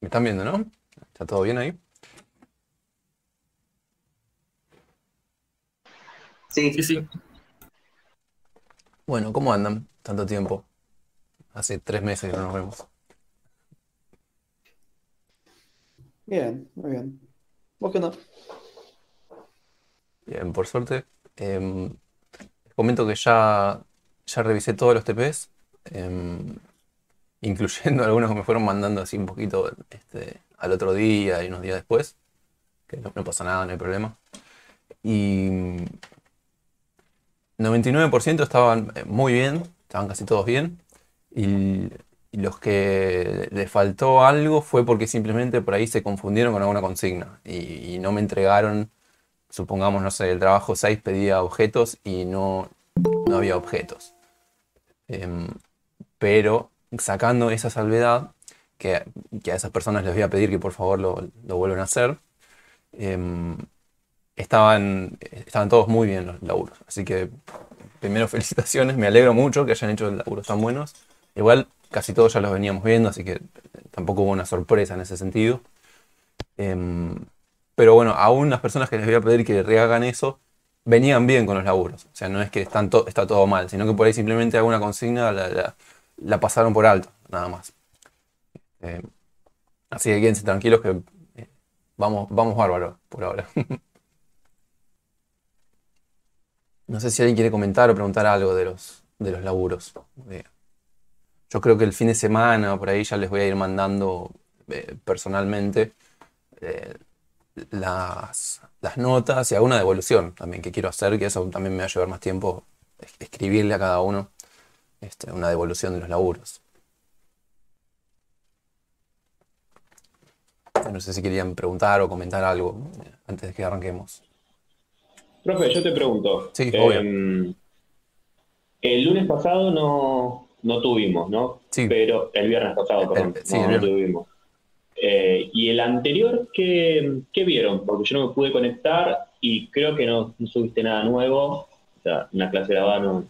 Me están viendo, ¿no? ¿Está todo bien ahí? Sí. Sí, sí. Bueno, ¿cómo andan? Tanto tiempo. Hace tres meses que no nos vemos. Bien, muy bien. ¿Vos qué no? Bien, por suerte. Em, les comento que ya, ya revisé todos los TPs. Em, incluyendo algunos que me fueron mandando así un poquito este, al otro día y unos días después, que no, pasa nada, no hay problema. Y 99% mm, estaban eh, muy bien, estaban casi todos bien, y, los que les faltó algo fue porque simplemente por ahí se confundieron con alguna consigna y, no me entregaron, supongamos, no sé, el trabajo 6 pedía objetos y no, no había objetos. Em, pero sacando esa salvedad, que, a esas personas les voy a pedir que por favor lo, vuelvan a hacer, em, estaban, estaban todos muy bien los laburos. Así que primero felicitaciones, me alegro mucho que hayan hecho laburos tan buenos. Igual casi todos ya los veníamos viendo, así que tampoco hubo una sorpresa en ese sentido. Em, pero bueno, aún las personas que les voy a pedir que rehagan eso, venían bien con los laburos. O sea, no es que están está todo mal, sino que por ahí simplemente alguna consigna la, la pasaron por alto, nada más. Eh, así que quédense tranquilos que eh, vamos, vamos bárbaro por ahora. no sé si alguien quiere comentar o preguntar algo de los, de los laburos. Yo creo que el fin de semana por ahí ya les voy a ir mandando eh, personalmente las, las notas y alguna devolución también que quiero hacer, que eso también me va a llevar más tiempo escribirle a cada uno este, una devolución de los laburos. No sé si querían preguntar o comentar algo eh, antes de que arranquemos. Profe, yo te pregunto. Em, el lunes pasado no, tuvimos, ¿no? Sí. Pero el viernes pasado, perdón. no, tuvimos. Eh, y el anterior, qué, vieron? Porque yo no me pude conectar y creo que no, subiste nada nuevo. O sea, una clase van no,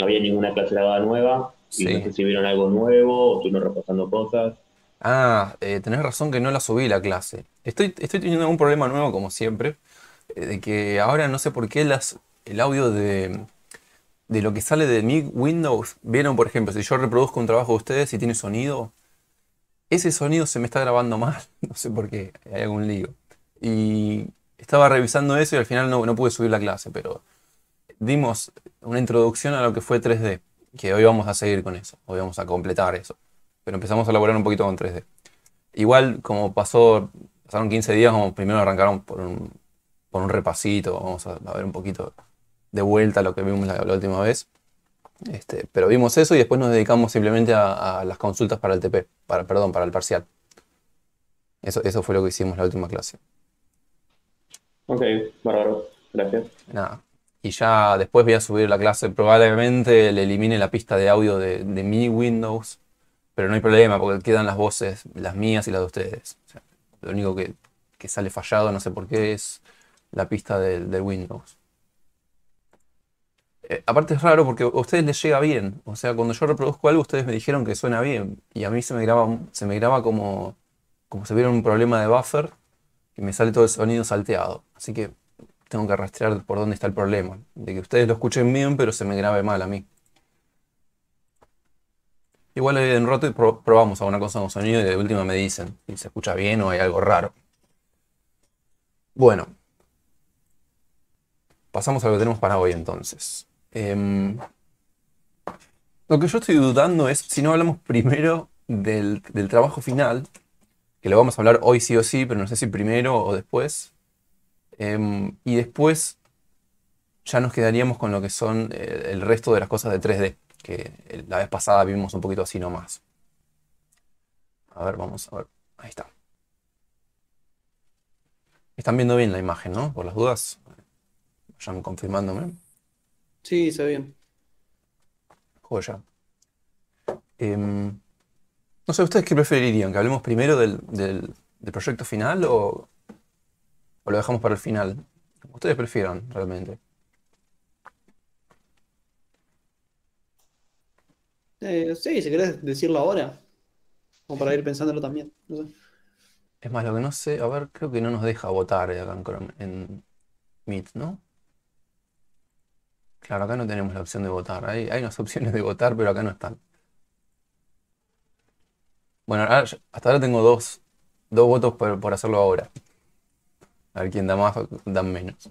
no había ninguna clase grabada nueva y no sé si vieron algo nuevo o estuvieron repasando cosas. Ah, eh, tenés razón que no la subí la clase. Estoy, estoy teniendo un problema nuevo, como siempre, eh, de que ahora no sé por qué las, el audio de, lo que sale de mi Windows. Vieron, por ejemplo, si yo reproduzco un trabajo de ustedes y tiene sonido, ese sonido se me está grabando mal. No sé por qué, hay algún lío. Y estaba revisando eso y al final no, no pude subir la clase, pero dimos una introducción a lo que fue 3D, que hoy vamos a seguir con eso, hoy vamos a completar eso, pero empezamos a elaborar un poquito con 3D. Igual, como pasó, pasaron 15 días, primero arrancaron por un, repasito, vamos a, ver un poquito de vuelta lo que vimos la, última vez. Este, pero vimos eso y después nos dedicamos simplemente a, las consultas para el TP, para, perdón, para el parcial. Eso, eso fue lo que hicimos la última clase. Ok, bárbaro. Gracias. Nada y ya después voy a subir la clase. Probablemente le elimine la pista de audio de, mi Windows, pero no hay problema porque quedan las voces, las mías y las de ustedes. lo único que, sale fallado, no sé por qué, es la pista de, Windows. Eh, aparte es raro porque a ustedes les llega bien. O sea, cuando yo reproduzco algo, ustedes me dijeron que suena bien. Y a mí se me graba, se me graba como, como si hubiera un problema de buffer y me sale todo el sonido salteado. Así que tengo que rastrear por dónde está el problema. De que ustedes lo escuchen bien, pero se me grabe mal a mí. Igual en Rote probamos alguna cosa con sonido y de última me dicen si se escucha bien o hay algo raro. Bueno, pasamos a lo que tenemos para hoy entonces. Em, lo que yo estoy dudando es si no hablamos primero del, del trabajo final, que lo vamos a hablar hoy sí o sí, pero no sé si primero o después Em, y después ya nos quedaríamos con lo que son eh, el resto de las cosas de 3D, que eh, la vez pasada vimos un poquito así nomás. A ver, vamos a ver. Ahí está. Están viendo bien la imagen, ¿no? Por las dudas. Vayan confirmándome. Sí, se ve bien. Joya. Em, no sé, ¿ustedes qué preferirían? ¿Que hablemos primero del proyecto final o, o lo dejamos para el final. Como ustedes prefieran realmente. Eh, sí, si querés decirlo ahora. o para ir pensándolo también. Es más, lo que no sé, a ver, creo que no nos deja votar eh, acá en, Meet, ¿no? Claro, acá no tenemos la opción de votar. Hay, hay unas opciones de votar, pero acá no están. Bueno, hasta ahora tengo dos, votos por, por hacerlo ahora. Alguien da más, dan menos.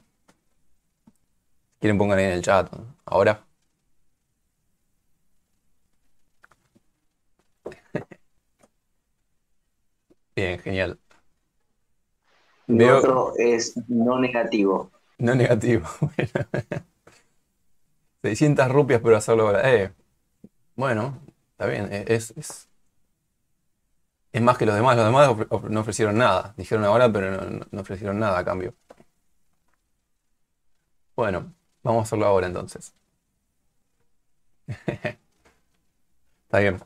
Quieren pongan en el chat. Ahora. Bien, genial. Lo otro es no negativo. No negativo. 600 rupias pero hacerlo. Eh, bueno, está bien. es, es más que los demás. Los demás no ofrecieron nada. Dijeron ahora, pero no, ofrecieron nada a cambio. Bueno, vamos a hacerlo ahora entonces. Está bien.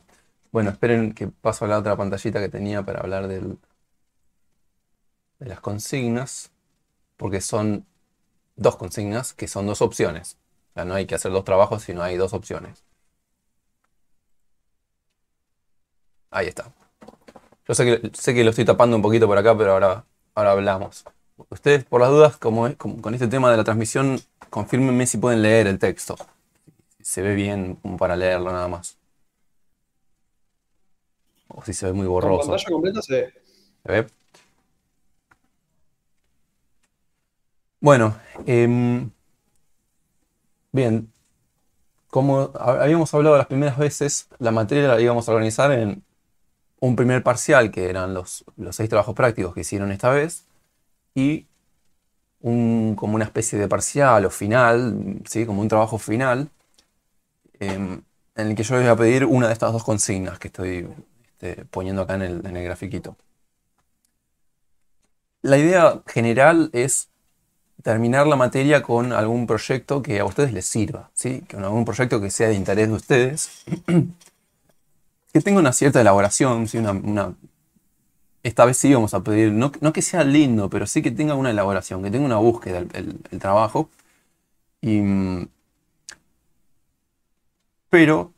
Bueno, esperen que paso a la otra pantallita que tenía para hablar del, de las consignas, porque son dos consignas que son dos opciones. O sea, no hay que hacer dos trabajos, sino hay dos opciones. Ahí está. Yo sé que, lo estoy tapando un poquito por acá, pero ahora, ahora hablamos. Ustedes, por las dudas, como con este tema de la transmisión, confirmenme si pueden leer el texto. Se ve bien como para leerlo nada más. O si se ve muy borroso. Con pantalla completa se ve. ¿Se ve? Bueno, em, bien. Como habíamos hablado las primeras veces, la materia la íbamos a organizar en un primer parcial, que eran los, seis trabajos prácticos que hicieron esta vez, y como una especie de parcial o final, ¿sí? como un trabajo final, em, en el que yo les voy a pedir una de estas dos consignas que estoy este, poniendo acá en el, en el grafiquito. La idea general es terminar la materia con algún proyecto que a ustedes les sirva, ¿sí? con algún proyecto que sea de interés de ustedes que tenga una cierta elaboración, ¿sí? una, esta vez sí vamos a pedir, no, que sea lindo, pero sí que tenga una elaboración, que tenga una búsqueda el, trabajo. pero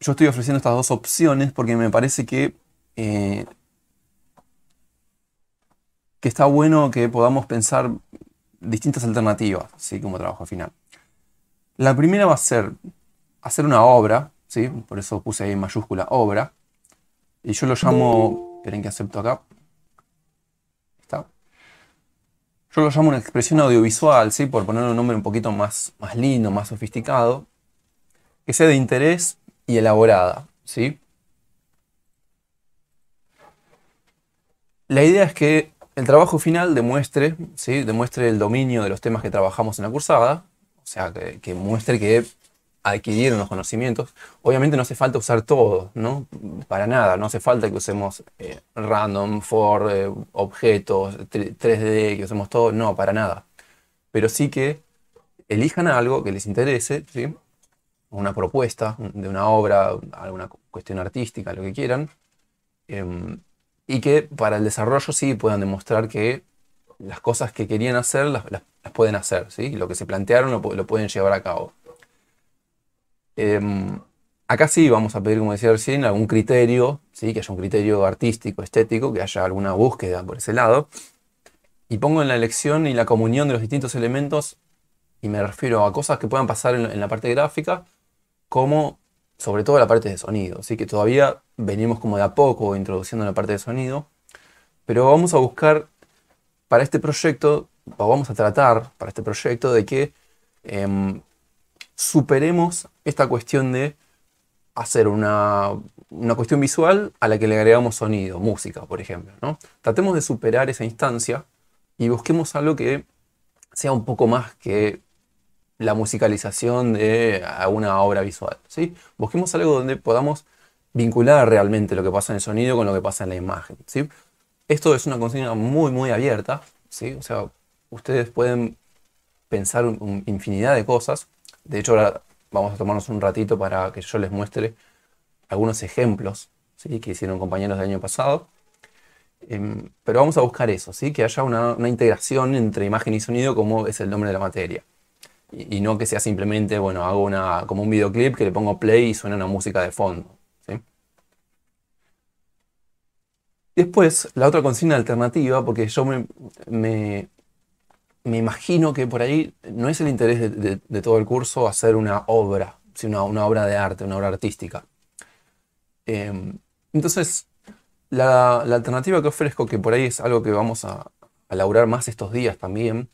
yo estoy ofreciendo estas dos opciones porque me parece que, eh, que está bueno que podamos pensar distintas alternativas, así como trabajo final. La primera va a ser hacer una obra por eso puse ahí e en mayúscula obra. Y yo lo llamo, esperen que acepto acá. Está. Yo lo llamo una expresión audiovisual, ¿sí? Por poner un nombre un poquito más, más lindo, más sofisticado. Que sea de interés y elaborada, ¿sí? La idea es que el trabajo final demuestre, ¿sí? demuestre el dominio de los temas que trabajamos en la cursada, o sea, que muestre que adquirir unos conocimientos. Obviamente no hace falta usar todo, ¿no? Para nada, no hace falta que usemos eh, random, for, eh, objetos, 3D, que usemos todo, no, para nada. Pero sí que elijan algo que les interese, ¿sí? una propuesta de una obra, alguna cuestión artística, lo que quieran, em, y que para el desarrollo sí puedan demostrar que las cosas que querían hacer las, pueden hacer, ¿sí? lo que se plantearon lo pueden llevar a cabo. Em, acá sí vamos a pedir, como decía recién, algún criterio, ¿sí? que haya un criterio artístico, estético, que haya alguna búsqueda por ese lado. Y pongo en la elección y la comunión de los distintos elementos, y me refiero a cosas que puedan pasar en, la parte gráfica, como sobre todo la parte de sonido. Así que todavía venimos como de a poco introduciendo la parte de sonido, pero vamos a buscar para este proyecto, o vamos a tratar para este proyecto de que em, superemos esta cuestión de hacer una, cuestión visual a la que le agregamos sonido, música, por ejemplo. ¿no? Tratemos de superar esa instancia y busquemos algo que sea un poco más que la musicalización de una obra visual. ¿sí? Busquemos algo donde podamos vincular realmente lo que pasa en el sonido con lo que pasa en la imagen. Esto es una consigna muy, muy abierta. ¿sí? O sea, ustedes pueden pensar infinidad de cosas de hecho, ahora vamos a tomarnos un ratito para que yo les muestre algunos ejemplos ¿sí? que hicieron compañeros del año pasado. Em, pero vamos a buscar eso, ¿sí? que haya una, integración entre imagen y sonido como es el nombre de la materia. Y, no que sea simplemente, bueno, hago una, como un videoclip que le pongo play y suena una música de fondo. Después, la otra consigna alternativa, porque yo me me imagino que por ahí no es el interés de, todo el curso hacer una obra, sino una, obra de arte, una obra artística. Em, entonces, la, alternativa que ofrezco, que por ahí es algo que vamos a, a laburar más estos días también,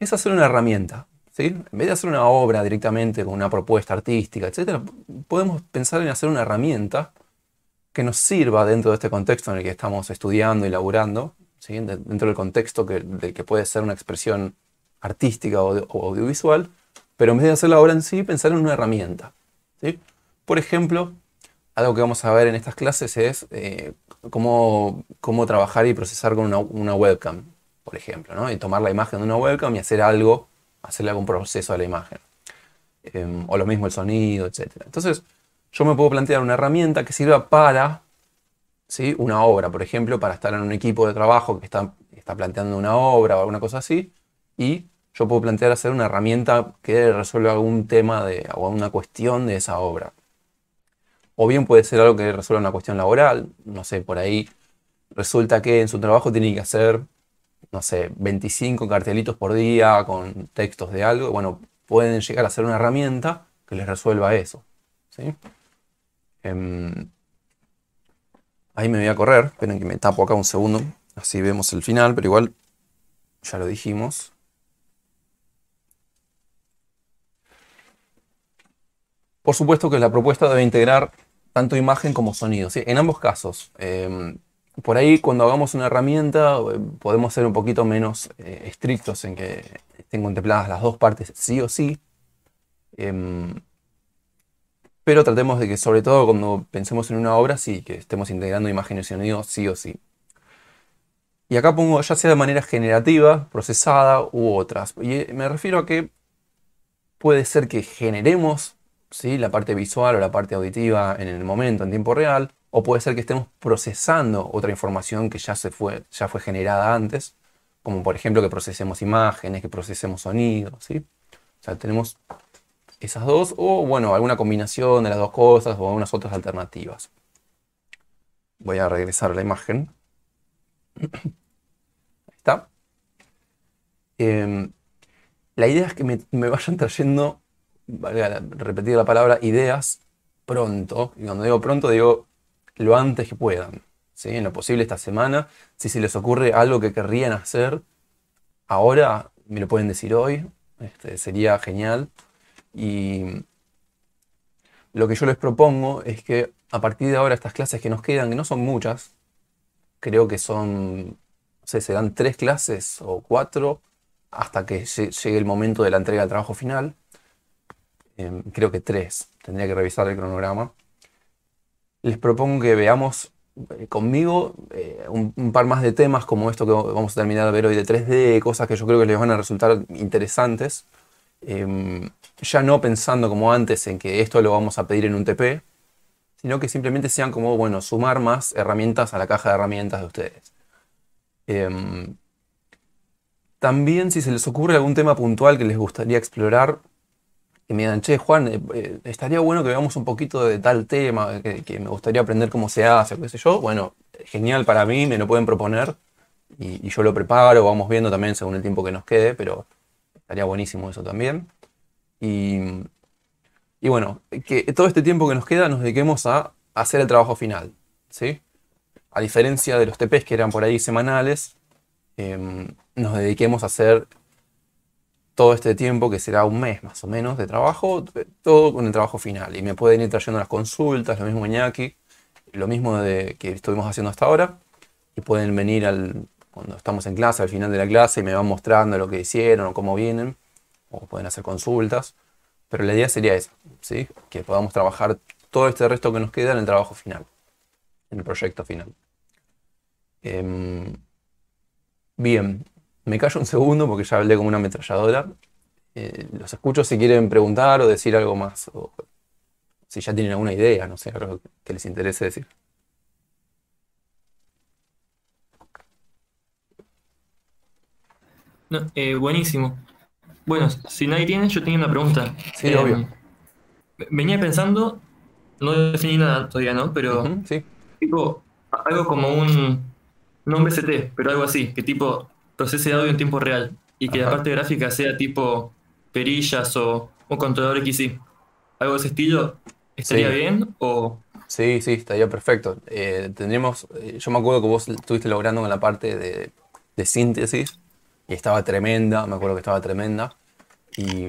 es hacer una herramienta. ¿Sí? En vez de hacer una obra directamente con una propuesta artística, etc., podemos pensar en hacer una herramienta que nos sirva dentro de este contexto en el que estamos estudiando y laburando dentro del contexto de que puede ser una expresión artística o, audiovisual, pero en vez de hacer la obra en sí, pensar en una herramienta. Por ejemplo, algo que vamos a ver en estas clases es eh, cómo, trabajar y procesar con una, webcam, por ejemplo, y tomar la imagen de una webcam y hacer algo, hacerle algún proceso a la imagen. Eh, o lo mismo el sonido, etc. Entonces, yo me puedo plantear una herramienta que sirva para ¿sí? una obra, por ejemplo, para estar en un equipo de trabajo que está, está planteando una obra o alguna cosa así, y yo puedo plantear hacer una herramienta que resuelva algún tema de, o alguna cuestión de esa obra. O bien puede ser algo que resuelva una cuestión laboral, no sé, por ahí resulta que en su trabajo tiene que hacer, no sé, 25 cartelitos por día con textos de algo, bueno, pueden llegar a hacer una herramienta que les resuelva eso. ¿sí? Em, Ahí me voy a correr. Esperen que me tapo acá un segundo. Así vemos el final, pero igual ya lo dijimos. Por supuesto que la propuesta debe integrar tanto imagen como sonido. ¿sí? En ambos casos. Em, por ahí cuando hagamos una herramienta eh, podemos ser un poquito menos eh, estrictos en que estén contempladas las dos partes sí o sí. Em, pero tratemos de que sobre todo cuando pensemos en una obra, sí, que estemos integrando imágenes y sonidos sí o sí. Y acá pongo ya sea de manera generativa, procesada u otras. Y eh, me refiero a que puede ser que generemos ¿sí? la parte visual o la parte auditiva en el momento, en tiempo real, o puede ser que estemos procesando otra información que ya, se fue, ya fue generada antes, como por ejemplo que procesemos imágenes, que procesemos sonidos. ¿sí? O sea, tenemos esas dos o, bueno, alguna combinación de las dos cosas o algunas otras alternativas. Voy a regresar a la imagen. Ahí está. Em, la idea es que me, vayan trayendo, a repetir la palabra, ideas pronto. Y cuando digo pronto, digo lo antes que puedan. ¿sí? En lo posible esta semana. Si se les ocurre algo que querrían hacer ahora, me lo pueden decir hoy. Este, sería genial. Y lo que yo les propongo es que a partir de ahora estas clases que nos quedan, que no son muchas, creo que son, no sé, serán tres clases o cuatro hasta que llegue el momento de la entrega del trabajo final. Em, creo que tres, tendría que revisar el cronograma. Les propongo que veamos eh, conmigo eh, un, par más de temas como esto que vamos a terminar de ver hoy de 3D, cosas que yo creo que les van a resultar interesantes. Em, ya no pensando como antes en que esto lo vamos a pedir en un TP, sino que simplemente sean como, bueno, sumar más herramientas a la caja de herramientas de ustedes. Em, también si se les ocurre algún tema puntual que les gustaría explorar, que me digan, che, Juan, eh, eh, estaría bueno que veamos un poquito de tal tema, que, me gustaría aprender cómo se hace, qué sé yo. Bueno, genial para mí, me lo pueden proponer y, y yo lo preparo, vamos viendo también según el tiempo que nos quede, pero estaría buenísimo eso también. Y, bueno, que todo este tiempo que nos queda nos dediquemos a hacer el trabajo final, ¿sí? A diferencia de los TPs que eran por ahí semanales, em, nos dediquemos a hacer todo este tiempo, que será un mes más o menos de trabajo, eh, todo con el trabajo final. Y me pueden ir trayendo las consultas, lo mismo Iñaki, lo mismo que estuvimos haciendo hasta ahora. Y pueden venir cuando estamos en clase, al final de la clase, y me van mostrando lo que hicieron o cómo vienen o pueden hacer consultas, pero la idea sería esa, ¿sí? que podamos trabajar todo este resto que nos queda en el trabajo final, en el proyecto final. Em, bien, me callo un segundo porque ya hablé como una ametralladora. Eh, los escucho si quieren preguntar o decir algo más, o si ya tienen alguna idea, no sé, algo que les interese decir. Eh, buenísimo. Bueno, si nadie tiene, yo tenía una pregunta. Sí, eh, obvio. Venía pensando, no definí nada todavía, ¿no? Pero, tipo, algo como un no un BCT, pero algo así, que tipo procese audio en tiempo real y que la parte gráfica sea tipo perillas o un controlador XY. Algo de ese estilo, ¿estaría bien o...? Sí, sí, estaría perfecto. Eh, tendríamos, eh, yo me acuerdo que vos estuviste logrando con la parte de, de síntesis, y estaba tremenda, me acuerdo que estaba tremenda. Y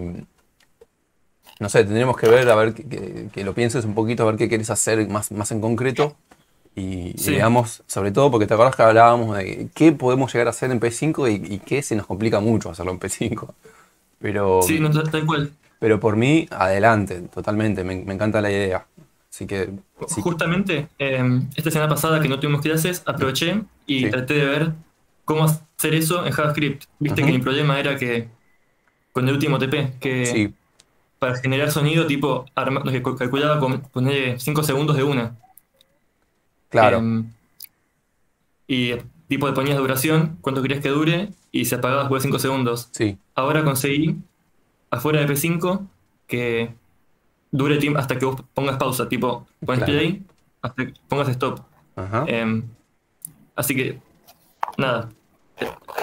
no sé, tendremos que ver, a ver, que, lo pienses un poquito, a ver qué quieres hacer más, más en concreto. Y, veamos sobre todo porque te acuerdas que hablábamos de qué podemos llegar a hacer en P5 y, qué se nos complica mucho hacerlo en P5. Pero, sí, no cual. Pero por mí, adelante, totalmente, me, encanta la idea. Así que. Justamente, eh, esta semana pasada que no tuvimos clases, aproveché y traté de ver cómo hacer eso en JavaScript. Viste que mi problema era que con el último TP, que para generar sonido, tipo, arma, lo que calculaba con poner 5 segundos de una. Claro. Em, y tipo le ponías duración, cuánto querías que dure, y se apagaba después de 5 segundos. Sí. Ahora conseguí, afuera de P5, que dure hasta que vos pongas pausa, tipo, pones play, hasta que pongas stop. Ajá. Em, así que, nada,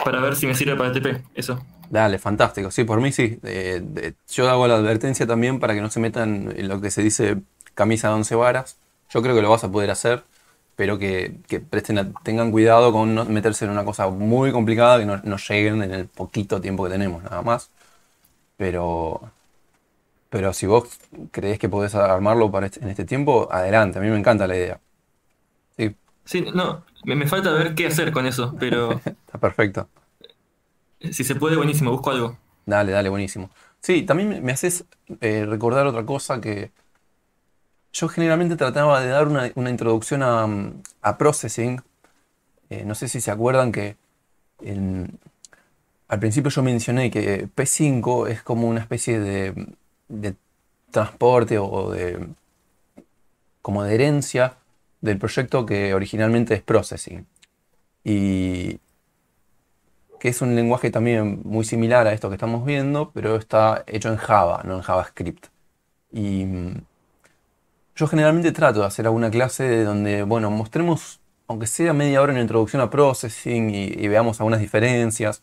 para ver si me sirve para TP, eso. Dale, fantástico. Sí, por mí sí. Eh, yo hago la advertencia también para que no se metan en lo que se dice camisa de once varas. Yo creo que lo vas a poder hacer, pero que, presten, tengan cuidado con no meterse en una cosa muy complicada que no, lleguen en el poquito tiempo que tenemos, nada más. Pero, pero si vos creés que podés armarlo este, en este tiempo, adelante. A mí me encanta la idea. Sí, sí no, me, falta ver qué hacer con eso, pero. Está perfecto. Si se puede, buenísimo, busco algo. Dale, dale, buenísimo. Sí, también me haces eh, recordar otra cosa que yo generalmente trataba de dar una, introducción a, mm, processing. Eh, no sé si se acuerdan que al principio yo mencioné que P5 es como una especie de, transporte o de como adherencia del proyecto que originalmente es Processing. Y que es un lenguaje también muy similar a esto que estamos viendo, pero está hecho en Java, no en JavaScript. Y mm, yo generalmente trato de hacer alguna clase donde, bueno, mostremos, aunque sea media hora, en introducción a Processing y veamos algunas diferencias.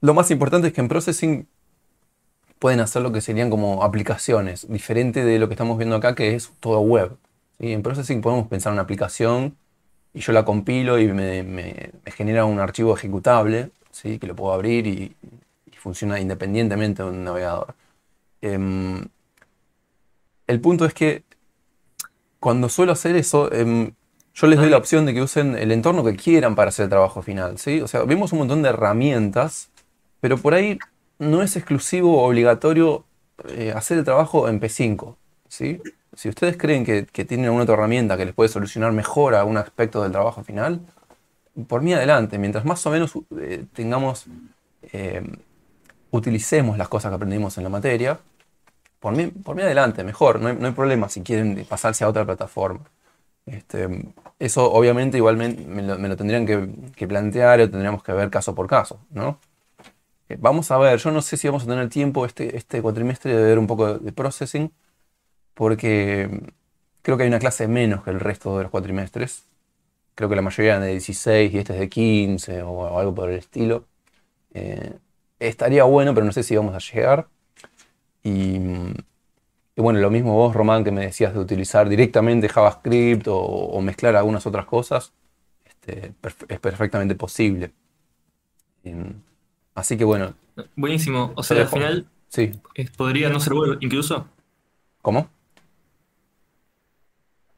Lo más importante es que en Processing pueden hacer lo que serían como aplicaciones, diferente de lo que estamos viendo acá, que es todo web. Y en processing podemos pensar una aplicación y yo la compilo y me, genera un archivo ejecutable, ¿sí? que lo puedo abrir y, funciona independientemente de un navegador. Em, el punto es que cuando suelo hacer eso, em, yo les doy la opción de que usen el entorno que quieran para hacer el trabajo final. ¿sí? O sea, vemos un montón de herramientas, pero por ahí no es exclusivo o obligatorio eh, hacer el trabajo en P5. ¿sí? si ustedes creen que, tienen alguna otra herramienta que les puede solucionar mejor algún aspecto del trabajo final, por mí adelante, mientras más o menos eh, tengamos, eh, utilicemos las cosas que aprendimos en la materia, por mí, por mí adelante, mejor, no hay, problema si quieren pasarse a otra plataforma. Este, eso obviamente igualmente me lo, tendrían que, plantear o tendríamos que ver caso por caso, ¿no? Eh, vamos a ver, yo no sé si vamos a tener tiempo este, este cuatrimestre de ver un poco de processing, porque mm, creo que hay una clase menos que el resto de los cuatrimestres. Creo que la mayoría eran de 16 y este es de 15 o algo por el estilo. Eh, estaría bueno, pero no sé si vamos a llegar. Mm, y, bueno, lo mismo vos, Román, que me decías de utilizar directamente JavaScript o, mezclar algunas otras cosas, este, es perfectamente posible. Em, así que bueno. Buenísimo. O sea, al final sí. podría no ser bueno incluso. ¿Cómo?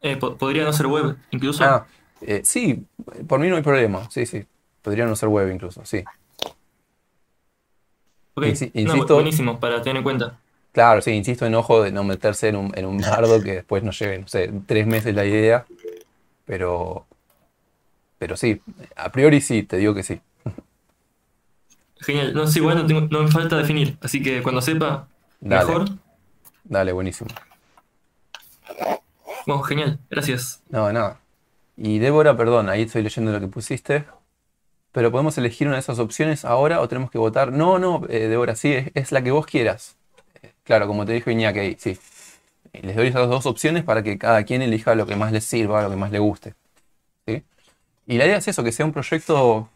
Eh, podría no ser web, incluso. Ah, eh, sí, por mí no hay problema. Sí, sí. Podría no ser web, incluso, sí. Ok, insisto, buenísimo, para tener en cuenta. Claro, sí, insisto en ojo de no meterse en un, en bardo que después nos lleve, no sé, tres meses la idea. Pero, pero sí, a priori sí, te digo que sí. Genial, no sí, no, me falta definir, así que cuando sepa, mejor. Dale, buenísimo genial, gracias. No, nada. Y Débora, perdón, ahí estoy leyendo lo que pusiste. Pero podemos elegir una de esas opciones ahora o tenemos que votar. No, no, eh, Débora, sí, es, la que vos quieras. Eh, claro, como te dijo Iñaki ahí, sí. Eh, les doy esas dos opciones para que cada quien elija lo que más le sirva, lo que más le guste. Y la idea es eso, que sea un proyecto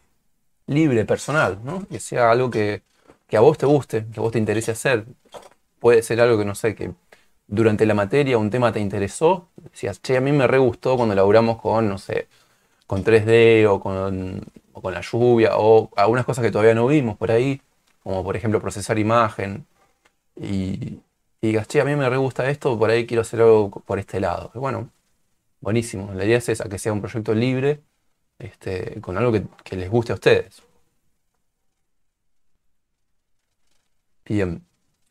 libre, personal, ¿no? Que sea algo que, que a vos te guste, que a vos te interese hacer. Puede ser algo que, no sé, que durante la materia un tema te interesó, decías, che, a mí me re gustó cuando laburamos con, no sé, con 3D o con, la lluvia o algunas cosas que todavía no vimos por ahí, como por ejemplo procesar imagen y, digas, che, a mí me re gusta esto, por ahí quiero hacer algo por este lado. bueno, buenísimo. La idea es esa, que sea un proyecto libre este, con algo que, que les guste a ustedes. Bien.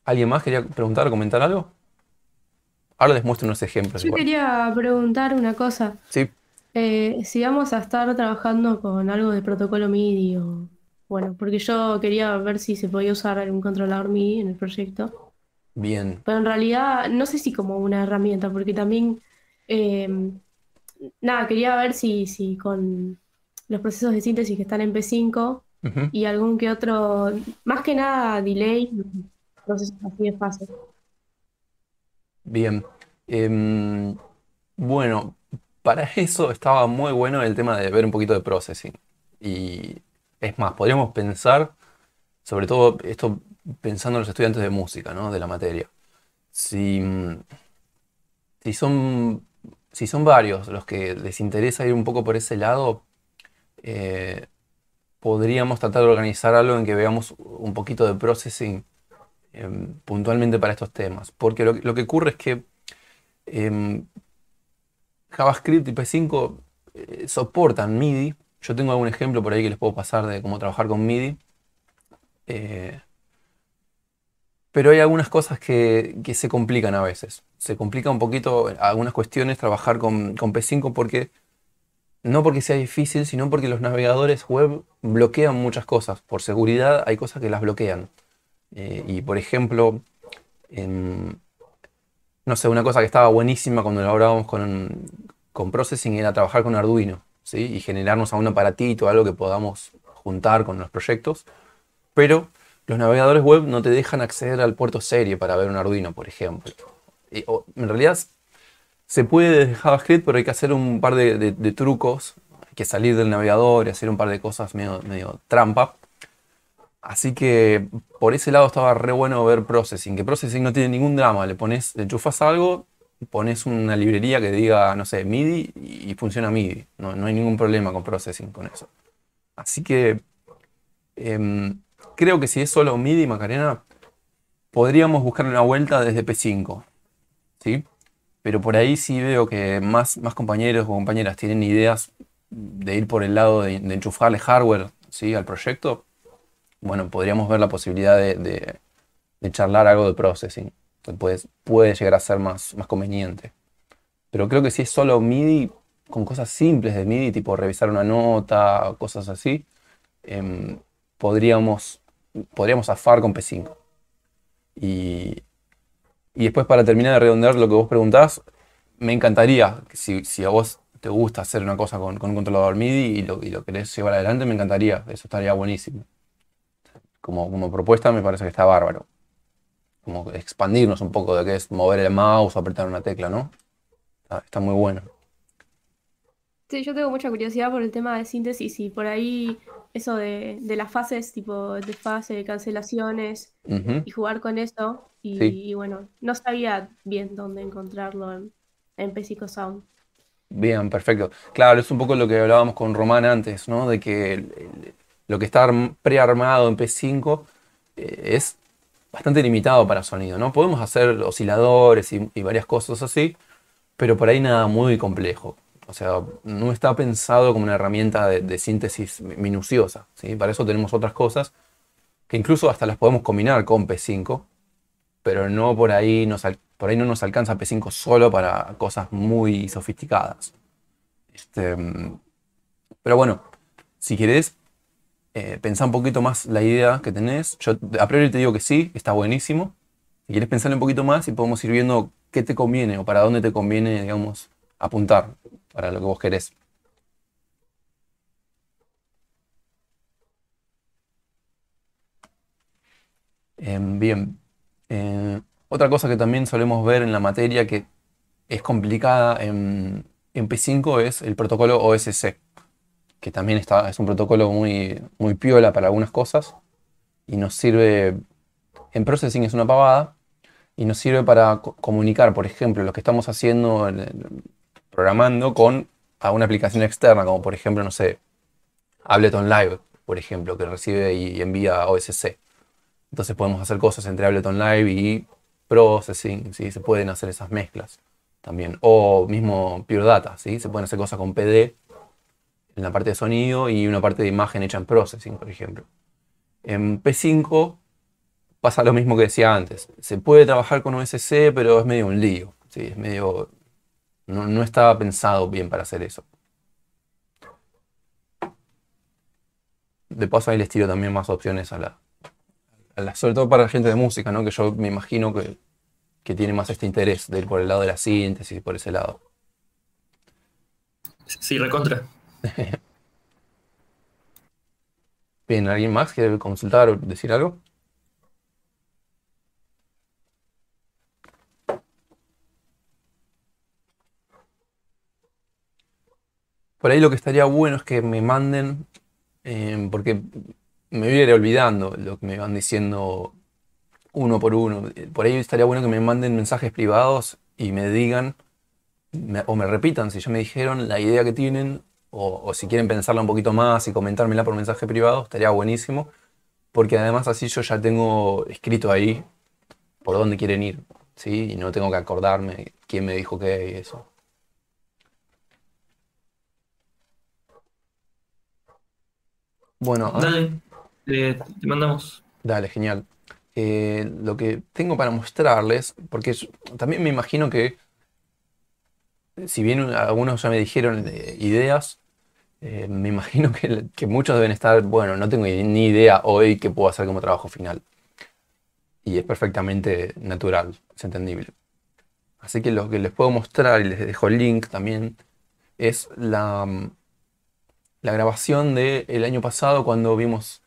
¿Alguien más quería preguntar o comentar algo? Ahora les muestro unos ejemplos. Yo quería preguntar una cosa. Sí. Eh, si vamos a estar trabajando con algo de protocolo MIDI o... Bueno, porque yo quería ver si se podía usar algún controlador MIDI en el proyecto. Bien. Pero en realidad, no sé si como una herramienta, porque también... Em, nada, quería ver si, si con los procesos de síntesis que están en P5 y algún que otro, más que nada delay, procesos así de fácil. Bien. Em, bueno, para eso estaba muy bueno el tema de ver un poquito de processing. Y es más, podríamos pensar, sobre todo esto pensando en los estudiantes de música, ¿no? De la materia. Si, si son, si son varios los que les interesa ir un poco por ese lado, eh, podríamos tratar de organizar algo en que veamos un poquito de processing Em, puntualmente para estos temas. Porque lo, que ocurre es que em, JavaScript y P5 eh, soportan MIDI. Yo tengo algún ejemplo por ahí que les puedo pasar de cómo trabajar con MIDI. Eh, pero hay algunas cosas que, se complican a veces. Se complica un poquito eh, algunas cuestiones trabajar con, con P5 porque no porque sea difícil, sino porque los navegadores web bloquean muchas cosas. Por seguridad hay cosas que las bloquean. Eh, y por ejemplo, em, no sé, una cosa que estaba buenísima cuando laborábamos con, con Processing era trabajar con Arduino ¿sí? y generarnos algún aparatito, algo que podamos juntar con los proyectos. Pero los navegadores web no te dejan acceder al puerto serie para ver un Arduino, por ejemplo. en realidad se puede desde JavaScript, pero hay que hacer un par de, trucos, hay que salir del navegador y hacer un par de cosas medio, medio trampa Así que por ese lado estaba re bueno ver Processing, que Processing no tiene ningún drama, le pones, enchufas algo, pones una librería que diga, no sé, MIDI y funciona MIDI. No, hay ningún problema con Processing con eso. Así que em, creo que si es solo MIDI, Macarena, podríamos buscar una vuelta desde P5. ¿sí? Pero por ahí sí veo que más, más compañeros o compañeras tienen ideas de ir por el lado de, de enchufarle hardware ¿sí? al proyecto bueno, podríamos ver la posibilidad de, charlar algo de processing, puede, llegar a ser más, conveniente. Pero creo que si es solo MIDI, con cosas simples de MIDI, tipo revisar una nota, cosas así, em, podríamos, podríamos afar con P5. Y, después para terminar de redondear lo que vos preguntás, me encantaría, si, si a vos te gusta hacer una cosa con, un controlador MIDI y lo, y lo querés llevar adelante, me encantaría, eso estaría buenísimo como, propuesta me parece que está bárbaro. Como expandirnos un poco de qué es mover el mouse, apretar una tecla, ¿no? Está, muy bueno. Sí, yo tengo mucha curiosidad por el tema de síntesis y por ahí eso de, las fases, tipo de fase, cancelaciones y jugar con eso. Y, bueno, no sabía bien dónde encontrarlo en, en Sound. Bien, perfecto. Claro, es un poco lo que hablábamos con Román antes, ¿no? De que lo que está prearmado en P5 eh, es bastante limitado para sonido, ¿no? Podemos hacer osciladores y, varias cosas así, pero por ahí nada muy complejo. O sea, no está pensado como una herramienta de, síntesis minuciosa, ¿sí? Para eso tenemos otras cosas que incluso hasta las podemos combinar con P5, pero no por ahí, por ahí no nos alcanza P5 solo para cosas muy sofisticadas. Este, mm, pero bueno, si querés, eh, un poquito más la idea que tenés. Yo a priori te digo que sí, está buenísimo. Si quieres pensar un poquito más y podemos ir viendo qué te conviene o para dónde te conviene, digamos, apuntar para lo que vos querés. Em, bien. Eh, otra cosa que también solemos ver en la materia que es complicada en P5 es el protocolo OSC que también está, es un protocolo muy, muy piola para algunas cosas y nos sirve, en processing es una pavada, y nos sirve para comunicar, por ejemplo, lo que estamos haciendo, eh, programando con alguna una aplicación externa, como por ejemplo, no sé, Ableton Live, por ejemplo, que recibe y envía OSC. Entonces podemos hacer cosas entre Ableton Live y Processing, se pueden hacer esas mezclas también. O mismo Pure Data, ¿sí? se pueden hacer cosas con PD en la parte de sonido y una parte de imagen hecha en processing, por ejemplo. En P5 pasa lo mismo que decía antes. Se puede trabajar con OSC, pero es medio un lío. es medio. No, estaba pensado bien para hacer eso. De paso ahí les tiro también más opciones a la, la, sobre todo para la gente de música, ¿no? Que yo me imagino que, que tiene más este interés de ir por el lado de la síntesis, por ese lado. Sí, recontra. Bien, ¿alguien más quiere consultar o decir algo? Por ahí lo que estaría bueno es que me manden, em, porque me voy a ir olvidando lo que me van diciendo uno por uno. Por ahí estaría bueno que me manden mensajes privados y me digan o me repitan si ya me dijeron la idea que tienen o, si quieren pensarla un poquito más y comentármela por mensaje privado, estaría buenísimo, porque además así yo ya tengo escrito ahí por dónde quieren ir, ¿sí? Y no tengo que acordarme quién me dijo qué y eso. Bueno, dale, eh, te mandamos. Dale, genial. Eh, lo que tengo para mostrarles, porque también me imagino que eh, si bien algunos ya me dijeron ideas, eh, me imagino que, muchos deben estar, bueno, no tengo ni idea hoy qué puedo hacer como trabajo final. Y es perfectamente natural, es entendible. Así que lo que les puedo mostrar, y les dejo el link también, es la, mm, grabación del el año pasado cuando vimos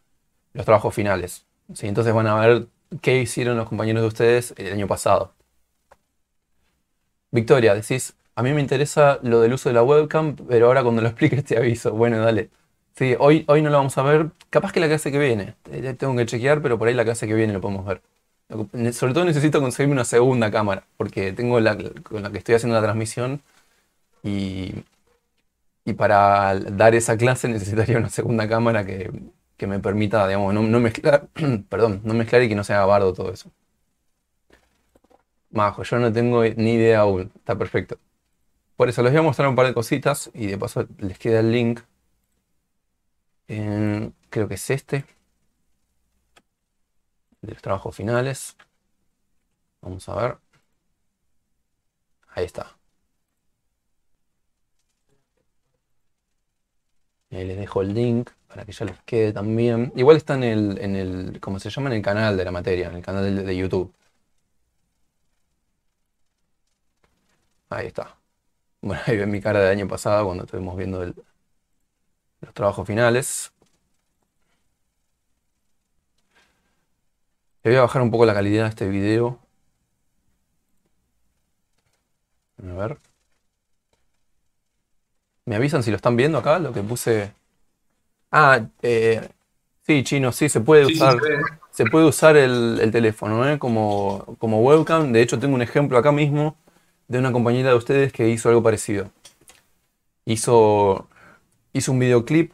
los trabajos finales. ¿sí? Entonces van a ver qué hicieron los compañeros de ustedes el año pasado. Victoria, decís, a mí me interesa lo del uso de la webcam, pero ahora cuando lo expliques te aviso. Bueno, dale. Sí, hoy, hoy no lo vamos a ver. Capaz que la clase que viene. Eh, tengo que chequear, pero por ahí la clase que viene lo podemos ver. Sobre todo necesito conseguirme una segunda cámara, porque tengo la con la que estoy haciendo la transmisión y, y para dar esa clase necesitaría una segunda cámara que, me permita, digamos, no, mezclar, perdón, no mezclar y que no sea bardo todo eso. Majo, yo no tengo ni idea aún, está perfecto. Por eso les voy a mostrar un par de cositas y de paso les queda el link. creo que es este. De los trabajos finales. Vamos a ver. Ahí está. Ahí les dejo el link para que ya les quede también. Igual está en el, en ¿cómo se llama? En el canal de la materia, en el canal de YouTube. Ahí está. Bueno, ahí ven mi cara del año pasado cuando estuvimos viendo los trabajos finales. Le voy a bajar un poco la calidad de este video. A ver. ¿Me avisan si lo están viendo acá? Lo que puse. Ah, eh, sí, chino, sí, se puede usar. Se puede usar el, teléfono ¿eh? como, como webcam. De hecho, tengo un ejemplo acá mismo de una compañera de ustedes que hizo algo parecido. Hizo, hizo un videoclip,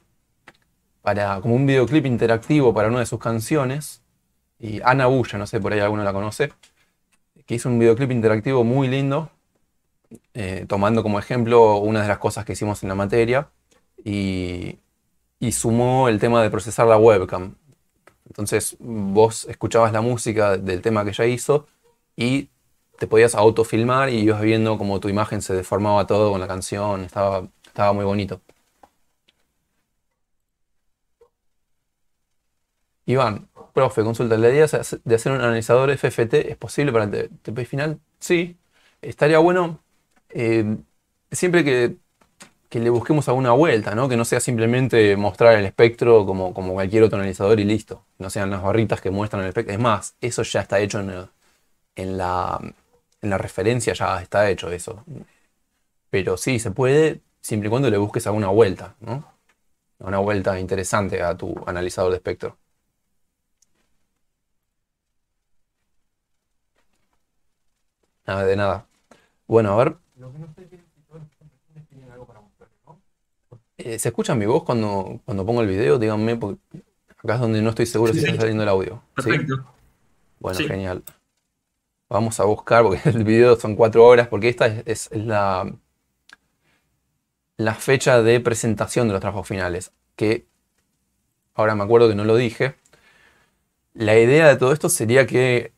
para, como un videoclip interactivo para una de sus canciones. Y Ana Bulla, no sé, por ahí alguno la conoce, que hizo un videoclip interactivo muy lindo, eh, tomando como ejemplo una de las cosas que hicimos en la materia. Y, y sumó el tema de procesar la webcam. Entonces vos escuchabas la música del tema que ella hizo y te podías autofilmar y ibas viendo como tu imagen se deformaba todo con la canción, estaba, estaba muy bonito. Iván, profe, consulta, ¿la idea de hacer un analizador FFT es posible para el TP final? Sí, estaría bueno eh, siempre que, le busquemos alguna vuelta, ¿no? que no sea simplemente mostrar el espectro como, como cualquier otro analizador y listo, no sean las barritas que muestran el espectro. Es más, eso ya está hecho en la en la referencia ya está hecho eso. Pero sí, se puede siempre y cuando le busques alguna vuelta, ¿no? Una vuelta interesante a tu analizador de espectro. Nada, de nada. Bueno, a ver. ¿Se escucha mi voz cuando, cuando pongo el video? Díganme, porque acá es donde no estoy seguro si está saliendo el audio. Perfecto. Bueno, genial. Vamos a buscar, porque el video son cuatro horas, porque esta es, la, la fecha de presentación de los trabajos finales, que ahora me acuerdo que no lo dije. La idea de todo esto sería que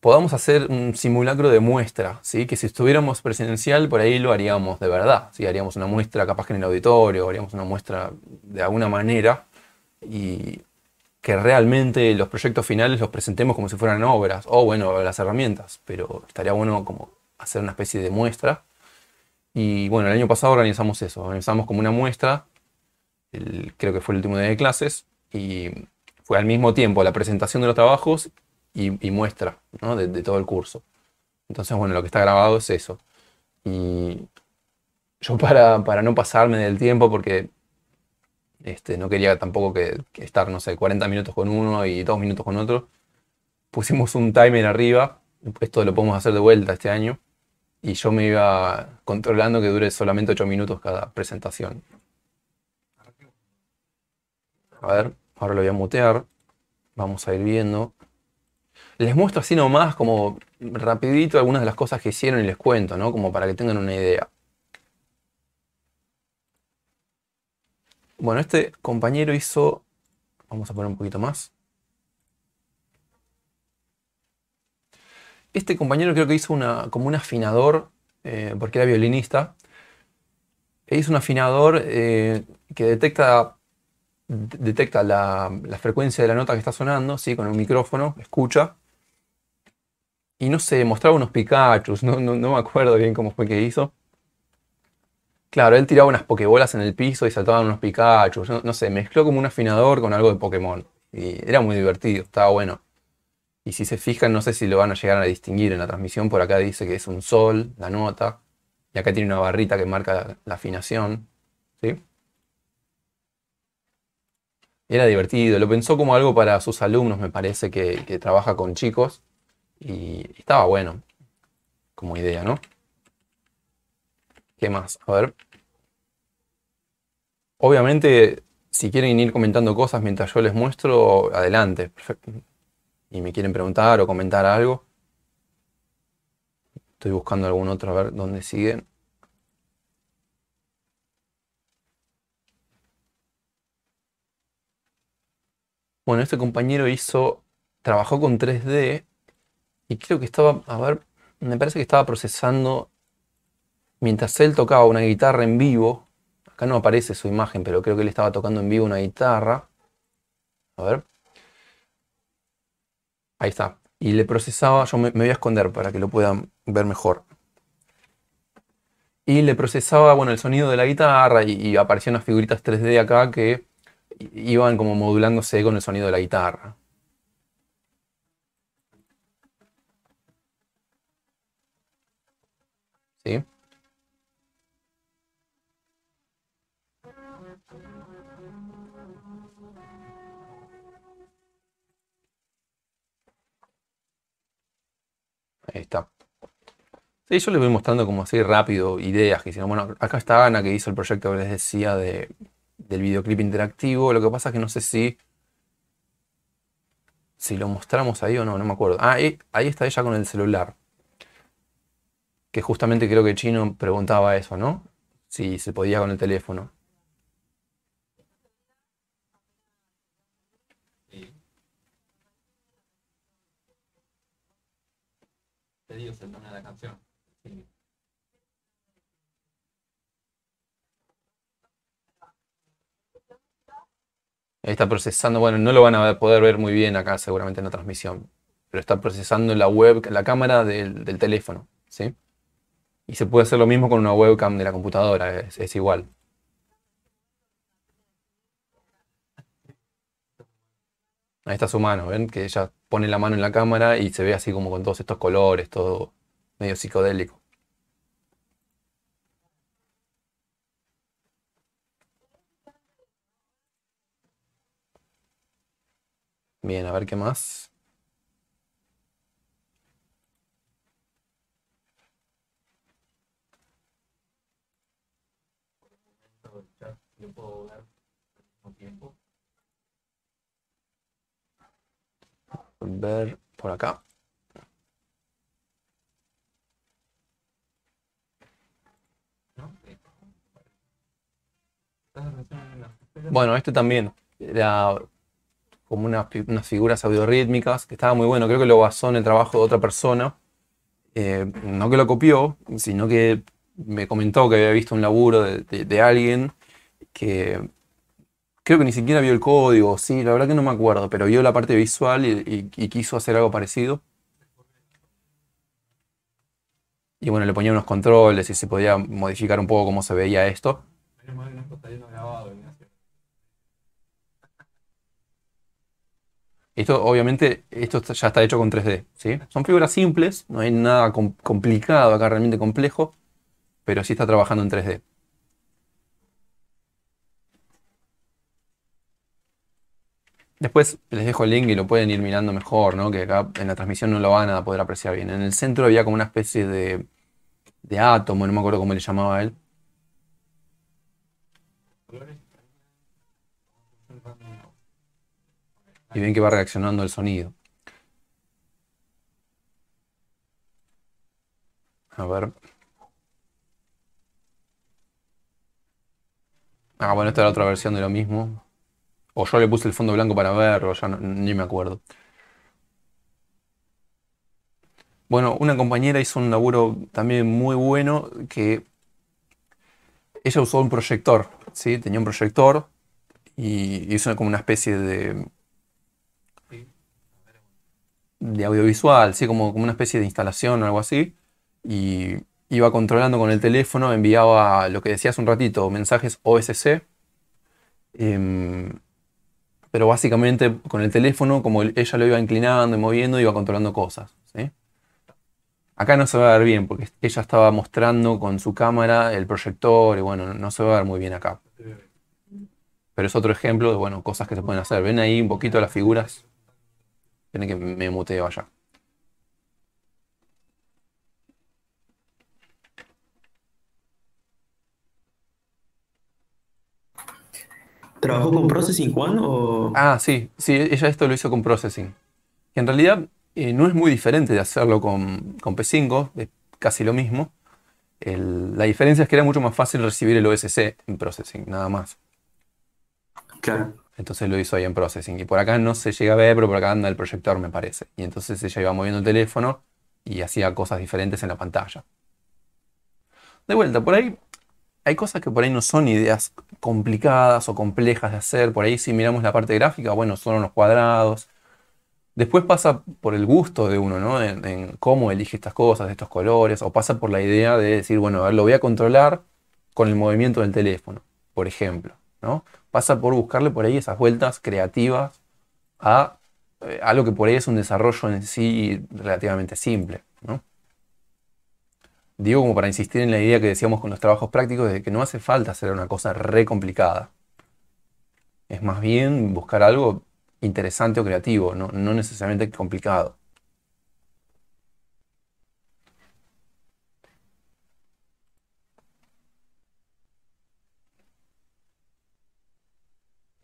podamos hacer un simulacro de muestra, ¿sí? que si estuviéramos presencial por ahí lo haríamos de verdad, ¿sí? haríamos una muestra capaz que en el auditorio, haríamos una muestra de alguna manera y que realmente los proyectos finales los presentemos como si fueran obras, o bueno, las herramientas, pero estaría bueno como hacer una especie de muestra. Y bueno, el año pasado organizamos eso, organizamos como una muestra, creo que fue el último día de clases, y fue al mismo tiempo la presentación de los trabajos y, muestra ¿no? de, todo el curso. Entonces, bueno, lo que está grabado es eso. Y yo para, para no pasarme del tiempo, porque este, no quería tampoco que, estar, no sé, 40 minutos con uno y 2 minutos con otro. Pusimos un timer arriba, esto lo podemos hacer de vuelta este año, y yo me iba controlando que dure solamente 8 minutos cada presentación. A ver, ahora lo voy a mutear, vamos a ir viendo. Les muestro así nomás, como rapidito, algunas de las cosas que hicieron y les cuento, ¿no? Como para que tengan una idea. Bueno, este compañero hizo... Vamos a poner un poquito más. Este compañero creo que hizo una, como un afinador, eh, porque era violinista. hizo un afinador eh, que detecta, detecta la, frecuencia de la nota que está sonando, ¿sí? con un micrófono, escucha. Y no sé, mostraba unos Pikachu, no me acuerdo bien cómo fue que hizo. Claro, él tiraba unas pokebolas en el piso y saltaban unos Pikachu. No, sé, mezcló como un afinador con algo de Pokémon. Y era muy divertido, estaba bueno. Y si se fijan, no sé si lo van a llegar a distinguir en la transmisión. Por acá dice que es un sol, la nota. Y acá tiene una barrita que marca la afinación. ¿Sí? Era divertido. Lo pensó como algo para sus alumnos, me parece, que trabaja con chicos. Y estaba bueno como idea, ¿no? ¿Qué más? A ver. Obviamente, si quieren ir comentando cosas mientras yo les muestro, adelante. Y me quieren preguntar o comentar algo. Estoy buscando algún otro a ver dónde siguen. Bueno, este compañero hizo, trabajó con 3D y creo que estaba, a ver, me parece que estaba procesando mientras él tocaba una guitarra en vivo, acá no aparece su imagen, pero creo que él estaba tocando en vivo una guitarra. A ver. Ahí está. Y le procesaba, yo me, voy a esconder para que lo puedan ver mejor. Y le procesaba, bueno, el sonido de la guitarra y, y aparecían unas figuritas 3D acá que iban como modulándose con el sonido de la guitarra. ¿Sí? Ahí está. Sí, yo les voy mostrando como así rápido ideas que hicieron. Bueno, acá está Ana que hizo el proyecto que les decía de, del videoclip interactivo. Lo que pasa es que no sé si, si lo mostramos ahí o no, no me acuerdo. Ah, eh, ahí está ella con el celular. Que justamente creo que Chino preguntaba eso, ¿no? Si se podía con el teléfono. el la canción. Está procesando, bueno, no lo van a poder ver muy bien acá seguramente en la transmisión, pero está procesando la web, la cámara del, teléfono, ¿sí? Y se puede hacer lo mismo con una webcam de la computadora, es, igual. Ahí está su mano, ven que ya pone la mano en la cámara y se ve así como con todos estos colores, todo medio psicodélico. Bien, a ver qué más. ver por acá. Bueno, este también era como unas figuras audiorítmicas, que estaba muy bueno, creo que lo basó en el trabajo de otra persona. Eh, no que lo copió, sino que me comentó que había visto un laburo de alguien que creo que ni siquiera vio el código, sí, la verdad que no me acuerdo, pero vio la parte visual y, quiso hacer algo parecido. Y bueno, le ponía unos controles y se podía modificar un poco cómo se veía esto. Esto, obviamente, esto ya está hecho con 3D, ¿sí? Son figuras simples, no hay nada complicado acá, realmente complejo, pero sí está trabajando en 3D. Después les dejo el link y lo pueden ir mirando mejor, ¿no? Que acá en la transmisión no lo van a poder apreciar bien. En el centro había como una especie de, de átomo, no me acuerdo cómo le llamaba él. Y ven que va reaccionando el sonido. A ver. Ah, bueno, esta era otra versión de lo mismo. O yo le puse el fondo blanco para ver, o ya ni me acuerdo. Bueno, una compañera hizo un laburo también muy bueno que ella usó un proyector, ¿sí? Tenía un proyector y hizo como una especie de de audiovisual, ¿sí? como, una especie de instalación o algo así. Y iba controlando con el teléfono, enviaba lo que decía hace un ratito, mensajes OSC. Em, pero básicamente con el teléfono, como ella lo iba inclinando y moviendo, iba controlando cosas. Acá no se va a ver bien, porque ella estaba mostrando con su cámara el proyector, y bueno, no se va a ver muy bien acá. Pero es otro ejemplo de, bueno, cosas que se pueden hacer. ¿Ven ahí un poquito las figuras? tiene que me muteo allá. ¿Trabajó con Processing, Juan? O... Ah, sí, sí, ella esto lo hizo con Processing. en realidad eh, no es muy diferente de hacerlo con, con P5, es casi lo mismo. la diferencia es que era mucho más fácil recibir el OSC en Processing, nada más. Claro. Entonces lo hizo ahí en Processing. Y por acá no se llega a ver, pero por acá anda el proyector, me parece. Y entonces ella iba moviendo el teléfono y hacía cosas diferentes en la pantalla. De vuelta, por ahí hay cosas que por ahí no son ideas complicadas o complejas de hacer. Por ahí si miramos la parte gráfica, bueno, son unos cuadrados. Después pasa por el gusto de uno, ¿no? En, cómo elige estas cosas, estos colores, o pasa por la idea de decir, bueno, lo voy a controlar con el movimiento del teléfono, por ejemplo, ¿no? Pasa por buscarle por ahí esas vueltas creativas a eh, algo que por ahí es un desarrollo en sí relativamente simple. Digo como para insistir en la idea que decíamos con los trabajos prácticos de que no hace falta hacer una cosa re complicada. Es más bien buscar algo interesante o creativo, no, necesariamente complicado.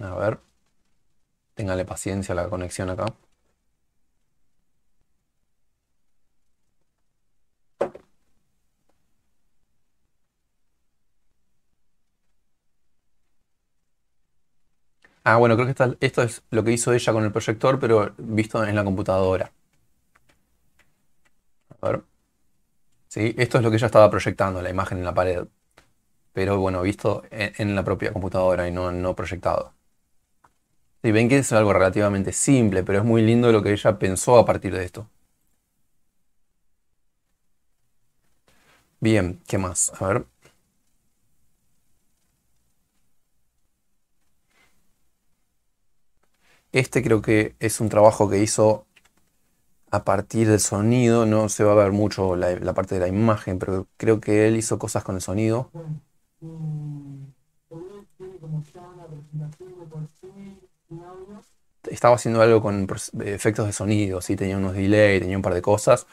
A ver, téngale paciencia a la conexión acá. Ah, bueno, creo que esto es lo que hizo ella con el proyector, pero visto en la computadora. A ver. Sí, esto es lo que ella estaba proyectando, la imagen en la pared. Pero bueno, visto en, la propia computadora y no, no proyectado. Y ven que es algo relativamente simple, pero es muy lindo lo que ella pensó a partir de esto. Bien, ¿qué más? A ver. Este creo que es un trabajo que hizo a partir del sonido. No se va a ver mucho la, parte de la imagen, pero creo que él hizo cosas con el sonido. Estaba haciendo algo con efectos de sonido, tenía unos delay, tenía un par de cosas.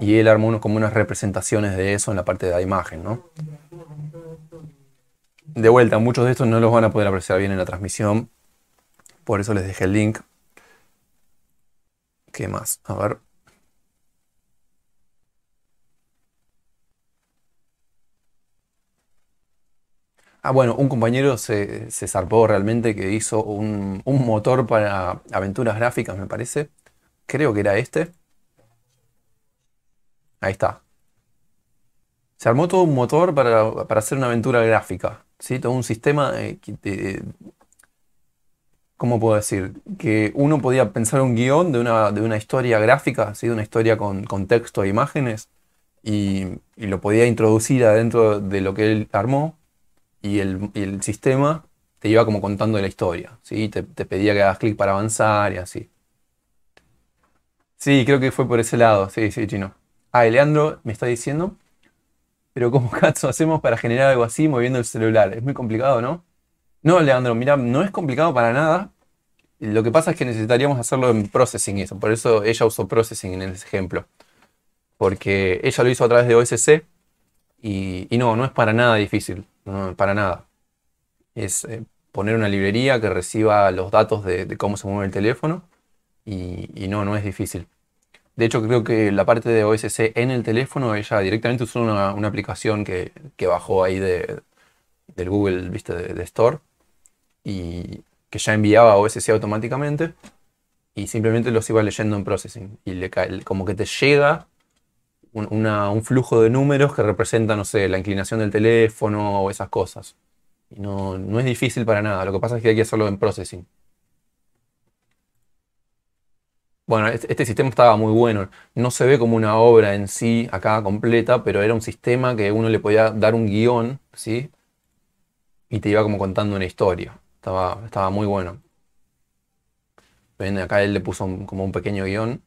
Y él armó como unas representaciones de eso en la parte de la imagen, ¿no? De vuelta, muchos de estos no los van a poder apreciar bien en la transmisión, por eso les dejé el link. ¿Qué más? A ver. Ah, bueno, un compañero se, zarpó realmente que hizo un, motor para aventuras gráficas, me parece. Creo que era este. Ahí está. Se armó todo un motor para, hacer una aventura gráfica. Todo un sistema eh, ¿cómo puedo decir? Que uno podía pensar un guión de una, de una historia gráfica, de una historia con, con texto e imágenes, y, lo podía introducir adentro de lo que él armó, y el, sistema te iba como contando la historia, ¿sí? te, pedía que hagas clic para avanzar y así. Sí, creo que fue por ese lado, sí, sí, chino. Ah, Leandro me está diciendo, pero ¿cómo cazzo hacemos para generar algo así moviendo el celular? Es muy complicado, ¿no? No, Leandro, mira, no es complicado para nada. Lo que pasa es que necesitaríamos hacerlo en processing, eso. Por eso ella usó processing en ese ejemplo. Porque ella lo hizo a través de OSC y, no, no es para nada difícil. No, para nada. Es eh, poner una librería que reciba los datos de, cómo se mueve el teléfono y, no, no es difícil. De hecho, creo que la parte de OSC en el teléfono, ella directamente usó una, aplicación que, bajó ahí del Google, viste, de, de Store y que ya enviaba a OSC automáticamente y simplemente los iba leyendo en processing. Y le cae, como que te llega un, flujo de números que representa, no sé, la inclinación del teléfono o esas cosas. Y no, es difícil para nada, lo que pasa es que hay que hacerlo en processing. Bueno, este, este sistema estaba muy bueno. No se ve como una obra en sí acá completa, pero era un sistema que uno le podía dar un guión, ¿sí? Y te iba como contando una historia. Estaba, muy bueno. Ven, acá él le puso como un pequeño guión.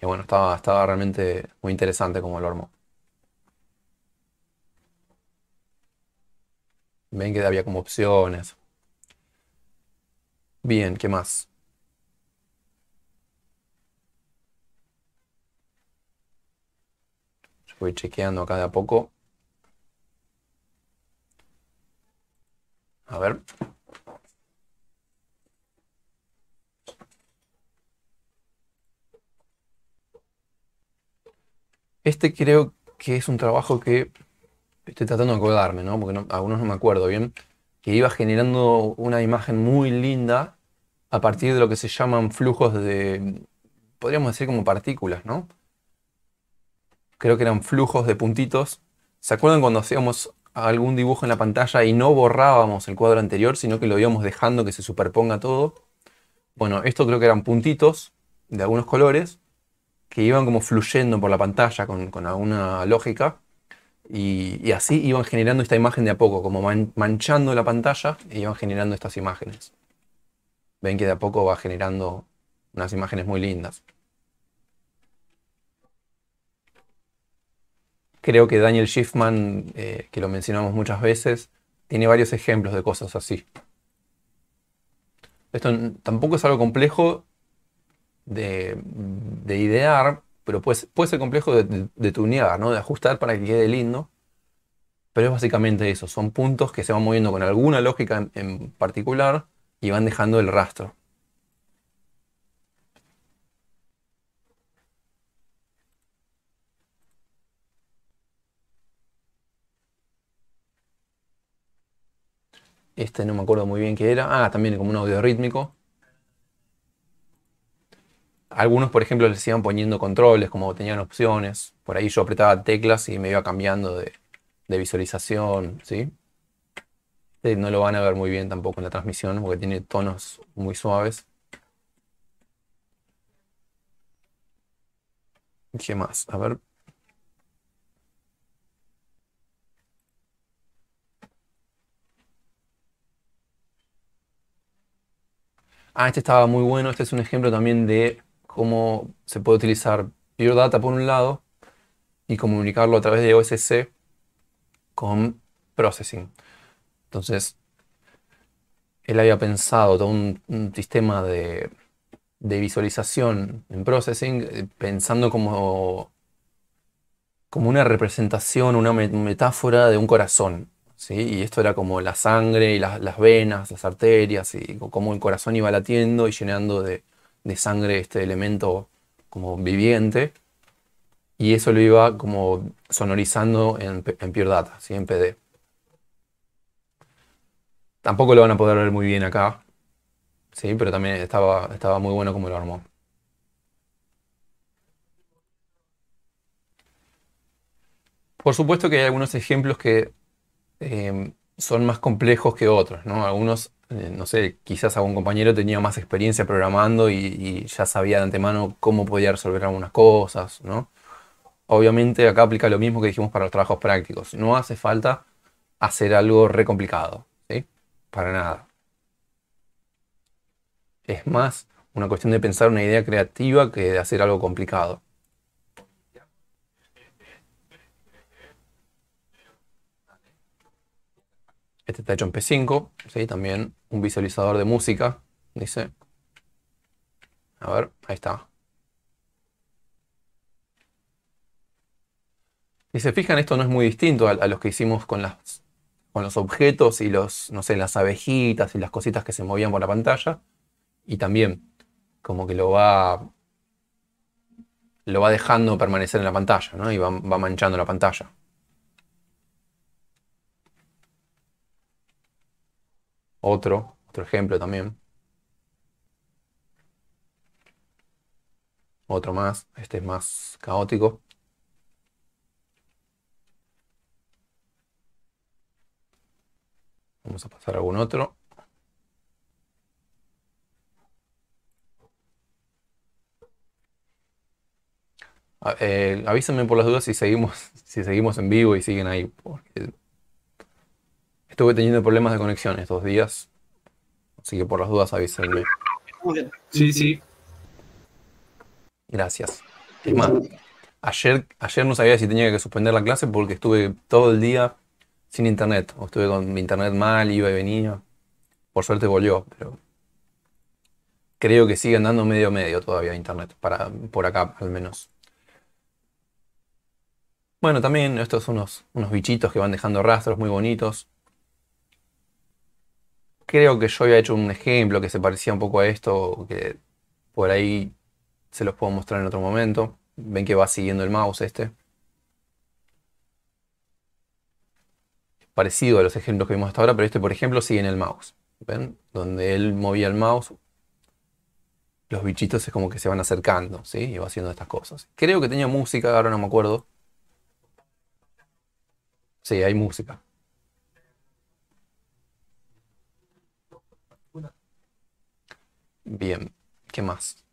Y bueno, estaba, estaba realmente muy interesante como lo armó. Ven que había como opciones. Bien, ¿qué más? Voy chequeando acá de a poco. A ver. Este creo que es un trabajo que estoy tratando de acordarme, ¿no? Porque algunos no me acuerdo bien. Que iba generando una imagen muy linda a partir de lo que se llaman flujos de, podríamos decir como partículas, ¿no? creo que eran flujos de puntitos. ¿Se acuerdan cuando hacíamos algún dibujo en la pantalla y no borrábamos el cuadro anterior, sino que lo íbamos dejando que se superponga todo? Bueno, esto creo que eran puntitos de algunos colores que iban como fluyendo por la pantalla con, alguna lógica. Y, así iban generando esta imagen de a poco, como manchando la pantalla, e iban generando estas imágenes. Ven que de a poco va generando unas imágenes muy lindas. Creo que Daniel Schiffman, eh, que lo mencionamos muchas veces, tiene varios ejemplos de cosas así. Esto tampoco es algo complejo de, idear, pero puede, puede, ser complejo de, tunear, ¿no? de ajustar para que quede lindo. Pero es básicamente eso, son puntos que se van moviendo con alguna lógica en particular y van dejando el rastro. Este no me acuerdo muy bien qué era. Ah, también como un audio rítmico. Algunos, por ejemplo, les iban poniendo controles, como tenían opciones. Por ahí yo apretaba teclas y me iba cambiando de, visualización, ¿sí? Eh, no lo van a ver muy bien tampoco en la transmisión porque tiene tonos muy suaves. ¿Qué más? A ver. ah, este estaba muy bueno, este es un ejemplo también de cómo se puede utilizar Pure Data por un lado y comunicarlo a través de OSC con Processing. Entonces, él había pensado todo un, sistema de, visualización en Processing, eh, pensando como, como una representación, una metáfora de un corazón. Y esto era como la sangre y las venas, las arterias, y cómo el corazón iba latiendo y llenando de, sangre este elemento como viviente. Y eso lo iba como sonorizando en, en Pure Data, en PD. Tampoco lo van a poder ver muy bien acá, ¿sí? pero también estaba, estaba muy bueno como lo armó. Por supuesto que hay algunos ejemplos que Em, son más complejos que otros, ¿no? Algunos, eh, no sé, quizás algún compañero tenía más experiencia programando y, ya sabía de antemano cómo podía resolver algunas cosas, ¿no? Obviamente acá aplica lo mismo que dijimos para los trabajos prácticos. No hace falta hacer algo re complicado, ¿sí? Para nada. Es más una cuestión de pensar una idea creativa que de hacer algo complicado. Este está hecho en P5, ¿sí? también un visualizador de música, dice. A ver, ahí está. Y se fijan, esto no es muy distinto a, los que hicimos con, las, con los objetos y los, no sé, las abejitas y las cositas que se movían por la pantalla. Y también, como que lo va, lo va dejando permanecer en la pantalla, ¿no? Y va manchando la pantalla. Otro, otro ejemplo también. Otro más, este es más caótico. Vamos a pasar a algún otro. Ah, eh, avísenme por las dudas si seguimos, si seguimos en vivo y siguen ahí. Estuve teniendo problemas de conexión estos días, así que por las dudas avísenme. Sí, sí. Gracias. ayer, ayer no sabía si tenía que suspender la clase porque estuve todo el día sin internet. O estuve con mi internet mal, iba y venía. Por suerte volvió, pero creo que sigue andando medio medio todavía internet, por acá al menos. Bueno, también estos son unos, unos bichitos que van dejando rastros muy bonitos creo que yo había hecho un ejemplo que se parecía un poco a esto, que por ahí se los puedo mostrar en otro momento. Ven que va siguiendo el mouse este. Parecido a los ejemplos que vimos hasta ahora, pero este por ejemplo sigue en el mouse. ¿Ven? Donde él movía el mouse, los bichitos es como que se van acercando, ¿sí? Y va haciendo estas cosas. Creo que tenía música, ahora no me acuerdo. Sí, hay música. Bien, ¿qué más?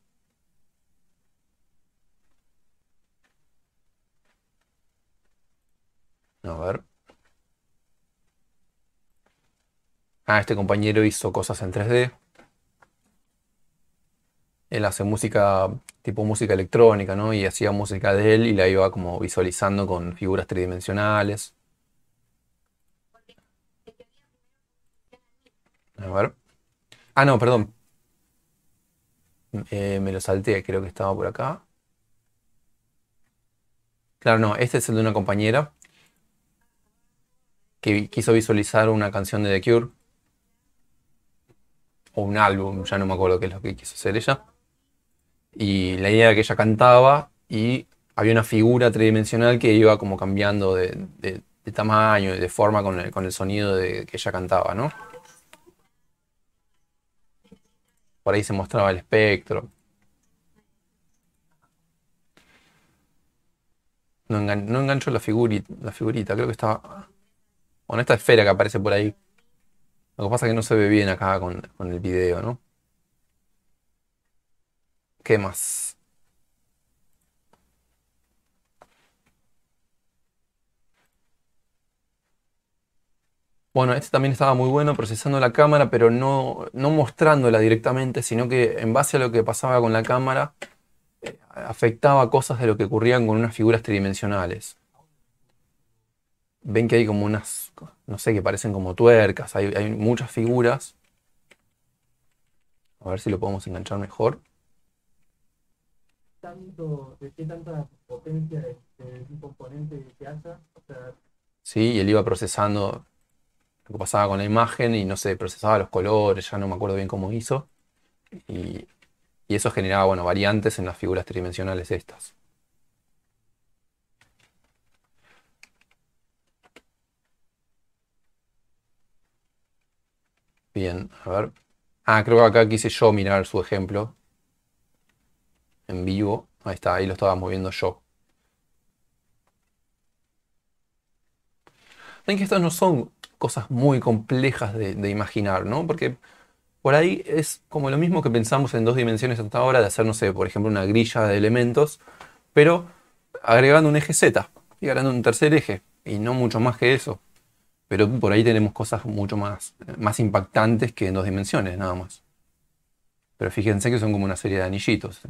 A ver. Ah, este compañero hizo cosas en 3D. Él hace música, tipo música electrónica, ¿no? Y hacía música de él y la iba como visualizando con figuras tridimensionales. A ver. Ah, no, perdón. Eh, me lo salté, creo que estaba por acá. Claro, no, este es el de una compañera que quiso visualizar una canción de The Cure o un álbum, ya no me acuerdo qué es lo que quiso hacer ella. Y la idea era que ella cantaba y había una figura tridimensional que iba como cambiando de, tamaño y de forma con el, con el sonido de que ella cantaba, ¿no? por ahí se mostraba el espectro. No, engancho la figurita, creo que estaba... Bueno, esta esfera que aparece por ahí. Lo que pasa es que no se ve bien acá con, con el video, ¿no? ¿Qué más? Bueno, este también estaba muy bueno procesando la cámara, pero no, no mostrándola directamente, sino que en base a lo que pasaba con la cámara, eh, afectaba cosas de lo que ocurrían con unas figuras tridimensionales. Ven que hay como unas, no sé, que parecen como tuercas, hay, muchas figuras. A ver si lo podemos enganchar mejor. ¿De qué tanta potencia de componente Sí, y él iba procesando pasaba con la imagen y no se procesaba los colores, ya no me acuerdo bien cómo hizo. Y, eso generaba, bueno, variantes en las figuras tridimensionales estas. Bien, a ver. Ah, creo que acá quise yo mirar su ejemplo. En vivo. Ahí está, ahí lo estaba moviendo yo. Ven que estos no son cosas muy complejas de, imaginar, ¿no? Porque por ahí es como lo mismo que pensamos en dos dimensiones hasta ahora de hacer, no sé, por ejemplo, una grilla de elementos, pero agregando un eje Z y agregando un tercer eje, y no mucho más que eso. Pero por ahí tenemos cosas mucho más, más impactantes que en dos dimensiones, nada más. Pero fíjense que son como una serie de anillitos.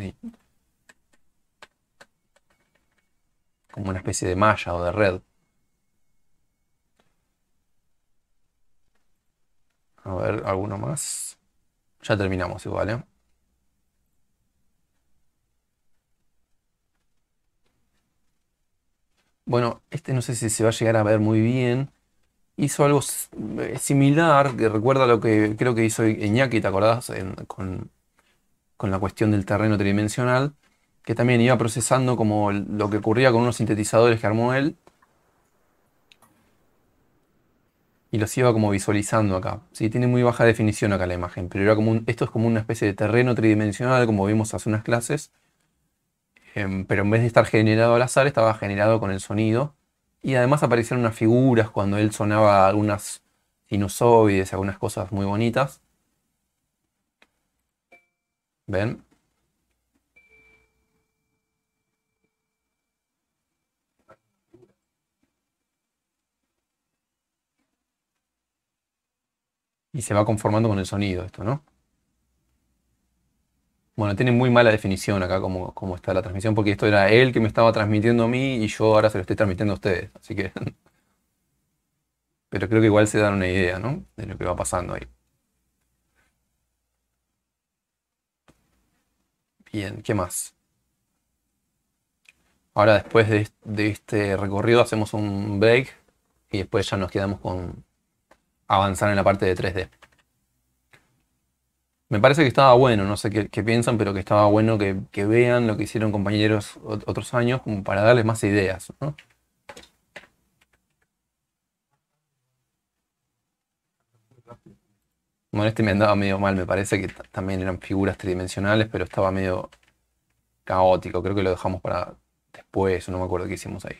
Como una especie de malla o de red. A ver, alguno más. Ya terminamos igual, ¿eh? Bueno, este no sé si se va a llegar a ver muy bien. Hizo algo eh, similar, que recuerda lo que creo que hizo Iñaki, ¿te acordás? con la cuestión del terreno tridimensional, que también iba procesando como lo que ocurría con unos sintetizadores que armó él y los iba como visualizando acá. ¿sí? Tiene muy baja definición acá la imagen, pero era como esto es como una especie de terreno tridimensional, como vimos hace unas clases, em, pero en vez de estar generado al azar, estaba generado con el sonido. Y además aparecieron unas figuras cuando él sonaba algunas sinusoides, algunas cosas muy bonitas. ¿Ven? y se va conformando con el sonido esto, ¿no? Bueno, tiene muy mala definición acá como, está la transmisión, porque esto era él que me estaba transmitiendo a mí y yo ahora se lo estoy transmitiendo a ustedes. Así que. Pero creo que igual se dan una idea, ¿no? De lo que va pasando ahí. Bien, ¿qué más? Ahora, después de este recorrido, hacemos un break y después ya nos quedamos con, avanzar en la parte de 3D. Me parece que estaba bueno, no sé qué, piensan, pero que estaba bueno que, vean lo que hicieron compañeros otros años como para darles más ideas. Bueno, este me andaba medio mal, me parece que también eran figuras tridimensionales, pero estaba medio caótico. Creo que lo dejamos para después, no me acuerdo qué hicimos ahí.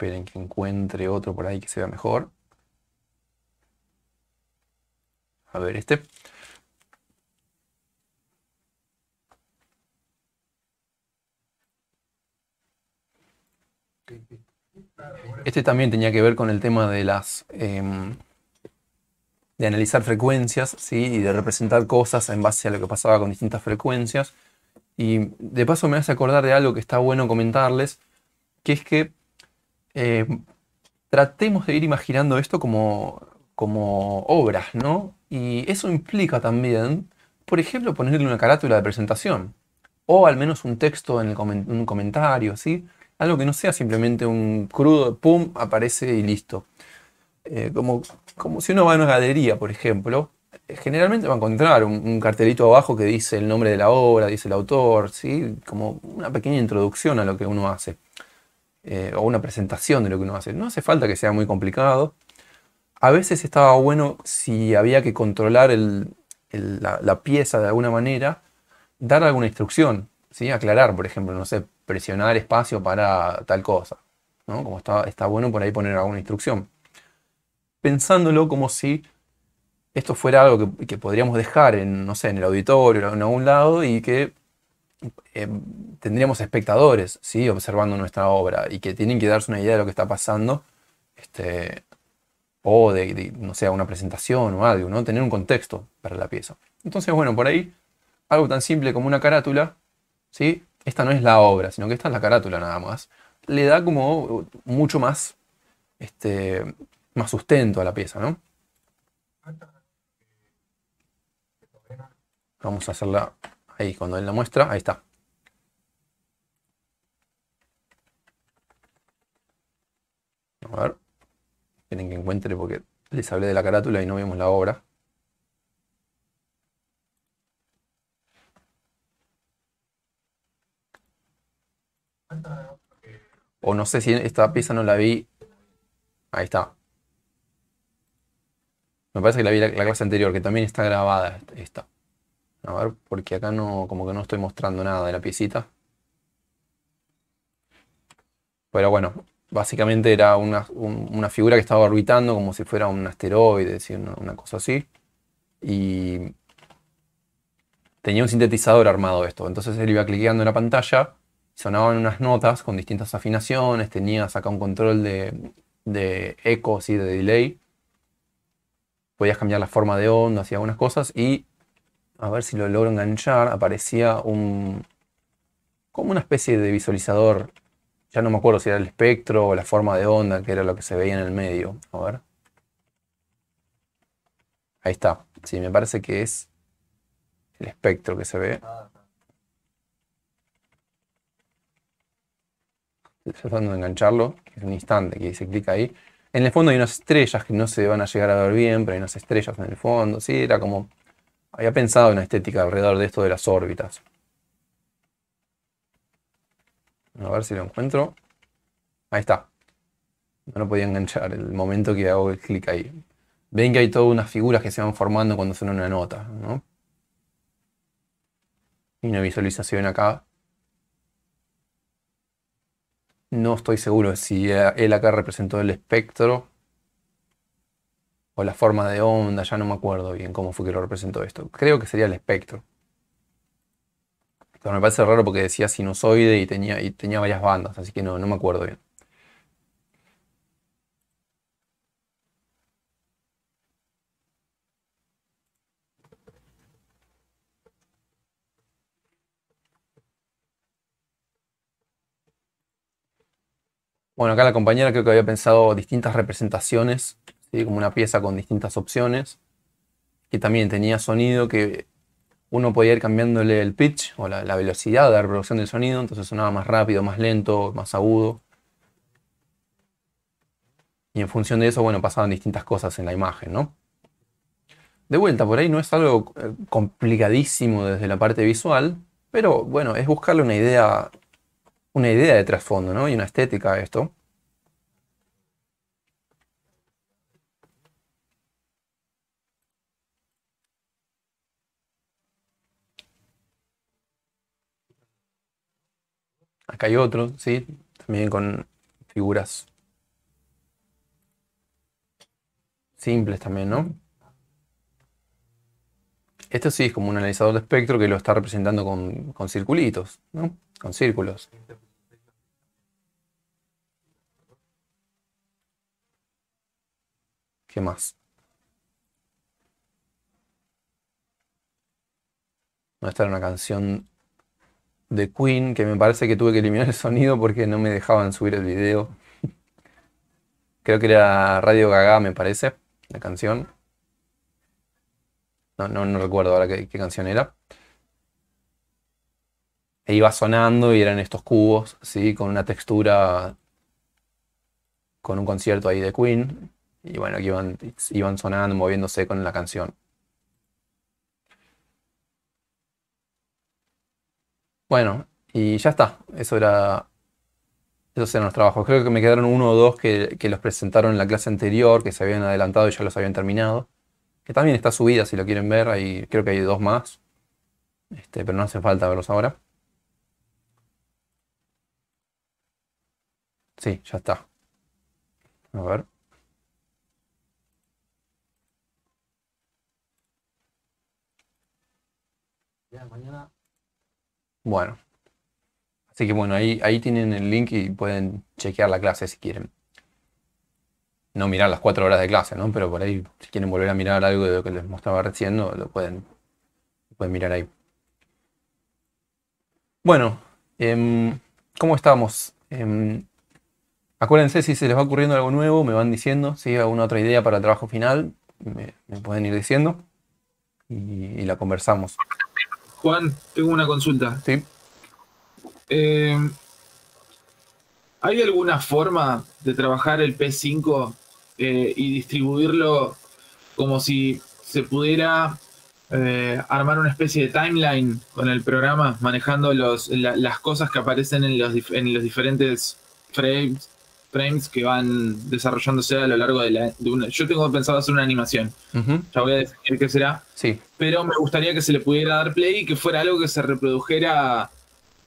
Esperen que encuentre otro por ahí que se vea mejor. A ver, este. Este también tenía que ver con el tema de las. Em, de analizar frecuencias, ¿sí? Y de representar cosas en base a lo que pasaba con distintas frecuencias. Y de paso me hace acordar de algo que está bueno comentarles, que es que eh, tratemos de ir imaginando esto como, como obras, ¿no? Y eso implica también, por ejemplo, ponerle una carátula de presentación, o al menos un texto en el un comentario, ¿sí? Algo que no sea simplemente un crudo, pum, aparece y listo. Eh, como, como si uno va a una galería, por ejemplo, eh, generalmente va a encontrar un, un, cartelito abajo que dice el nombre de la obra, dice el autor, ¿sí? como una pequeña introducción a lo que uno hace. Eh, o una presentación de lo que uno hace. No hace falta que sea muy complicado. A veces estaba bueno si había que controlar la, pieza de alguna manera, dar alguna instrucción, aclarar, por ejemplo, no sé, presionar espacio para tal cosa. ¿no? Como está, está bueno por ahí poner alguna instrucción. Pensándolo como si esto fuera algo que, podríamos dejar en, no sé, en el auditorio, en algún lado, y que eh, tendríamos espectadores, ¿sí? Observando nuestra obra y que tienen que darse una idea de lo que está pasando, este, o de, no sé, una presentación o algo, ¿no? Tener un contexto para la pieza. Entonces, bueno, por ahí, algo tan simple como una carátula, ¿sí? Esta no es la obra, sino que esta es la carátula nada más. Le da como mucho más, este, más sustento a la pieza, ¿no? Vamos a hacerla Ahí, cuando él la muestra, ahí está. A ver. Tienen que encuentre porque les hablé de la carátula y no vimos la obra. O no sé si esta pieza no la vi. Ahí está. Me parece que la vi la, la clase anterior, que también está grabada esta. A ver, porque acá no, como que no estoy mostrando nada de la piecita. Pero bueno, básicamente era una, figura que estaba orbitando como si fuera un asteroide, una, cosa así. Y tenía un sintetizador armado esto. Entonces él iba cliqueando en la pantalla, sonaban unas notas con distintas afinaciones, tenía acá un control de, de eco, así de delay. Podías cambiar la forma de onda, hacía algunas cosas y a ver si lo logro enganchar, aparecía un. como una especie de visualizador. Ya no me acuerdo si era el espectro o la forma de onda, que era lo que se veía en el medio. A ver. Ahí está. Sí, me parece que es el espectro que se ve. Estoy tratando de engancharlo, es un instante que dice clic ahí. En el fondo hay unas estrellas que no se van a llegar a ver bien, pero hay unas estrellas en el fondo. Sí, era como había pensado en la estética alrededor de esto de las órbitas. A ver si lo encuentro. Ahí está. No lo podía enganchar el momento que hago el clic ahí. Ven que hay todas unas figuras que se van formando cuando son una nota, ¿no? Y una visualización acá. No estoy seguro si él acá representó el espectro la forma de onda, ya no me acuerdo bien cómo fue que lo representó esto. Creo que sería el espectro. Pero me parece raro porque decía sinusoide y tenía, y tenía varias bandas, así que no, no me acuerdo bien. Bueno, acá la compañera creo que había pensado distintas representaciones como una pieza con distintas opciones, que también tenía sonido que uno podía ir cambiándole el pitch o la, velocidad de la reproducción del sonido, entonces sonaba más rápido, más lento, más agudo. Y en función de eso, bueno, pasaban distintas cosas en la imagen, ¿no? De vuelta, por ahí no es algo eh, complicadísimo desde la parte visual, pero bueno, es buscarle una idea, una idea de trasfondo, ¿no? Y una estética a esto. Acá hay otro, ¿sí? También con figuras simples también, ¿no? Esto sí es como un analizador de espectro que lo está representando con, circulitos, ¿no? Con círculos. ¿Qué más? no a una canción de Queen, que me parece que tuve que eliminar el sonido porque no me dejaban subir el video. Creo que era Radio Gaga, me parece, la canción. No, no, no recuerdo ahora qué, canción era. E iba sonando y eran estos cubos, Con una textura, con un concierto ahí de Queen. Y bueno, que iban sonando, moviéndose con la canción. Bueno, y ya está. Eso era. Esos eran los trabajos. Creo que me quedaron uno o dos que, los presentaron en la clase anterior, que se habían adelantado y ya los habían terminado. Que también está subida si lo quieren ver. creo que hay dos más. Este, pero no hace falta verlos ahora. Sí, ya está. A ver. Ya, mañana. Bueno. Así que bueno, ahí, ahí tienen el link y pueden chequear la clase si quieren. No mirar las cuatro horas de clase, ¿no? Pero por ahí, si quieren volver a mirar algo de lo que les mostraba recién, lo pueden, pueden mirar ahí. Bueno, em, ¿cómo estamos? Em, acuérdense, si se les va ocurriendo algo nuevo, me van diciendo. Si hay alguna otra idea para el trabajo final, me, pueden ir diciendo y la conversamos. Juan, tengo una consulta. Sí. Eh, ¿Hay alguna forma de trabajar el P5 eh, y distribuirlo como si se pudiera eh, armar una especie de timeline con el programa, manejando las cosas que aparecen en los, en los diferentes frames frames que van desarrollándose a lo largo de la. una, yo tengo pensado hacer una animación. Ya voy a decir qué será. Sí. Pero me gustaría que se le pudiera dar play y que fuera algo que se reprodujera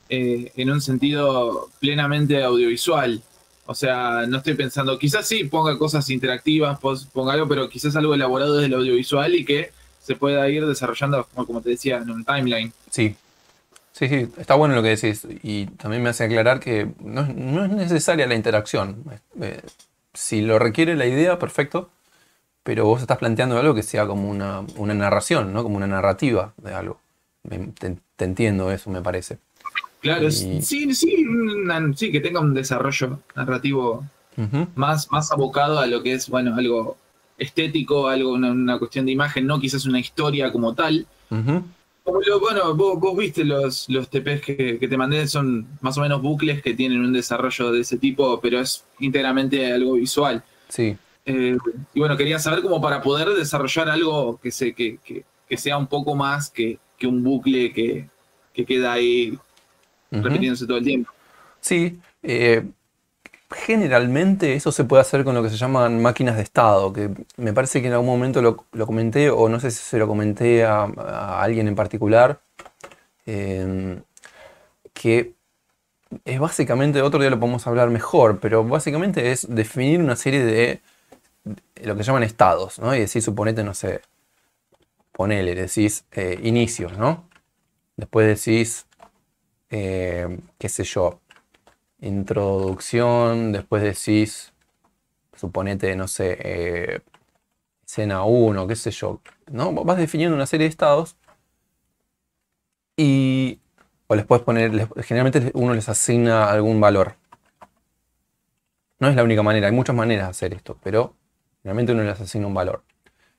eh, en un sentido plenamente audiovisual. O sea, no estoy pensando, quizás sí ponga cosas interactivas, ponga algo, pero quizás algo elaborado desde el audiovisual y que se pueda ir desarrollando, como, como te decía, en un timeline. Sí. Sí, sí, está bueno lo que decís y también me hace aclarar que no es, necesaria la interacción. Eh, si lo requiere la idea, perfecto, pero vos estás planteando algo que sea como una, narración, ¿no? Como una narrativa de algo. te, entiendo eso, me parece. Claro, sí, sí, que tenga un desarrollo narrativo más, abocado a lo que es, bueno, algo estético, algo, una, cuestión de imagen, no quizás una historia como tal bueno, vos, viste los, los TPs que, te mandé, son más o menos bucles que tienen un desarrollo de ese tipo, pero es íntegramente algo visual. Sí. Eh, y bueno, quería saber cómo para poder desarrollar algo que, sea un poco más que, un bucle que, queda ahí repitiéndose todo el tiempo. Sí, eh, Generalmente eso se puede hacer con lo que se llaman máquinas de estado, que me parece que en algún momento lo, comenté, o no sé si se lo comenté a, alguien en particular, em, que es básicamente, otro día lo podemos hablar mejor, pero básicamente es definir una serie de, lo que llaman estados, ¿no? Y decir, suponete, no sé, ponele, decís eh, inicios, ¿no? Después decís, eh, qué sé yo, introducción, después decís, suponete, no sé, eh, escena 1, qué sé yo, ¿no? Vas definiendo una serie de estados y... O les puedes poner, generalmente uno les asigna algún valor. No es la única manera, hay muchas maneras de hacer esto, pero generalmente uno les asigna un valor.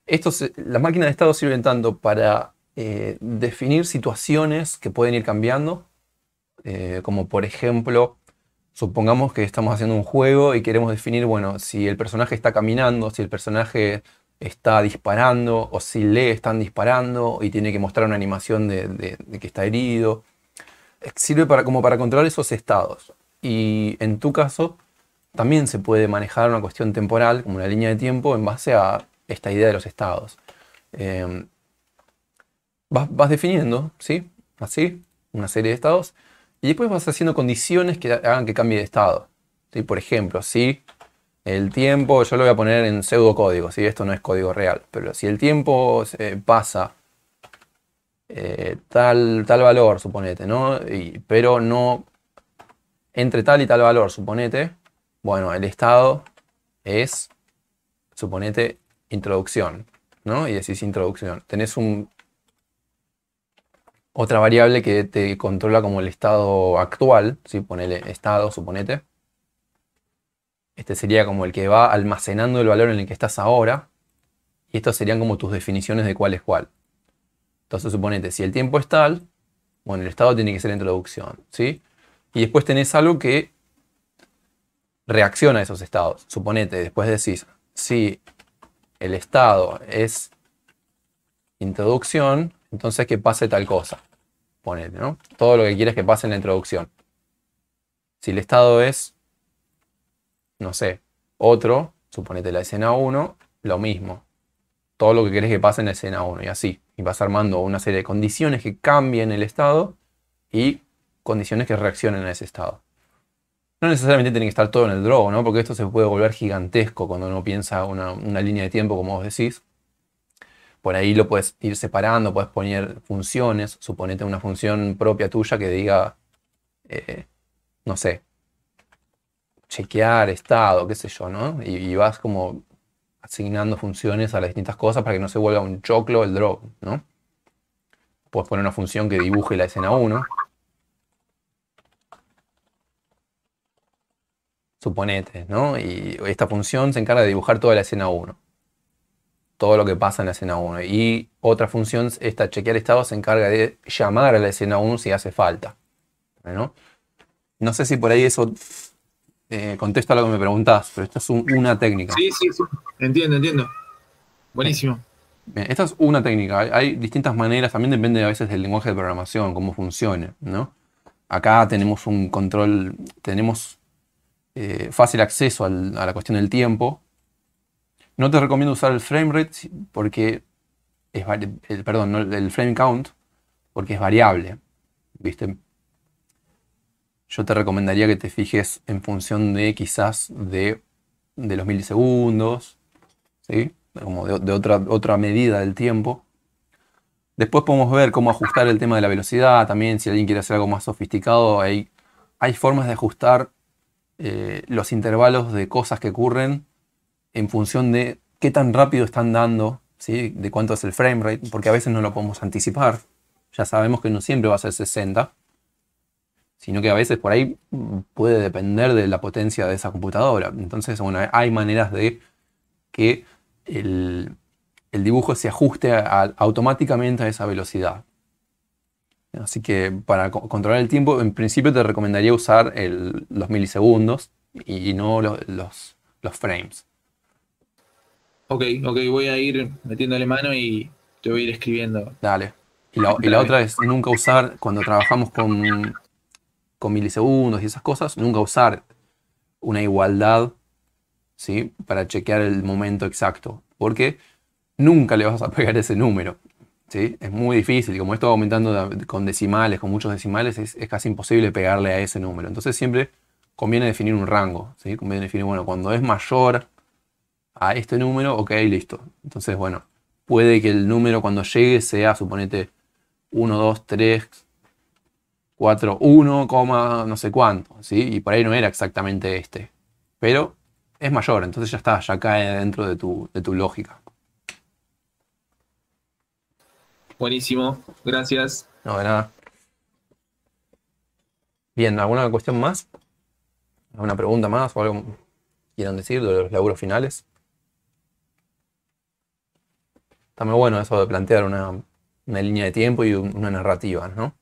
las máquinas de estado sirven tanto para eh, definir situaciones que pueden ir cambiando, eh, como por ejemplo Supongamos que estamos haciendo un juego y queremos definir, bueno, si el personaje está caminando, si el personaje está disparando o si le están disparando y tiene que mostrar una animación de, que está herido. Sirve para, como para controlar esos estados. Y en tu caso, también se puede manejar una cuestión temporal, como una línea de tiempo, en base a esta idea de los estados. Em, vas, vas, definiendo, ¿sí? Así, una serie de estados, y después vas haciendo condiciones que hagan que cambie de estado. Por ejemplo, si el tiempo, yo lo voy a poner en pseudocódigo, si esto no es código real, pero si el tiempo eh, pasa eh, tal, tal valor, suponete, ¿no? pero no entre tal y tal valor, suponete, bueno, el estado es, suponete, introducción, ¿no? Y decís introducción. Tenés un otra variable que te controla como el estado actual, ¿sí? ponele estado, suponete. Este sería como el que va almacenando el valor en el que estás ahora. Y estas serían como tus definiciones de cuál es cuál. Entonces suponete, si el tiempo es tal, bueno, el estado tiene que ser introducción, ¿sí? Y después tenés algo que reacciona a esos estados. Suponete, después decís, si el estado es introducción, entonces que pase tal cosa. Ponete, ¿no? Todo lo que quieres que pase en la introducción. Si el estado es, no sé, otro, suponete la escena 1, lo mismo. Todo lo que quieres que pase en la escena 1 y así. Y vas armando una serie de condiciones que cambien el estado y condiciones que reaccionen a ese estado. No necesariamente tiene que estar todo en el drogo, ¿no? Porque esto se puede volver gigantesco cuando uno piensa una, una línea de tiempo, como vos decís por ahí lo puedes ir separando, puedes poner funciones, suponete una función propia tuya que diga, eh, no sé, chequear estado, qué sé yo, ¿no? Y, vas como asignando funciones a las distintas cosas para que no se vuelva un choclo el drop, ¿no? Puedes poner una función que dibuje la escena 1. Suponete, ¿no? Y esta función se encarga de dibujar toda la escena 1 todo lo que pasa en la escena 1. Y otra función, esta chequear estado, se encarga de llamar a la escena 1 si hace falta. ¿no? sé si por ahí eso eh, contesta lo que me preguntás, pero esta es una técnica. Sí, sí, sí. Entiendo, entiendo. Buenísimo. esta es una técnica. Hay distintas maneras, también depende a veces del lenguaje de programación, cómo funcione, ¿no? Acá tenemos un control, tenemos eh, fácil acceso a la cuestión del tiempo, no te recomiendo usar el frame rate porque es el, perdón, frame count porque es variable. ¿Viste? Yo te recomendaría que te fijes en función de quizás de, los milisegundos, ¿sí? como de, otra, otra medida del tiempo. Después podemos ver cómo ajustar el tema de la velocidad. También, si alguien quiere hacer algo más sofisticado, hay, hay formas de ajustar eh, los intervalos de cosas que ocurren en función de qué tan rápido están dando, de cuánto es el frame rate, porque a veces no lo podemos anticipar. Ya sabemos que no siempre va a ser 60, sino que a veces por ahí puede depender de la potencia de esa computadora. Entonces, bueno, hay maneras de que el, dibujo se ajuste automáticamente a esa velocidad. Así que para controlar el tiempo, en principio te recomendaría usar los milisegundos y, no los frames. Ok, ok, voy a ir metiéndole mano y te voy a ir escribiendo. Dale. Y la, otra es nunca usar, cuando trabajamos con, con milisegundos y esas cosas, nunca usar una igualdad ¿sí? para chequear el momento exacto. Porque nunca le vas a pegar ese número. ¿sí? Es muy difícil. Como esto va aumentando con decimales, con muchos decimales, es, casi imposible pegarle a ese número. Entonces siempre conviene definir un rango. ¿sí? Conviene definir, bueno, cuando es mayor a este número, ok, listo. Entonces, bueno, puede que el número cuando llegue sea, suponete, 1, 2, 3, 4, 1, no sé cuánto, ¿sí? Y por ahí no era exactamente este. Pero es mayor, entonces ya está, ya cae dentro de tu, de tu lógica. Buenísimo, gracias. No, de nada. Bien, ¿alguna cuestión más? ¿Alguna pregunta más o algo quieran decir de los laburos finales? está muy bueno eso de plantear una, línea de tiempo y una narrativa, ¿no?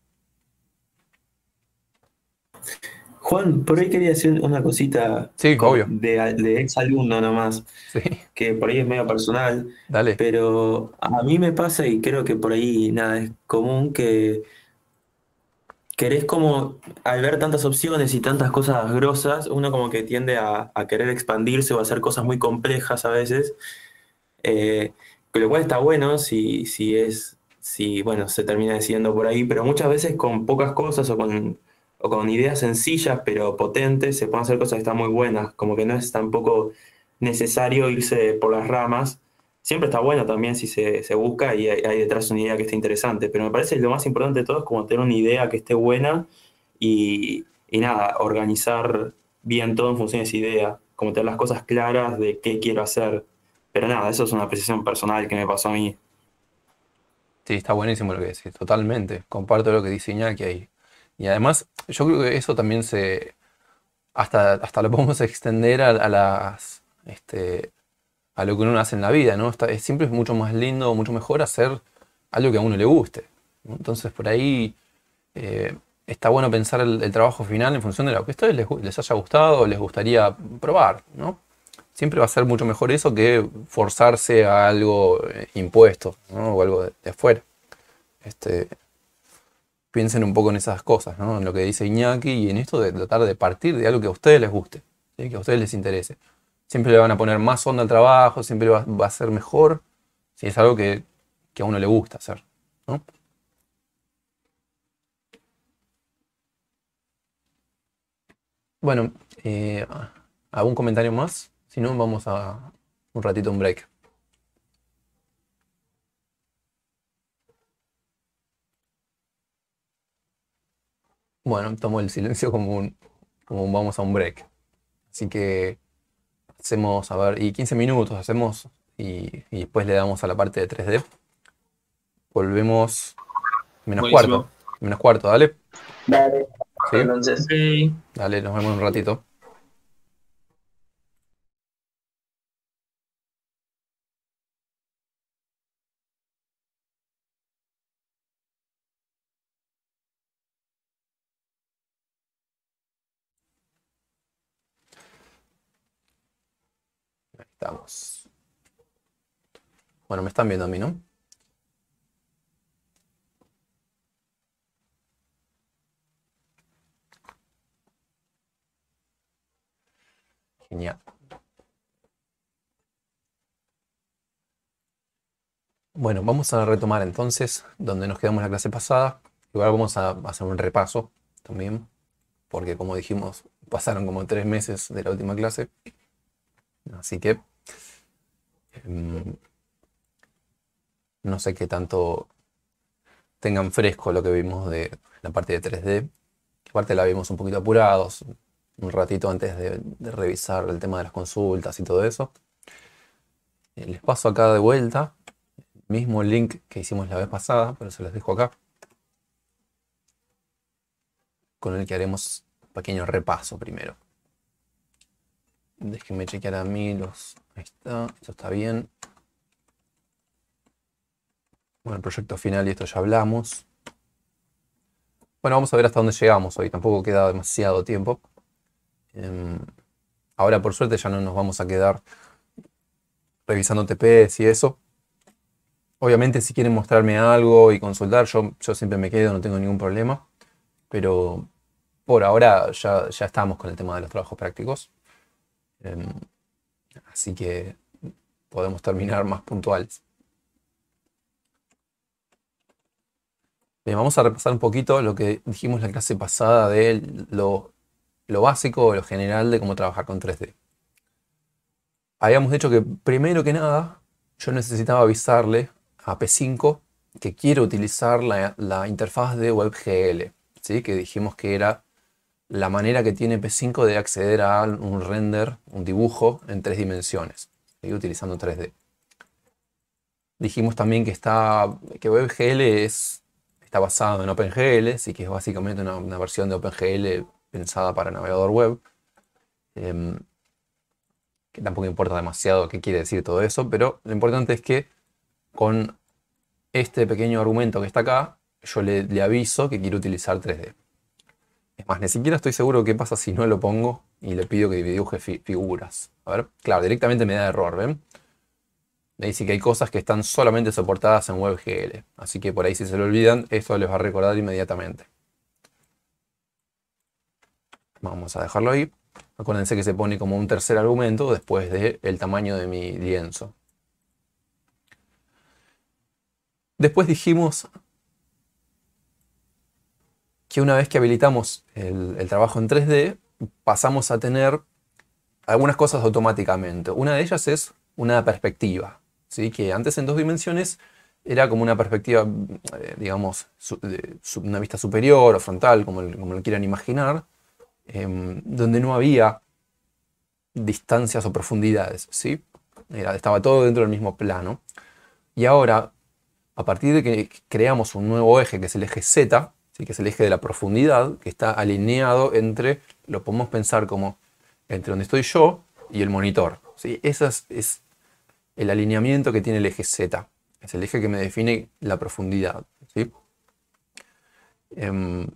Juan, por ahí quería hacer una cosita sí, obvio. De, ex alumno nomás, que por ahí es medio personal, Dale. pero a mí me pasa y creo que por ahí nada, es común que querés como, al ver tantas opciones y tantas cosas grosas, uno como que tiende a, querer expandirse o a hacer cosas muy complejas a veces. Eh, que lo cual está bueno si, si es, si, bueno, se termina decidiendo por ahí, pero muchas veces con pocas cosas o con, ideas sencillas pero potentes se pueden hacer cosas que están muy buenas, como que no es tampoco necesario irse por las ramas. Siempre está bueno también si se, busca y hay, detrás una idea que esté interesante, pero me parece lo más importante de todo es como tener una idea que esté buena y, y nada, organizar bien todo en función de esa idea, como tener las cosas claras de qué quiero hacer, pero nada, eso es una precisión personal que me pasó a mí. Sí, está buenísimo lo que decís, totalmente. Comparto lo que dice que hay Y además, yo creo que eso también se. Hasta, hasta lo podemos extender a, las. Este, a lo que uno hace en la vida, ¿no? es, siempre es mucho más lindo, mucho mejor hacer algo que a uno le guste. Entonces, por ahí. Eh, está bueno pensar el, trabajo final en función de lo que a ustedes les, les haya gustado o les gustaría probar, ¿no? siempre va a ser mucho mejor eso que forzarse a algo eh, impuesto ¿no? o algo de, afuera. Este, piensen un poco en esas cosas, ¿no? en lo que dice Iñaki y en esto de tratar de partir de algo que a ustedes les guste, que a ustedes les interese. Siempre le van a poner más onda al trabajo, siempre va, a ser mejor si es algo que, a uno le gusta hacer. Bueno, eh, ¿algún comentario más? Si no, vamos a un ratito un break. Bueno, tomo el silencio como un, como vamos a un break. Así que hacemos, a ver, y 15 minutos hacemos y, después le damos a la parte de 3D. Volvemos menos cuarto. Menos cuarto, dale. Dale. Entonces. Dale, nos vemos un ratito. Estamos. Bueno, me están viendo a mí, ¿no? Genial. Bueno, vamos a retomar entonces donde nos quedamos la clase pasada. Igual vamos a hacer un repaso también, porque como dijimos, pasaron como tres meses de la última clase. Así que Mm, no sé qué tanto tengan fresco lo que vimos de la parte de 3D. Aparte la vimos un poquito apurados, un ratito antes de, revisar el tema de las consultas y todo eso. Eh, les paso acá de vuelta, mismo link que hicimos la vez pasada, pero se los dejo acá, con el que haremos un pequeño repaso primero. Déjenme chequear a mí los. Ahí está, esto está bien. Bueno, el proyecto final y esto ya hablamos. Bueno, vamos a ver hasta dónde llegamos hoy. Tampoco queda demasiado tiempo. Em, ahora, por suerte, ya no nos vamos a quedar revisando TPs y eso. Obviamente, si quieren mostrarme algo y consultar, yo, yo siempre me quedo, no tengo ningún problema. Pero por ahora ya estamos con el tema de los trabajos prácticos. Em, así que podemos terminar más puntuales. Bien, vamos a repasar un poquito lo que dijimos la clase pasada de lo, básico lo general de cómo trabajar con 3D. Habíamos dicho que primero que nada yo necesitaba avisarle a P5 que quiero utilizar la, la interfaz de WebGL, ¿sí? que dijimos que era la manera que tiene P5 de acceder a un render, un dibujo en tres dimensiones, y utilizando 3D. Dijimos también que, está, WebGL es, está basado en OpenGL, así que es básicamente una, versión de OpenGL pensada para navegador web. Em, que tampoco importa demasiado qué quiere decir todo eso, pero lo importante es que con este pequeño argumento que está acá, yo le, le aviso que quiero utilizar 3D. Es más, ni siquiera estoy seguro qué pasa si no lo pongo y le pido que dibuje figuras. A ver, claro, directamente me da error, ¿ven? Me dice que hay cosas que están solamente soportadas en WebGL. Así que por ahí si se lo olvidan, esto les va a recordar inmediatamente. Vamos a dejarlo ahí. Acuérdense que se pone como un tercer argumento después del tamaño de mi lienzo. Después dijimos que una vez que habilitamos el, trabajo en 3D, pasamos a tener algunas cosas automáticamente. Una de ellas es una perspectiva, ¿sí? que antes en dos dimensiones era como una perspectiva, eh, digamos, una vista superior o frontal, como, lo quieran imaginar, em, donde no había distancias o profundidades, ¿sí? estaba todo dentro del mismo plano. Y ahora, a partir de que creamos un nuevo eje, que es el eje Z, que es el eje de la profundidad, que está alineado entre, lo podemos pensar como entre donde estoy yo y el monitor. ¿sí? Ese es, el alineamiento que tiene el eje Z. Es el eje que me define la profundidad. Em,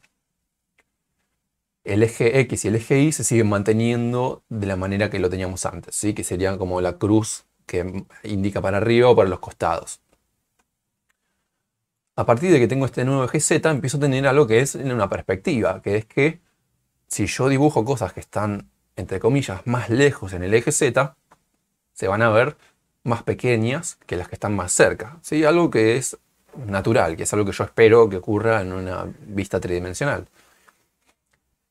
el eje X y el eje Y se siguen manteniendo de la manera que lo teníamos antes, ¿sí? que sería como la cruz que indica para arriba o para los costados a partir de que tengo este nuevo eje Z, empiezo a tener algo que es una perspectiva, que es que si yo dibujo cosas que están, entre comillas, más lejos en el eje Z, se van a ver más pequeñas que las que están más cerca. ¿sí? Algo que es natural, que es algo que yo espero que ocurra en una vista tridimensional.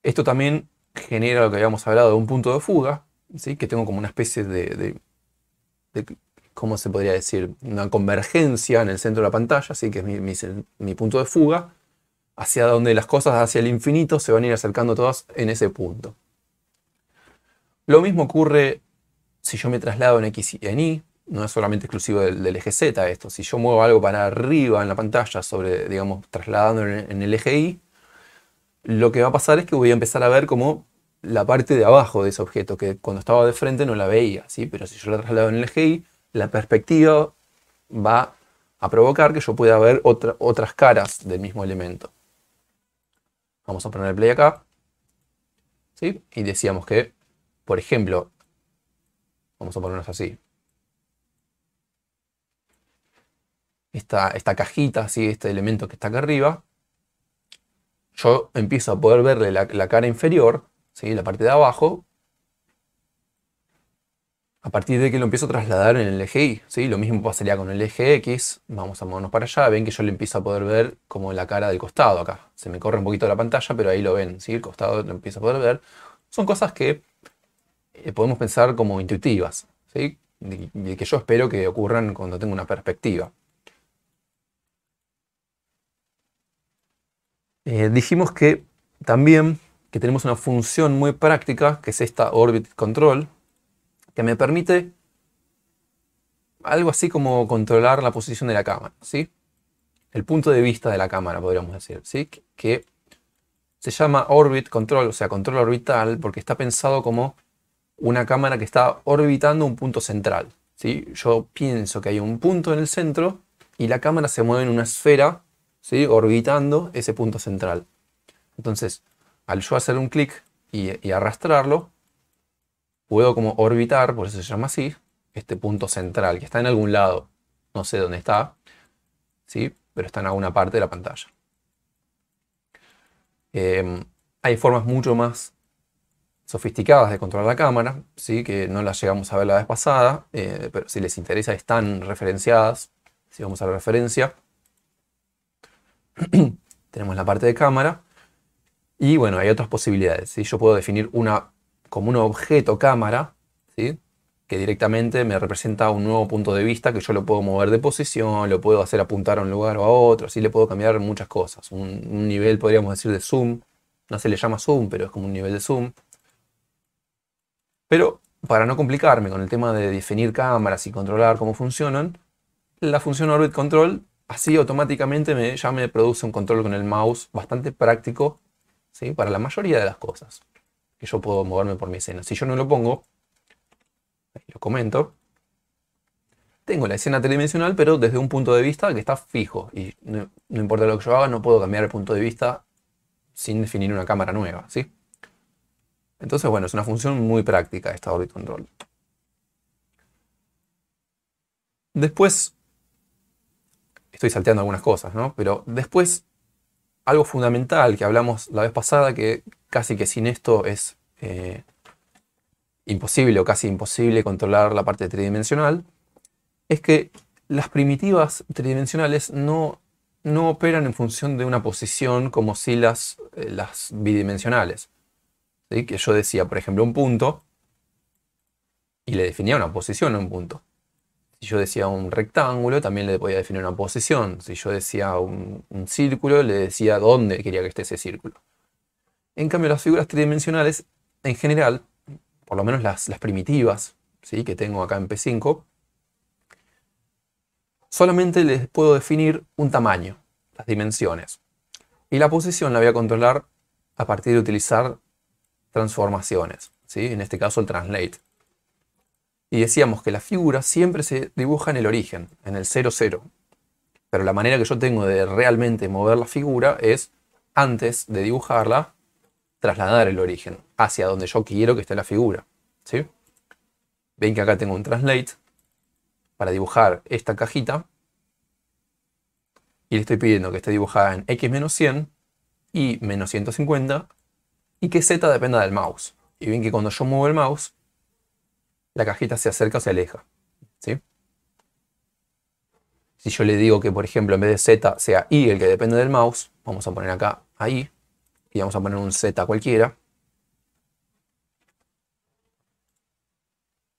Esto también genera lo que habíamos hablado de un punto de fuga, que tengo como una especie de ¿cómo se podría decir? Una convergencia en el centro de la pantalla, así que es mi, punto de fuga, hacia donde las cosas, hacia el infinito, se van a ir acercando todas en ese punto. Lo mismo ocurre si yo me traslado en X y en Y, no es solamente exclusivo del, eje Z esto, si yo muevo algo para arriba en la pantalla, sobre, digamos, trasladándolo en, el eje Y, lo que va a pasar es que voy a empezar a ver como la parte de abajo de ese objeto, que cuando estaba de frente no la veía, ¿sí? pero si yo la traslado en el eje Y, la perspectiva va a provocar que yo pueda ver otras caras del mismo elemento. Vamos a poner el play acá. ¿sí? Y decíamos que, por ejemplo, vamos a ponernos así. Esta, esta cajita, ¿sí? este elemento que está acá arriba, yo empiezo a poder verle la, cara inferior, ¿sí? la parte de abajo, a partir de que lo empiezo a trasladar en el eje Y. Lo mismo pasaría con el eje X. Vamos a movernos para allá. Ven que yo lo empiezo a poder ver como la cara del costado acá. Se me corre un poquito la pantalla, pero ahí lo ven. El costado lo empiezo a poder ver. Son cosas que eh, podemos pensar como intuitivas. y que yo espero que ocurran cuando tengo una perspectiva. Eh, dijimos que también que tenemos una función muy práctica, que es esta Orbit Control, que me permite algo así como controlar la posición de la cámara, ¿sí? El punto de vista de la cámara, podríamos decir, ¿sí? Que se llama Orbit Control, o sea, control orbital, porque está pensado como una cámara que está orbitando un punto central, ¿sí? Yo pienso que hay un punto en el centro y la cámara se mueve en una esfera, ¿sí? Orbitando ese punto central. Entonces, al yo hacer un clic y, y arrastrarlo, puedo como orbitar, por eso se llama así, este punto central, que está en algún lado, no sé dónde está, ¿sí? pero está en alguna parte de la pantalla. Em, hay formas mucho más sofisticadas de controlar la cámara, ¿sí? que no las llegamos a ver la vez pasada, eh, pero si les interesa están referenciadas, si vamos a la referencia, tenemos la parte de cámara, y bueno, hay otras posibilidades, yo puedo definir una como un objeto cámara, ¿sí? que directamente me representa un nuevo punto de vista que yo lo puedo mover de posición, lo puedo hacer apuntar a un lugar o a otro, así le puedo cambiar muchas cosas. Un, nivel, podríamos decir, de zoom. No se le llama zoom, pero es como un nivel de zoom. Pero para no complicarme con el tema de definir cámaras y controlar cómo funcionan, la función Orbit Control así automáticamente me, ya me produce un control con el mouse bastante práctico ¿sí? para la mayoría de las cosas yo puedo moverme por mi escena. Si yo no lo pongo, lo comento, tengo la escena tridimensional, pero desde un punto de vista que está fijo. Y no, importa lo que yo haga, no puedo cambiar el punto de vista sin definir una cámara nueva, ¿sí? Entonces, bueno, es una función muy práctica esta Orbit Control. Después, estoy salteando algunas cosas, ¿no? Pero después, algo fundamental que hablamos la vez pasada, que casi que sin esto es eh, imposible o casi imposible controlar la parte tridimensional, es que las primitivas tridimensionales no, no operan en función de una posición como si las, eh, las bidimensionales. Que yo decía, por ejemplo, un punto y le definía una posición a un punto. Si yo decía un rectángulo, también le podía definir una posición. Si yo decía un círculo, le decía dónde quería que esté ese círculo. En cambio, las figuras tridimensionales, en general, por lo menos las, primitivas, ¿sí? que tengo acá en P5, solamente les puedo definir un tamaño, las dimensiones. Y la posición la voy a controlar a partir de utilizar transformaciones, ¿sí? en este caso el translate. Y decíamos que la figura siempre se dibuja en el origen, en el 0, 0. Pero la manera que yo tengo de realmente mover la figura es, antes de dibujarla, trasladar el origen hacia donde yo quiero que esté la figura. ¿sí? Ven que acá tengo un translate para dibujar esta cajita y le estoy pidiendo que esté dibujada en x menos 100 y menos 150 y que z dependa del mouse. Y ven que cuando yo muevo el mouse, la cajita se acerca o se aleja. ¿sí? Si yo le digo que, por ejemplo, en vez de z sea y el que depende del mouse, vamos a poner acá ahí y vamos a poner un Z cualquiera.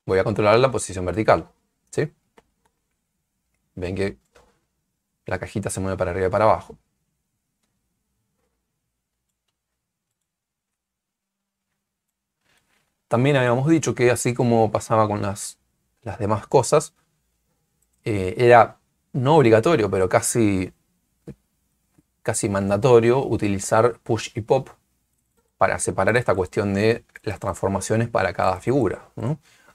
Voy a controlar la posición vertical. Ven que la cajita se mueve para arriba y para abajo. También habíamos dicho que así como pasaba con las, demás cosas, eh, era no obligatorio, pero casi casi mandatorio utilizar push y pop para separar esta cuestión de las transformaciones para cada figura.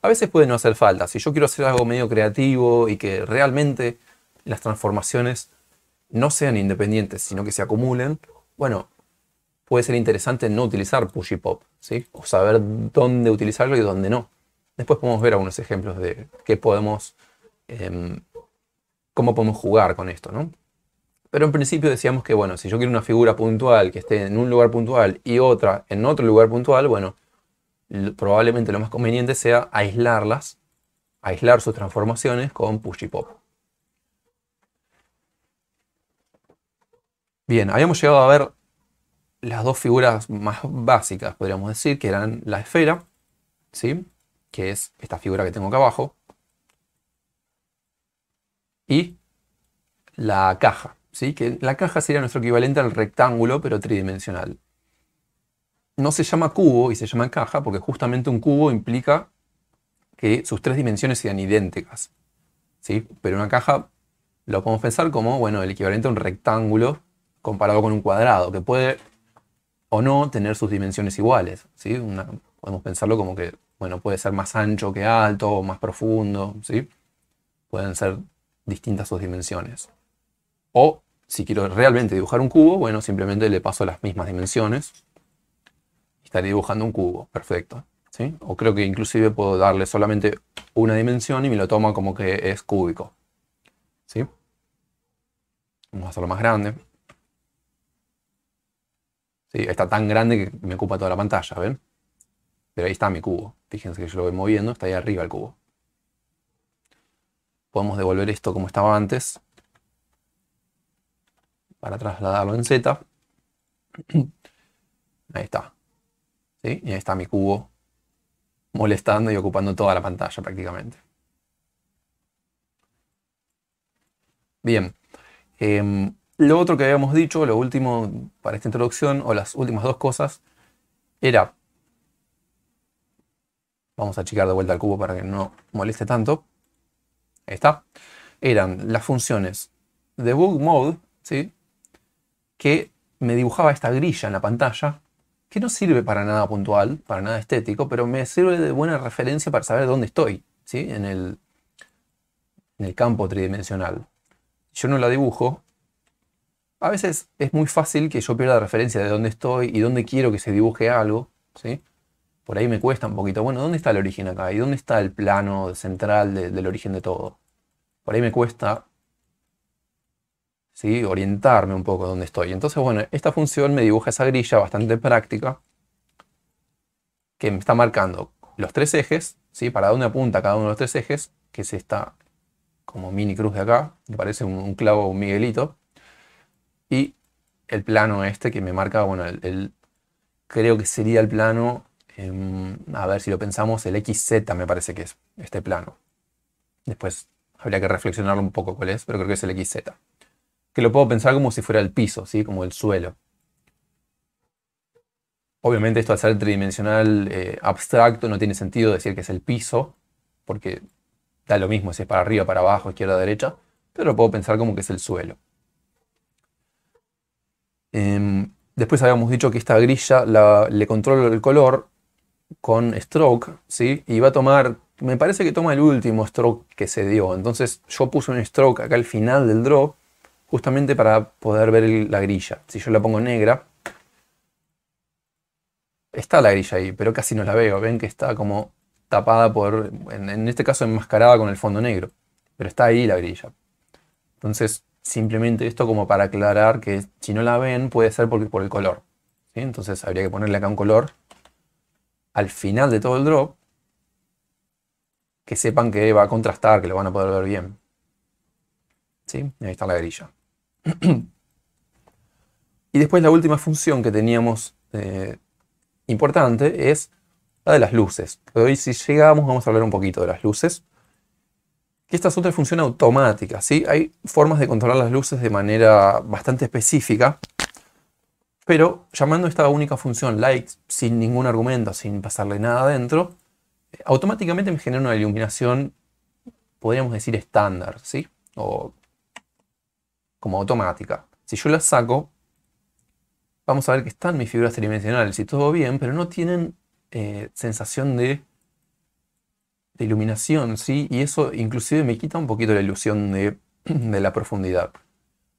A veces puede no hacer falta. Si yo quiero hacer algo medio creativo y que realmente las transformaciones no sean independientes, sino que se acumulen, bueno, puede ser interesante no utilizar push y pop, ¿sí? o saber dónde utilizarlo y dónde no. Después podemos ver algunos ejemplos de qué podemos, em, cómo podemos jugar con esto. ¿no? Pero en principio decíamos que, bueno, si yo quiero una figura puntual que esté en un lugar puntual y otra en otro lugar puntual, bueno, probablemente lo más conveniente sea aislarlas, aislar sus transformaciones con push y pop. Bien, habíamos llegado a ver las dos figuras más básicas, podríamos decir, que eran la esfera, ¿sí? que es esta figura que tengo acá abajo, y la caja. ¿sí? que la caja sería nuestro equivalente al rectángulo, pero tridimensional. No se llama cubo y se llama caja porque justamente un cubo implica que sus tres dimensiones sean idénticas. ¿sí? Pero una caja lo podemos pensar como bueno, el equivalente a un rectángulo comparado con un cuadrado, que puede o no tener sus dimensiones iguales. ¿sí? podemos pensarlo como que puede ser más ancho que alto, o más profundo, ¿sí? pueden ser distintas sus dimensiones. O si quiero realmente dibujar un cubo, bueno, simplemente le paso las mismas dimensiones. Estaré dibujando un cubo, perfecto. ¿sí? O creo que inclusive puedo darle solamente una dimensión y me lo toma como que es cúbico. ¿sí? Vamos a hacerlo más grande. ¿Sí? Está tan grande que me ocupa toda la pantalla, ¿ven? Pero ahí está mi cubo. Fíjense que yo lo voy moviendo, está ahí arriba el cubo. Podemos devolver esto como estaba antes para trasladarlo en Z. Ahí está. Y ahí está mi cubo molestando y ocupando toda la pantalla prácticamente. Bien. Em, lo otro que habíamos dicho, lo último para esta introducción, o las últimas dos cosas, era... Vamos a achicar de vuelta al cubo para que no moleste tanto. Ahí está. Eran las funciones debug mode, ¿sí? que me dibujaba esta grilla en la pantalla, que no sirve para nada puntual, para nada estético, pero me sirve de buena referencia para saber dónde estoy, ¿sí? en, el, en el campo tridimensional. Yo no la dibujo. A veces es muy fácil que yo pierda referencia de dónde estoy y dónde quiero que se dibuje algo. ¿sí? Por ahí me cuesta un poquito. Bueno, ¿dónde está el origen acá? ¿Y dónde está el plano central del origen de todo? Por ahí me cuesta orientarme un poco dónde estoy. Entonces, bueno, esta función me dibuja esa grilla bastante práctica que me está marcando los tres ejes, ¿sí? para dónde apunta cada uno de los tres ejes, que es esta como mini cruz de acá, me parece un, clavo un miguelito, y el plano este que me marca, bueno, el, creo que sería el plano, em, a ver si lo pensamos, el XZ me parece que es este plano. Después habría que reflexionarlo un poco cuál es, pero creo que es el XZ que lo puedo pensar como si fuera el piso, ¿sí? como el suelo. Obviamente esto al ser tridimensional eh, abstracto no tiene sentido decir que es el piso, porque da lo mismo si es para arriba, para abajo, izquierda, derecha, pero lo puedo pensar como que es el suelo. Em, después habíamos dicho que esta grilla le controlo el color con stroke, ¿sí? Y va a tomar, me parece que toma el último stroke que se dio. Entonces yo puse un stroke acá al final del drop justamente para poder ver la grilla. Si yo la pongo negra, está la grilla ahí, pero casi no la veo. Ven que está como tapada por, en, este caso enmascarada con el fondo negro, pero está ahí la grilla. Entonces, simplemente esto como para aclarar que si no la ven puede ser porque por el color. Entonces habría que ponerle acá un color al final de todo el drop que sepan que va a contrastar, que lo van a poder ver bien. ¿Sí? Ahí está la grilla y después la última función que teníamos eh, importante es la de las luces. hoy si llegamos vamos a hablar un poquito de las luces. Que esta es otra función automática, ¿sí? Hay formas de controlar las luces de manera bastante específica, pero llamando esta única función light sin ningún argumento, sin pasarle nada adentro, automáticamente me genera una iluminación, podríamos decir estándar, ¿sí? O como automática. Si yo las saco, vamos a ver que están mis figuras tridimensionales y todo bien, pero no tienen eh, sensación de, iluminación, ¿sí? Y eso inclusive me quita un poquito la ilusión de, la profundidad.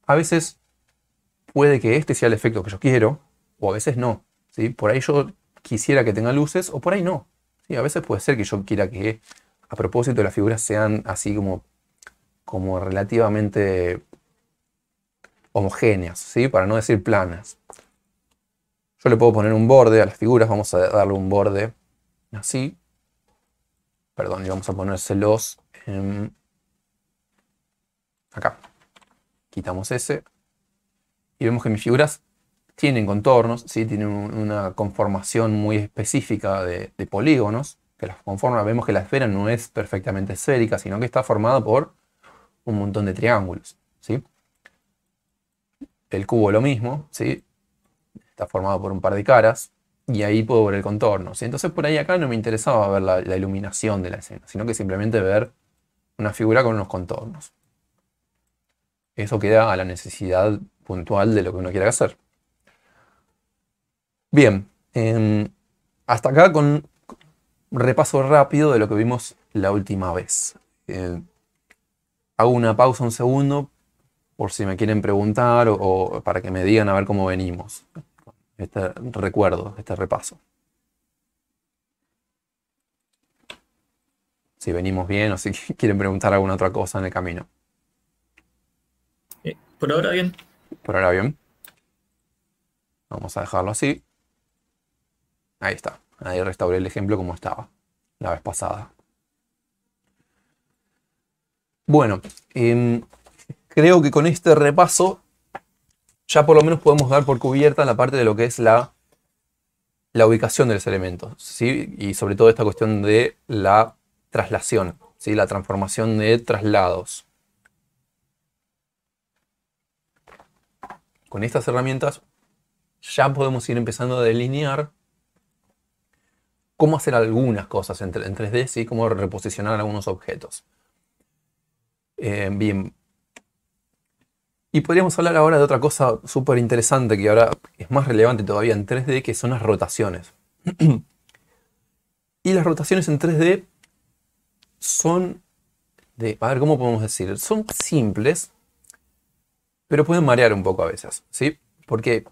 A veces puede que este sea el efecto que yo quiero, o a veces no, ¿sí? Por ahí yo quisiera que tenga luces, o por ahí no. ¿sí? A veces puede ser que yo quiera que a propósito las figuras sean así como, como relativamente homogéneas, ¿sí? para no decir planas. Yo le puedo poner un borde a las figuras, vamos a darle un borde así. Perdón, y vamos a ponérselos acá. Quitamos ese. Y vemos que mis figuras tienen contornos, ¿sí? tienen una conformación muy específica de, de polígonos que las conforman. Vemos que la esfera no es perfectamente esférica, sino que está formada por un montón de triángulos. ¿sí? El cubo lo mismo, ¿sí? Está formado por un par de caras y ahí puedo ver el contorno. ¿sí? Entonces por ahí acá no me interesaba ver la, iluminación de la escena, sino que simplemente ver una figura con unos contornos. Eso queda a la necesidad puntual de lo que uno quiera hacer. Bien, em, hasta acá con repaso rápido de lo que vimos la última vez. Eh, hago una pausa un segundo por si me quieren preguntar o, para que me digan a ver cómo venimos. Este recuerdo, este repaso. si venimos bien o si quieren preguntar alguna otra cosa en el camino. Eh, por ahora bien. Por ahora bien. Vamos a dejarlo así. Ahí está. Ahí restauré el ejemplo como estaba la vez pasada. Bueno, em, creo que con este repaso ya por lo menos podemos dar por cubierta la parte de lo que es la, la ubicación de los elementos, ¿sí? y sobre todo esta cuestión de la traslación, ¿sí? la transformación de traslados. Con estas herramientas ya podemos ir empezando a delinear cómo hacer algunas cosas en, 3D, ¿sí? cómo reposicionar algunos objetos. Eh, bien, y podríamos hablar ahora de otra cosa súper interesante que ahora es más relevante todavía en 3D, que son las rotaciones. y las rotaciones en 3D son de, a ver, ¿cómo podemos decir? Son simples, pero pueden marear un poco a veces, ¿sí? Porque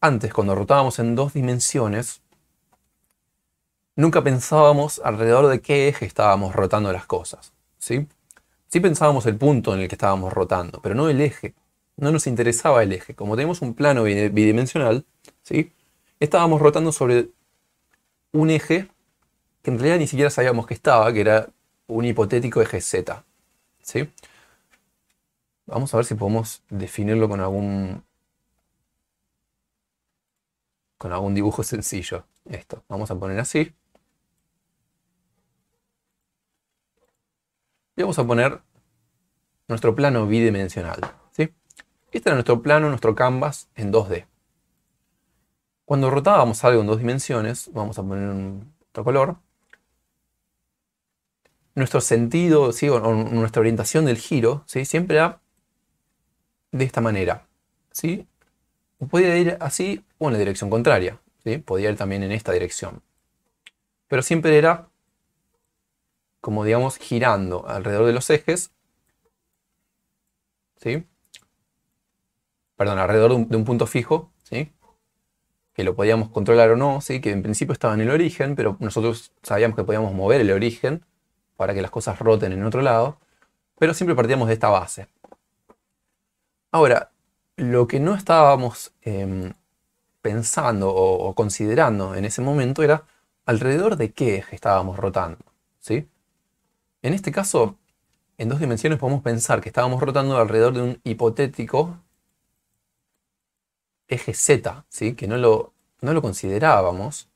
antes, cuando rotábamos en dos dimensiones, nunca pensábamos alrededor de qué eje estábamos rotando las cosas, ¿sí? Sí pensábamos el punto en el que estábamos rotando, pero no el eje. No nos interesaba el eje. Como tenemos un plano bidimensional, ¿sí? estábamos rotando sobre un eje que en realidad ni siquiera sabíamos que estaba, que era un hipotético eje Z. ¿sí? Vamos a ver si podemos definirlo con algún, con algún dibujo sencillo. Esto, vamos a poner así. y vamos a poner nuestro plano bidimensional. ¿sí? Este era nuestro plano, nuestro canvas en 2D. Cuando rotábamos algo en dos dimensiones, vamos a poner un, otro color, nuestro sentido ¿sí? nuestra orientación del giro ¿sí? siempre era de esta manera. ¿sí? podía ir así o en la dirección contraria. ¿sí? Podía ir también en esta dirección. Pero siempre era como digamos girando alrededor de los ejes. ¿Sí? Perdón, alrededor de un, punto fijo, ¿sí? que lo podíamos controlar o no, ¿sí? que en principio estaba en el origen, pero nosotros sabíamos que podíamos mover el origen para que las cosas roten en otro lado, pero siempre partíamos de esta base. Ahora, lo que no estábamos em, pensando o, considerando en ese momento era alrededor de qué eje estábamos rotando. ¿sí? En este caso, en dos dimensiones podemos pensar que estábamos rotando alrededor de un hipotético eje Z, ¿sí? que no lo, no lo considerábamos,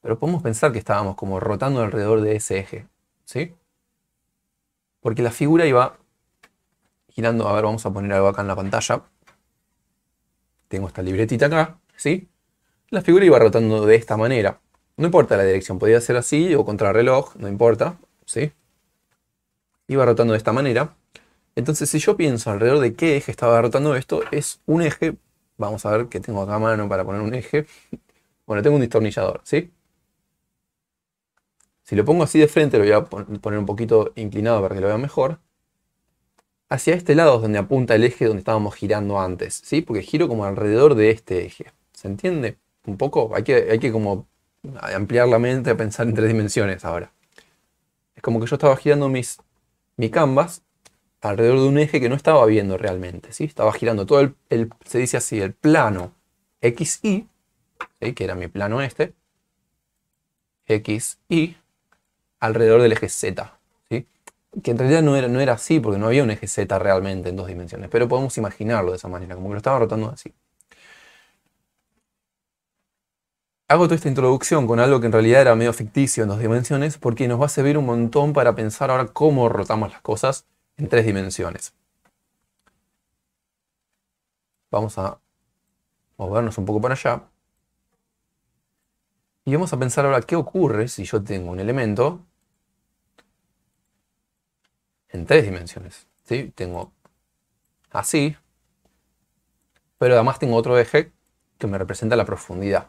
pero podemos pensar que estábamos como rotando alrededor de ese eje. ¿sí? Porque la figura iba girando. A ver, vamos a poner algo acá en la pantalla. Tengo esta libretita acá, ¿sí? La figura iba rotando de esta manera. No importa la dirección, podía ser así o contra reloj, no importa, ¿sí? iba rotando de esta manera. Entonces, si yo pienso alrededor de qué eje estaba rotando esto, es un eje. Vamos a ver que tengo acá mano para poner un eje. Bueno, tengo un destornillador, ¿sí? Si lo pongo así de frente, lo voy a poner un poquito inclinado para que lo vea mejor. Hacia este lado es donde apunta el eje donde estábamos girando antes, ¿sí? Porque giro como alrededor de este eje. ¿Se entiende? Un poco. Hay que, hay que como ampliar la mente a pensar en tres dimensiones ahora. Es como que yo estaba girando mis mi canvas alrededor de un eje que no estaba viendo realmente. ¿sí? Estaba girando todo el, se dice así, el plano XY, Y, que era mi plano este, Y, alrededor del eje Z. ¿sí? Que en realidad no era, no era así, porque no había un eje Z realmente en dos dimensiones, pero podemos imaginarlo de esa manera, como que lo estaba rotando así. Hago toda esta introducción con algo que en realidad era medio ficticio en dos dimensiones porque nos va a servir un montón para pensar ahora cómo rotamos las cosas en tres dimensiones. Vamos a movernos un poco para allá. Y vamos a pensar ahora qué ocurre si yo tengo un elemento en tres dimensiones. Tengo así, pero además tengo otro eje que me representa la profundidad.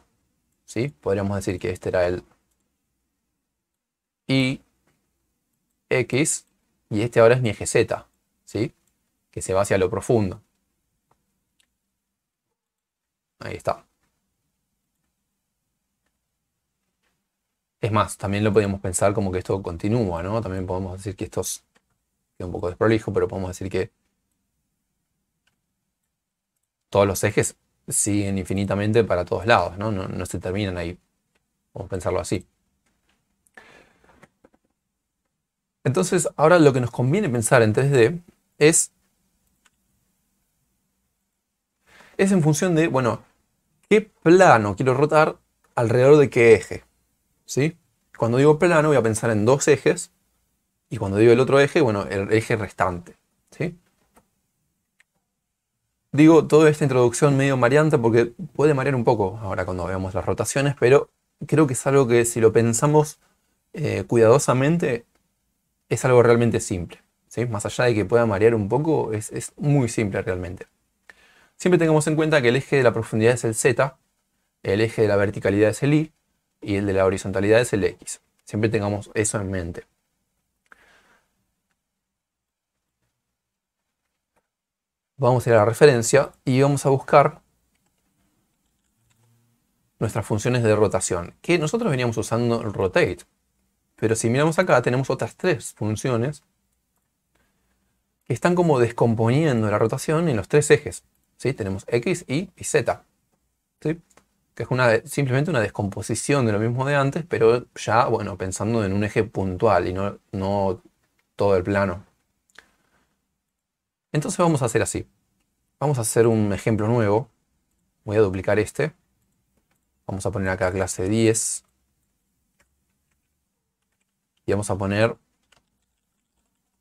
Podríamos decir que este era el y X y este ahora es mi eje Z, ¿sí? Que se va hacia lo profundo. Ahí está. Es más, también lo podríamos pensar como que esto continúa, ¿no? También podemos decir que esto es un poco desprolijo, pero podemos decir que todos los ejes siguen infinitamente para todos lados, ¿no? No, se terminan ahí. Vamos a pensarlo así. Entonces, ahora lo que nos conviene pensar en 3D es, es en función de, bueno, ¿qué plano quiero rotar alrededor de qué eje? ¿Sí? Cuando digo plano voy a pensar en dos ejes y cuando digo el otro eje, bueno, el eje restante. ¿Sí? Digo toda esta introducción medio mareante porque puede marear un poco ahora cuando veamos las rotaciones, pero creo que es algo que si lo pensamos eh, cuidadosamente es algo realmente simple. Más allá de que pueda marear un poco, es, es muy simple realmente. Siempre tengamos en cuenta que el eje de la profundidad es el z, el eje de la verticalidad es el y y el de la horizontalidad es el x. Siempre tengamos eso en mente. vamos a ir a la referencia y vamos a buscar nuestras funciones de rotación, que nosotros veníamos usando rotate. Pero si miramos acá, tenemos otras tres funciones que están como descomponiendo la rotación en los tres ejes. ¿sí? Tenemos X, Y y Z. Que es una, simplemente una descomposición de lo mismo de antes, pero ya, bueno, pensando en un eje puntual y no, no todo el plano. Entonces vamos a hacer así. Vamos a hacer un ejemplo nuevo. Voy a duplicar este. Vamos a poner acá clase 10. Y vamos a poner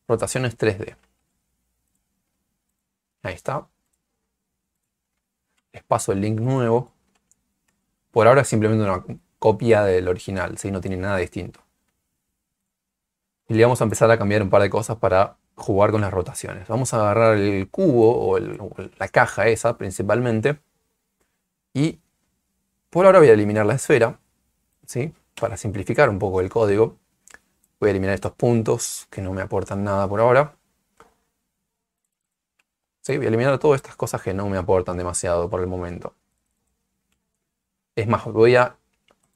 rotaciones 3D. Ahí está. Les paso el link nuevo. Por ahora es simplemente una copia del original, ¿sí? no tiene nada distinto. Y le vamos a empezar a cambiar un par de cosas para jugar con las rotaciones. Vamos a agarrar el cubo o, la caja esa principalmente. Y por ahora voy a eliminar la esfera. ¿sí? Para simplificar un poco el código. Voy a eliminar estos puntos que no me aportan nada por ahora. ¿Sí? Voy a eliminar todas estas cosas que no me aportan demasiado por el momento. Es más, voy a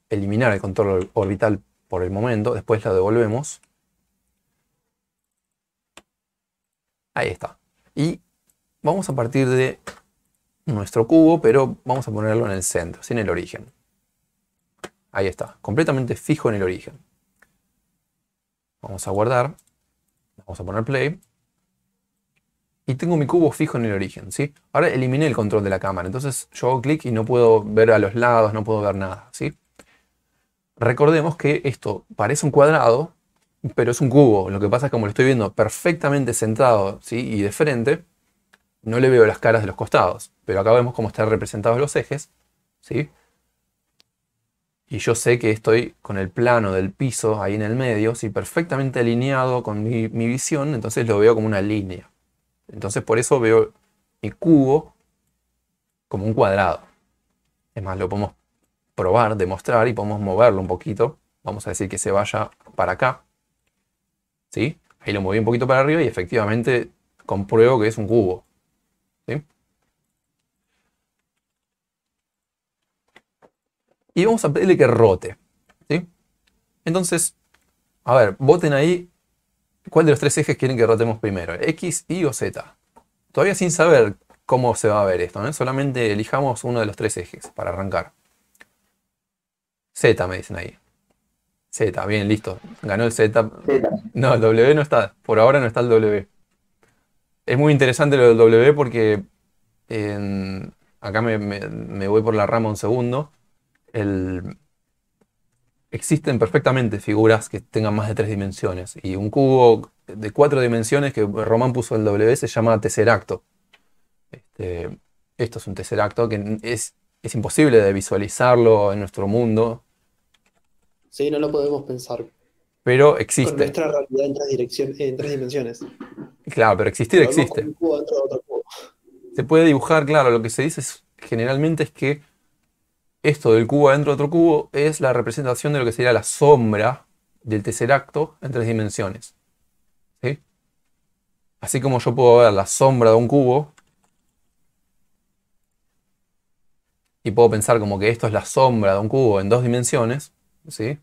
eliminar el control orbital por el momento. Después la devolvemos. Ahí está. Y vamos a partir de nuestro cubo, pero vamos a ponerlo en el centro, sin el origen. Ahí está, completamente fijo en el origen. Vamos a guardar. Vamos a poner play. Y tengo mi cubo fijo en el origen, ¿sí? Ahora eliminé el control de la cámara. Entonces yo hago clic y no puedo ver a los lados, no puedo ver nada, ¿sí? Recordemos que esto parece un cuadrado, pero es un cubo. Lo que pasa es que como lo estoy viendo perfectamente sentado ¿sí? y de frente, no le veo las caras de los costados. Pero acá vemos cómo están representados los ejes. ¿sí? Y yo sé que estoy con el plano del piso ahí en el medio, ¿sí? perfectamente alineado con mi, mi visión, entonces lo veo como una línea. Entonces por eso veo mi cubo como un cuadrado. Es más, lo podemos probar, demostrar y podemos moverlo un poquito. Vamos a decir que se vaya para acá. ¿sí? Ahí lo moví un poquito para arriba y efectivamente compruebo que es un cubo. Y vamos a pedirle que rote. Entonces, a ver, voten ahí cuál de los tres ejes quieren que rotemos primero, X, Y o Z. Todavía sin saber cómo se va a ver esto, ¿eh? solamente elijamos uno de los tres ejes para arrancar. Z me dicen ahí. Z, bien, listo. Ganó el Z. No, el W no está. Por ahora no está el W. Es muy interesante lo del W porque acá me, voy por la rama un segundo. existen perfectamente figuras que tengan más de tres dimensiones. Y un cubo de cuatro dimensiones que Román puso el W se llama tesseracto. Este, esto es un tesseracto que es, es imposible de visualizarlo en nuestro mundo Sí, no lo podemos pensar. Pero existe. Con nuestra realidad en tres, dimensiones. Claro, pero existir existe. Se puede dibujar, claro, lo que se dice es, generalmente es que esto del cubo dentro de otro cubo es la representación de lo que sería la sombra del tercer en tres dimensiones. ¿Sí? Así como yo puedo ver la sombra de un cubo y puedo pensar como que esto es la sombra de un cubo en dos dimensiones, ¿sí?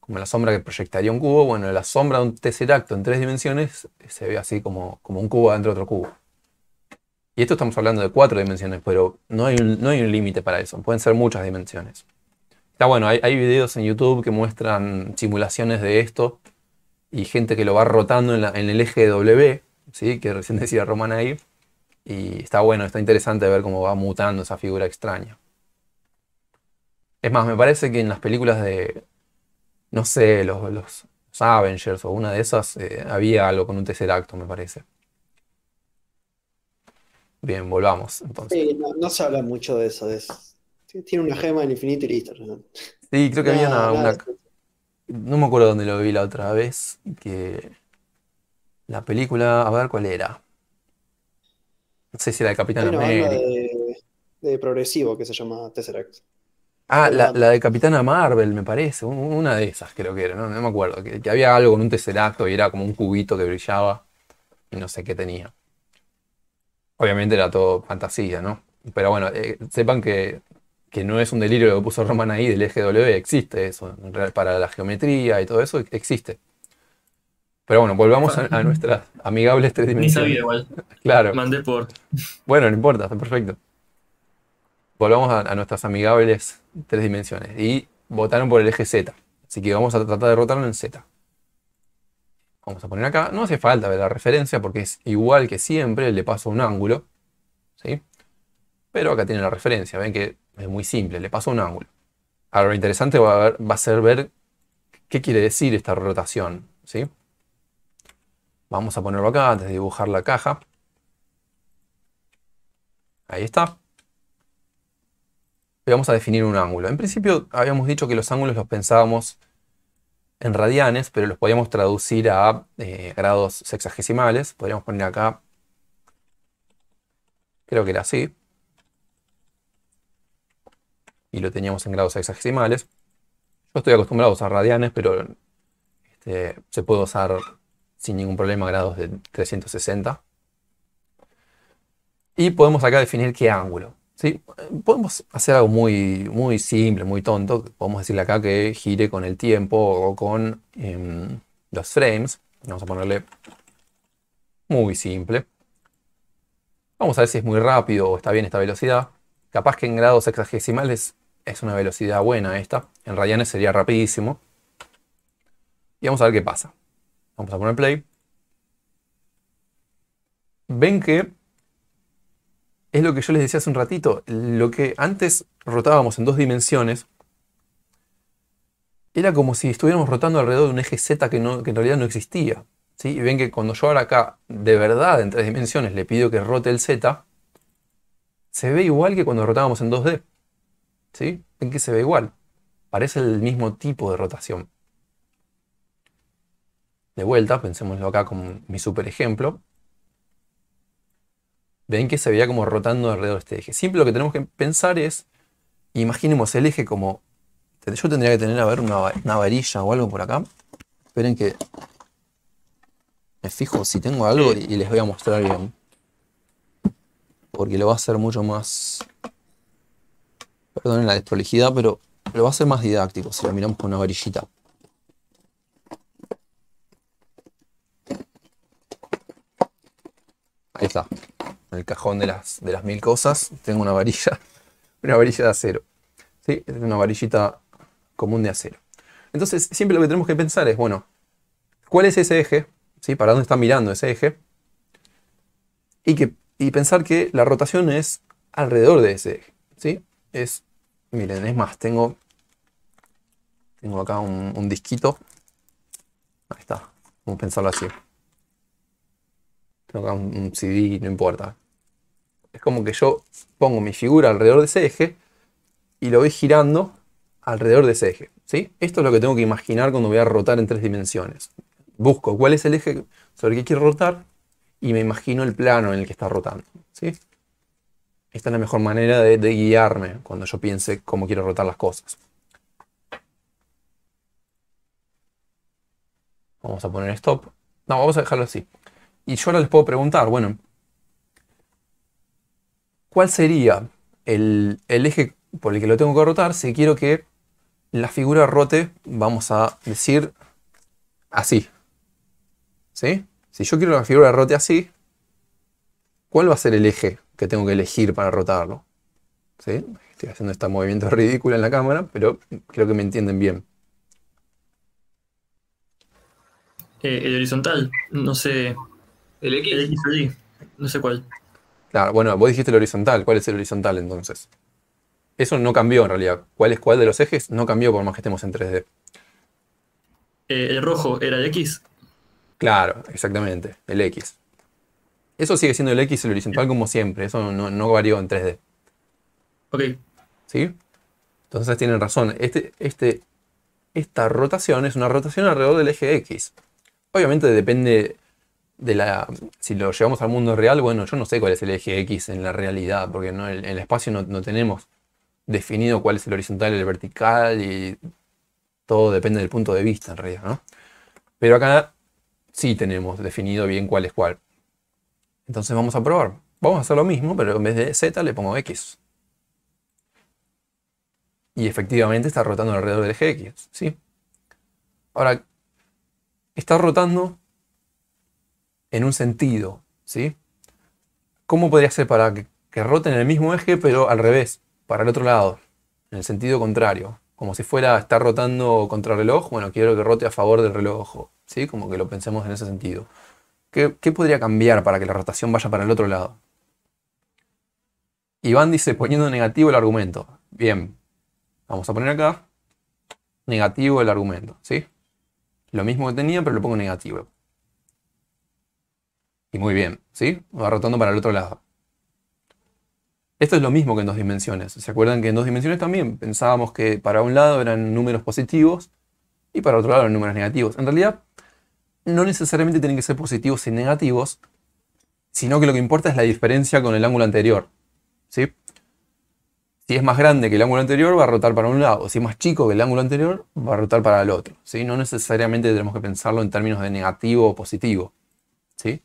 como la sombra que proyectaría un cubo, bueno, la sombra de un tesseracto en tres dimensiones se ve así como, como un cubo dentro de otro cubo. Y esto estamos hablando de cuatro dimensiones, pero no hay un, no un límite para eso, pueden ser muchas dimensiones. Está bueno, hay, videos en YouTube que muestran simulaciones de esto y gente que lo va rotando en, el eje W, ¿sí? que recién decía Roman ahí, y está bueno, está interesante ver cómo va mutando esa figura extraña. Es más, me parece que en las películas de, no sé, los, los Avengers o una de esas, eh, había algo con un tercer acto, me parece. Bien, volvamos entonces. Sí, no, se habla mucho de eso. Tiene una gema en infinito y listo. Sí, creo que había una, No me acuerdo dónde lo vi la otra vez. Que la película, a ver cuál era. No sé si era de Capitán América. De, de progresivo que se llama Tesseract. Ah, la, de Capitana Marvel, me parece. Una de esas creo que era, no, no me acuerdo. Que, había algo en un tesseracto y era como un cubito que brillaba. Y no sé qué tenía. Obviamente era todo fantasía, ¿no? Pero bueno, eh, sepan que, que, no es un delirio lo que puso Roman ahí del eje Existe eso. Para la geometría y todo eso, existe. Pero bueno, volvamos a, nuestras amigables tres dimensiones. Ni sabía igual. claro. Mandé por. Bueno, no importa, está perfecto volvamos a, nuestras amigables tres dimensiones. Y votaron por el eje Z. Así que vamos a tratar de rotarlo en Z. Vamos a poner acá. No hace falta ver la referencia porque es igual que siempre. Le paso un ángulo. ¿sí? Pero acá tiene la referencia. Ven que es muy simple. Le paso un ángulo. Ahora lo interesante va a, ser ver qué quiere decir esta rotación. ¿sí? Vamos a ponerlo acá antes de dibujar la caja. Ahí está vamos a definir un ángulo. En principio habíamos dicho que los ángulos los pensábamos en radianes, pero los podíamos traducir a eh, grados sexagesimales. Podríamos poner acá, creo que era así. Y lo teníamos en grados sexagesimales. Yo estoy acostumbrado a usar radianes, pero este, se puede usar sin ningún problema grados de 360. Y podemos acá definir qué ángulo. Podemos hacer algo muy, muy simple, muy tonto. Podemos decirle acá que gire con el tiempo o con em, los frames. Vamos a ponerle muy simple. Vamos a ver si es muy rápido o está bien esta velocidad. Capaz que en grados hexagesimales es una velocidad buena esta. En radianes sería rapidísimo. Y vamos a ver qué pasa. Vamos a poner play. Ven que es lo que yo les decía hace un ratito, lo que antes rotábamos en dos dimensiones, era como si estuviéramos rotando alrededor de un eje Z que, en realidad no existía. ¿sí? Y ven que cuando yo ahora acá, de verdad, en tres dimensiones, le pido que rote el Z, se ve igual que cuando rotábamos en 2D. ¿sí? Ven que se ve igual. Parece el mismo tipo de rotación. De vuelta, pensémoslo acá como mi super ejemplo ven que se veía como rotando alrededor de este eje. Siempre lo que tenemos que pensar es, imaginemos el eje como, yo tendría que tener, a ver, una, varilla o algo por acá. Esperen que me fijo si tengo algo y, les voy a mostrar bien. Porque lo va a hacer mucho más, perdonen la desprolijidad, pero lo va a hacer más didáctico si lo miramos con una varillita. Ahí está en el cajón de las, de las mil cosas, tengo una varilla, una varilla de acero. ¿sí? Una varillita común de acero. Entonces, siempre lo que tenemos que pensar es, bueno, ¿cuál es ese eje? ¿Sí? ¿Para dónde está mirando ese eje? Y, que, pensar que la rotación es alrededor de ese eje. ¿sí? Es, miren, es más, tengo, tengo acá un, un disquito. Ahí está, vamos a pensarlo así tengo un, CD, no importa. Es como que yo pongo mi figura alrededor de ese eje y lo voy girando alrededor de ese eje. ¿sí? Esto es lo que tengo que imaginar cuando voy a rotar en tres dimensiones. Busco cuál es el eje sobre el que quiero rotar y me imagino el plano en el que está rotando. Esta es la mejor manera de guiarme cuando yo piense cómo quiero rotar las cosas. Vamos a poner stop. No, vamos a dejarlo así. Y yo ahora les puedo preguntar, bueno, ¿cuál sería el, eje por el que lo tengo que rotar si quiero que la figura rote, vamos a decir, así? ¿Sí? Si yo quiero que la figura rote así, ¿cuál va a ser el eje que tengo que elegir para rotarlo? ¿Sí? Estoy haciendo este movimiento ridículo en la cámara, pero creo que me entienden bien. Eh, el horizontal, no sé, el X. X allí. No sé cuál. Claro, bueno, vos dijiste el horizontal. ¿Cuál es el horizontal entonces? Eso no cambió en realidad. ¿Cuál es cuál de los ejes? No cambió por más que estemos en 3D. Eh, el rojo era el X. Claro, exactamente, el X. Eso sigue siendo el X el horizontal como siempre, eso no, varió en 3D. Ok. ¿Sí? Entonces tienen razón, este, este, esta rotación es una rotación alrededor del eje X. Obviamente depende la, si lo llevamos al mundo real, bueno, yo no sé cuál es el eje X en la realidad, porque en el espacio no, tenemos definido cuál es el horizontal, el vertical, y todo depende del punto de vista en realidad, ¿no? Pero acá sí tenemos definido bien cuál es cuál. Entonces vamos a probar. Vamos a hacer lo mismo, pero en vez de Z le pongo X. Y efectivamente está rotando alrededor del eje X, ¿sí? Ahora, está rotando en un sentido, ¿sí? ¿Cómo podría ser para que, rote en el mismo eje, pero al revés, para el otro lado, en el sentido contrario? Como si fuera estar rotando contra el reloj, bueno, quiero que rote a favor del reloj, ¿sí? Como que lo pensemos en ese sentido. ¿Qué, ¿Qué podría cambiar para que la rotación vaya para el otro lado? Iván dice poniendo negativo el argumento. Bien, vamos a poner acá negativo el argumento, ¿sí? Lo mismo que tenía, pero lo pongo negativo y muy bien, ¿sí? Va rotando para el otro lado. Esto es lo mismo que en dos dimensiones. ¿Se acuerdan que en dos dimensiones también pensábamos que para un lado eran números positivos y para otro lado eran números negativos? En realidad, no necesariamente tienen que ser positivos y negativos, sino que lo que importa es la diferencia con el ángulo anterior. ¿sí? Si es más grande que el ángulo anterior, va a rotar para un lado. Si es más chico que el ángulo anterior, va a rotar para el otro. ¿sí? No necesariamente tenemos que pensarlo en términos de negativo o positivo. ¿sí?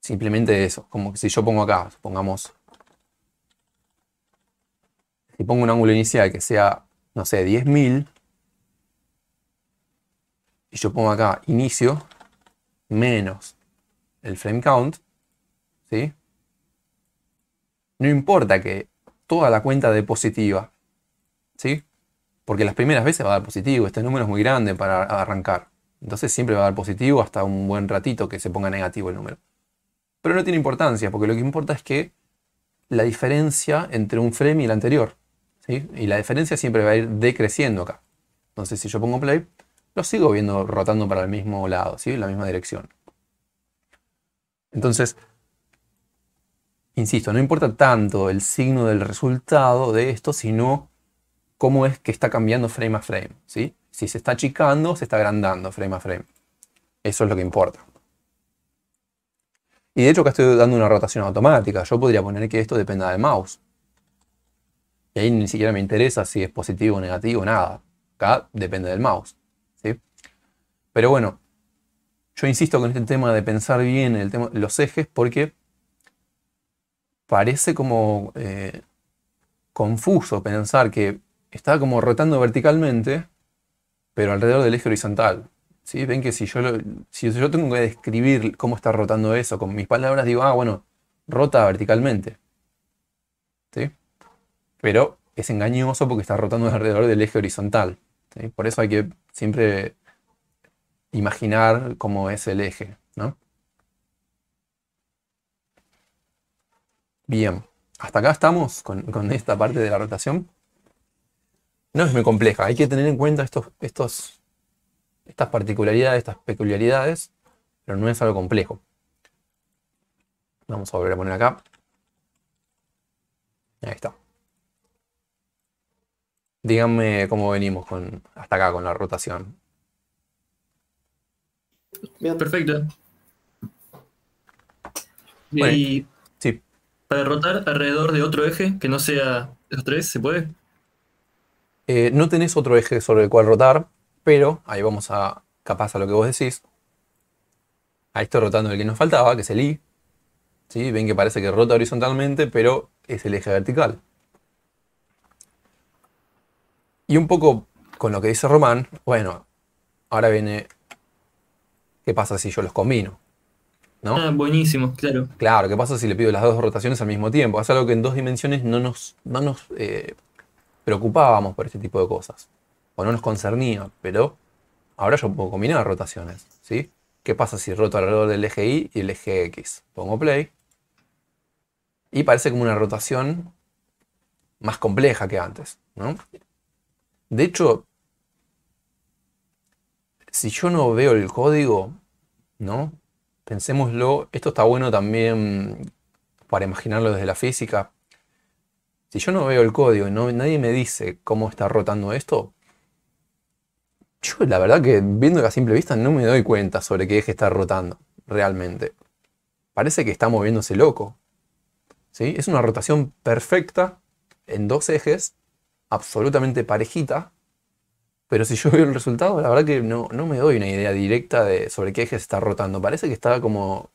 Simplemente eso. Como que si yo pongo acá, supongamos. Si pongo un ángulo inicial que sea, no sé, 10.000. Y yo pongo acá inicio menos el frame count. ¿Sí? No importa que toda la cuenta dé positiva. ¿Sí? Porque las primeras veces va a dar positivo. Este número es muy grande para arrancar. Entonces siempre va a dar positivo hasta un buen ratito que se ponga negativo el número. Pero no tiene importancia, porque lo que importa es que la diferencia entre un frame y el anterior. Y la diferencia siempre va a ir decreciendo acá. Entonces, si yo pongo play, lo sigo viendo rotando para el mismo lado, ¿sí? la misma dirección. Entonces, insisto, no importa tanto el signo del resultado de esto, sino cómo es que está cambiando frame a frame. Si se está achicando, se está agrandando frame a frame. Eso es lo que importa. Y de hecho acá estoy dando una rotación automática. Yo podría poner que esto dependa del mouse. Y ahí ni siquiera me interesa si es positivo o negativo, nada. Acá depende del mouse. Pero bueno, yo insisto con este tema de pensar bien el tema, los ejes porque parece como eh, confuso pensar que está como rotando verticalmente, pero alrededor del eje horizontal. ¿sí? Ven que si yo, yo tengo que describir cómo está rotando eso con mis palabras, digo, ah, bueno, rota verticalmente. ¿Sí? Pero es engañoso porque está rotando alrededor del eje horizontal. Por eso hay que siempre imaginar cómo es el eje. ¿no? Bien, hasta acá estamos con, con, esta parte de la rotación. No es muy compleja, hay que tener en cuenta estos, estos estas particularidades, estas peculiaridades, pero no es algo complejo. Vamos a volver a poner acá. Ahí está. Díganme cómo venimos hasta acá con la rotación. Perfecto. y para rotar alrededor de otro eje que no sea los tres, ¿se puede? Eh, no tenés otro eje sobre el cual rotar. Pero ahí vamos a capaz a lo que vos decís. Ahí estoy rotando el que nos faltaba, que es el I. ¿Sí? Ven que parece que rota horizontalmente, pero es el eje vertical. Y un poco con lo que dice Román, bueno, ahora viene qué pasa si yo los combino. ¿No? Ah, buenísimo, claro. Claro, ¿qué pasa si le pido las dos rotaciones al mismo tiempo? Es algo que en dos dimensiones no nos, nos eh, preocupábamos por este tipo de cosas o no nos concernía, pero ahora yo puedo combinar rotaciones, ¿sí? ¿Qué pasa si roto alrededor del eje Y y el eje X? Pongo play y parece como una rotación más compleja que antes, ¿no? De hecho, si yo no veo el código, ¿no? Pensémoslo, esto está bueno también para imaginarlo desde la física. Si yo no veo el código y no, nadie me dice cómo está rotando esto, yo la verdad que viendo a simple vista no me doy cuenta sobre qué eje está rotando realmente. Parece que está moviéndose loco. ¿Sí? Es una rotación perfecta en dos ejes, absolutamente parejita, pero si yo veo el resultado, la verdad que no, me doy una idea directa de sobre qué eje se está rotando. Parece que está como,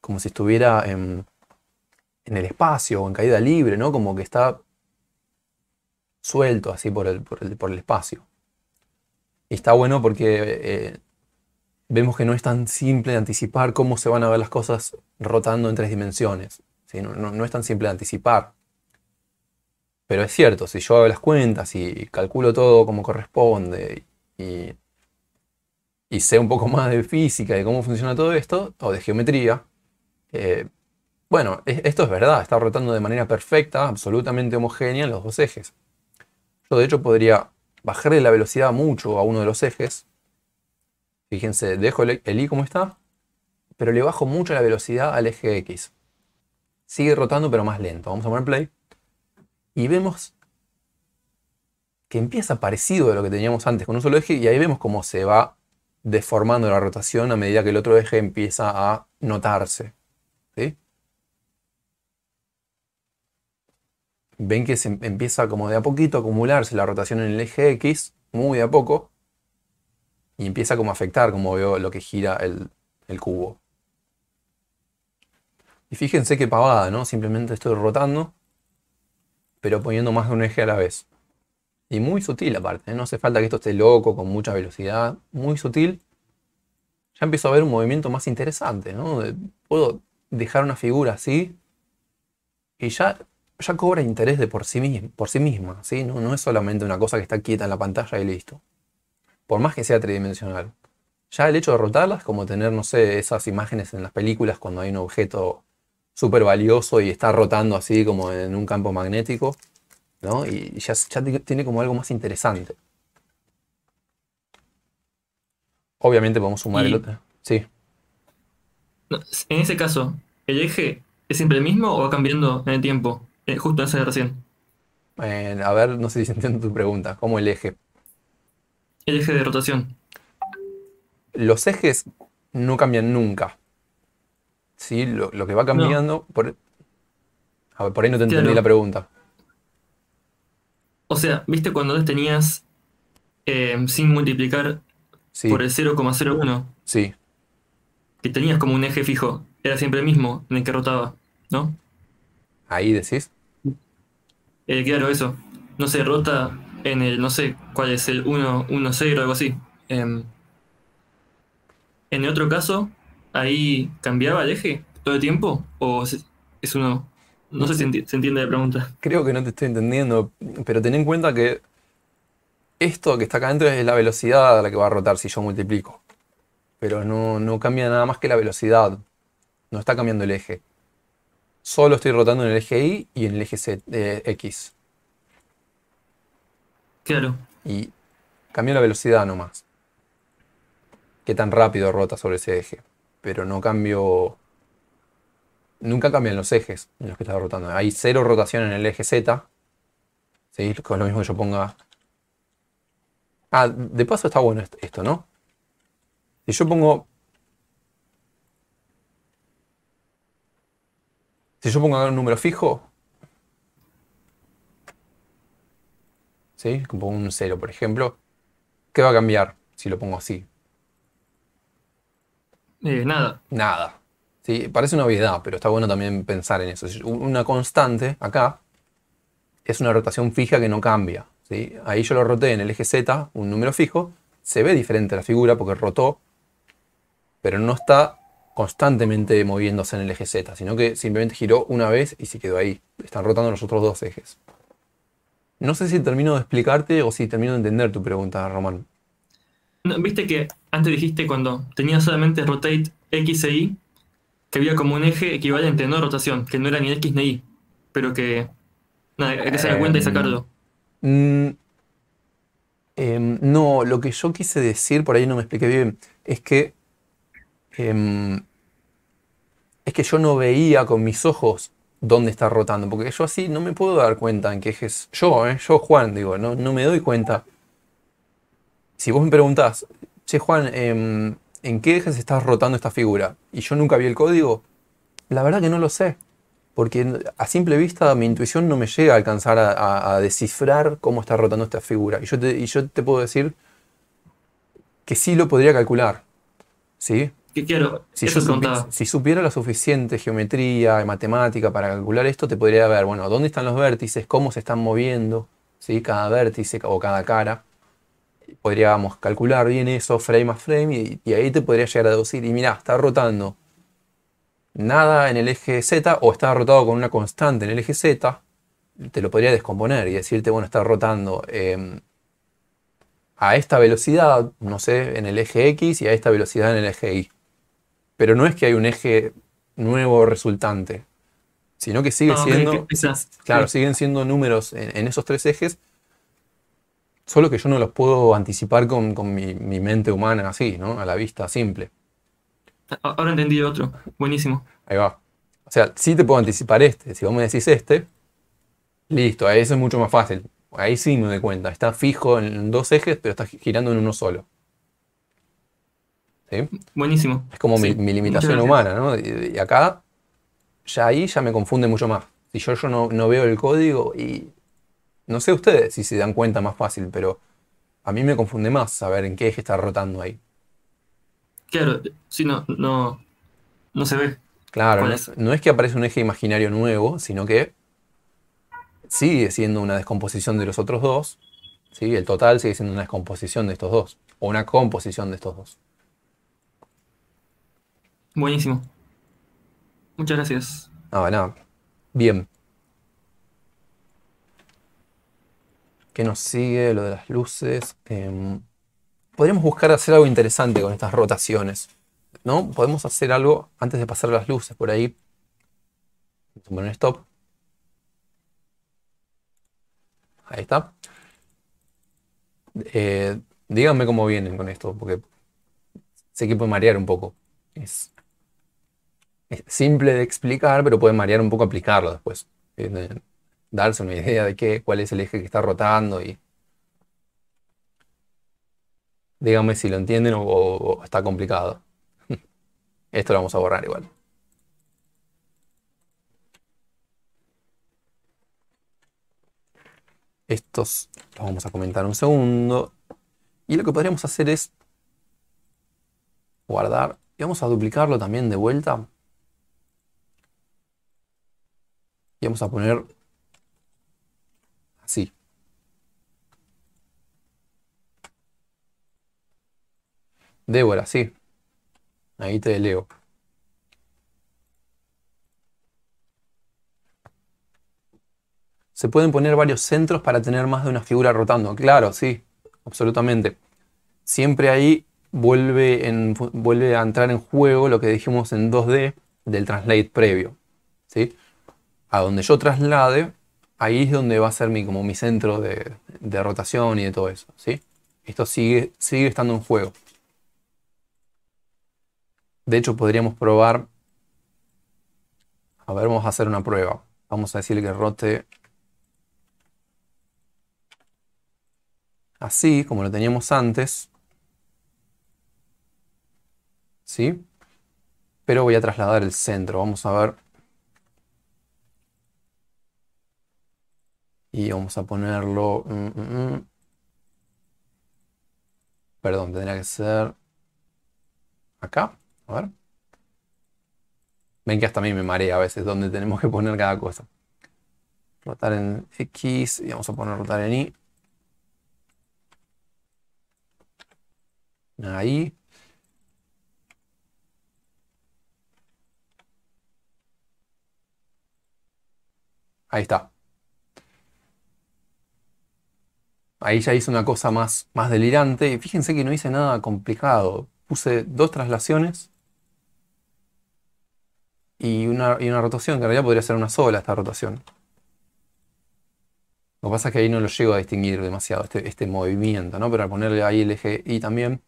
como si estuviera en, el espacio o en caída libre, ¿no? Como que está suelto así por por el espacio está bueno porque eh, vemos que no es tan simple de anticipar cómo se van a ver las cosas rotando en tres dimensiones. No, es tan simple de anticipar. Pero es cierto, si yo hago las cuentas y calculo todo como corresponde y, sé un poco más de física y cómo funciona todo esto, o de geometría, eh, bueno, esto es verdad, está rotando de manera perfecta, absolutamente homogénea en los dos ejes. Yo de hecho podría bajarle la velocidad mucho a uno de los ejes. Fíjense, dejo el, i como está, pero le bajo mucho la velocidad al eje X. Sigue rotando, pero más lento. Vamos a poner play. Y vemos que empieza parecido a lo que teníamos antes con un solo eje, y ahí vemos cómo se va deformando la rotación a medida que el otro eje empieza a notarse. ¿sí? ven que se empieza como de a poquito a acumularse la rotación en el eje X, muy a poco, y empieza como a afectar, como veo lo que gira el, cubo. Y fíjense qué pavada, ¿no? Simplemente estoy rotando, pero poniendo más de un eje a la vez. Y muy sutil aparte, ¿eh? no hace falta que esto esté loco, con mucha velocidad, muy sutil. Ya empiezo a ver un movimiento más interesante, ¿no? Puedo dejar una figura así y ya ya cobra interés de por sí, por sí misma, ¿sí? No, es solamente una cosa que está quieta en la pantalla y listo. Por más que sea tridimensional. Ya el hecho de rotarlas, como tener, no sé, esas imágenes en las películas cuando hay un objeto súper valioso y está rotando así como en un campo magnético, ¿no? Y ya, tiene como algo más interesante. Obviamente podemos sumar el otro. Sí. En ese caso, ¿el eje es siempre el mismo o va cambiando en el tiempo? Eh, justo ese de recién. Eh, a ver, no sé si entiendo tu pregunta. ¿Cómo el eje? El eje de rotación. Los ejes no cambian nunca. ¿Sí? Lo, que va cambiando. Por... E- a ver, por ahí no te entendí la pregunta. O sea, ¿viste cuando tenías em, sin multiplicar por el 0,01? Sí. Que tenías como un eje fijo. Era siempre el mismo en el que rotaba, ¿no? Ahí decís. Eh, claro, eso. No se rota en el, no sé cuál es el 1-0 o algo así. Em, en otro caso, ahí cambiaba el eje todo el tiempo o es uno... No, sé si se entiende la pregunta. Creo que no te estoy entendiendo, pero ten en cuenta que esto que está acá dentro es la velocidad a la que va a rotar si yo multiplico. Pero no, no cambia nada más que la velocidad. No está cambiando el eje solo estoy rotando en el eje Y y en el eje Z, X. Claro. Y cambio la velocidad nomás. Qué tan rápido rota sobre ese eje. Pero no cambio. Nunca cambian los ejes en los que está rotando. Hay cero rotación en el eje Z. ¿sí? Con lo mismo que yo ponga. Ah, de paso está bueno esto, ¿no? Si yo pongo Si yo pongo acá un número fijo, ¿sí? Como un 0, por ejemplo, ¿qué va a cambiar si lo pongo así? Eh, nada. Nada. ¿Sí? Parece una obviedad, pero está bueno también pensar en eso. Una constante acá es una rotación fija que no cambia. ¿sí? Ahí yo lo roté en el eje Z, un número fijo, se ve diferente la figura porque rotó, pero no está constantemente moviéndose en el eje Z, sino que simplemente giró una vez y se quedó ahí. Están rotando los otros dos ejes. No sé si termino de explicarte o si termino de entender tu pregunta, Román. Viste que antes dijiste cuando tenía solamente rotate X e Y, que había como un eje equivalente, no rotación, que no era ni X ni Y, pero que nada, hay que se cuenta y em, sacarlo. Mm, em, no, lo que yo quise decir, por ahí no me expliqué bien, es que em, es que yo no veía con mis ojos dónde está rotando, porque yo así no me puedo dar cuenta en qué ejes... yo, eh, yo Juan, digo, no, no me doy cuenta. Si vos me preguntás, che Juan, em, ¿en qué ejes estás rotando esta figura? Y yo nunca vi el código, la verdad que no lo sé, porque a simple vista mi intuición no me llega a alcanzar a, descifrar cómo está rotando esta figura. Y yo, y yo te puedo decir que sí lo podría calcular, ¿sí? Si, supiera la suficiente geometría y matemática para calcular esto, te podría ver, bueno, dónde están los vértices, cómo se están moviendo, ¿sí? cada vértice o cada cara. Podríamos calcular bien eso frame a frame y, ahí te podría llegar a deducir, y mirá, está rotando nada en el eje Z o está rotado con una constante en el eje Z, te lo podría descomponer y decirte, bueno, está rotando em, a esta velocidad, no sé, en el eje X y a esta velocidad en el eje Y pero no es que hay un eje nuevo resultante, sino que sigue siendo, claro, siguen siendo números en, esos tres ejes, solo que yo no los puedo anticipar con, mi, mente humana así, ¿no? A la vista simple. Ah, ahora entendí otro, buenísimo. Ahí va. O sea, sí te puedo anticipar este, si vos me decís este, listo, ahí eso es mucho más fácil. Ahí sí me doy cuenta, está fijo en dos ejes, pero está girando en uno solo. Buenísimo. Es como mi, limitación humana, ¿no? Y, acá, ya ahí ya me confunde mucho más. Si yo, yo no, veo el código y no sé ustedes si se dan cuenta más fácil, pero a mí me confunde más saber en qué eje está rotando ahí. Claro, si no, no, no se ve. Claro, no es, que aparece un eje imaginario nuevo, sino que sigue siendo una descomposición de los otros dos, ¿sí? el total sigue siendo una descomposición de estos dos, o una composición de estos dos. Buenísimo. Muchas gracias. Ah, no. Bien. ¿Qué nos sigue? Lo de las luces. Em, podríamos buscar hacer algo interesante con estas rotaciones. ¿No? Podemos hacer algo antes de pasar las luces por ahí. Vamos stop. Ahí está. Eh, díganme cómo vienen con esto, porque sé que puede marear un poco. Es es simple de explicar, pero puede marear un poco aplicarlo después. Darse una idea de qué, cuál es el eje que está rotando y. Díganme si lo entienden o, o está complicado. Esto lo vamos a borrar igual. Estos los vamos a comentar un segundo. Y lo que podríamos hacer es guardar y vamos a duplicarlo también de vuelta y vamos a poner así. Débora, sí. Ahí te leo. Se pueden poner varios centros para tener más de una figura rotando. Claro, sí, absolutamente. Siempre ahí vuelve, en, vuelve a entrar en juego lo que dijimos en 2D del translate previo. ¿sí? a donde yo traslade, ahí es donde va a ser mi, como mi centro de, rotación y de todo eso. ¿sí? Esto sigue, sigue estando en juego. De hecho, podríamos probar. A ver, vamos a hacer una prueba. Vamos a decirle que rote así, como lo teníamos antes. ¿Sí? Pero voy a trasladar el centro. Vamos a ver. y vamos a ponerlo... Mm, mm, mm. Perdón, tendría que ser acá. A ver. Ven que hasta a mí me marea a veces donde tenemos que poner cada cosa. Rotar en X y vamos a poner rotar en Y. Ahí. Ahí está. Ahí ya hice una cosa más, más delirante. fíjense que no hice nada complicado. Puse dos traslaciones y una, rotación, que en realidad podría ser una sola esta rotación. Lo que pasa es que ahí no lo llego a distinguir demasiado, este, este movimiento, ¿no? Pero al ponerle ahí el eje Y también.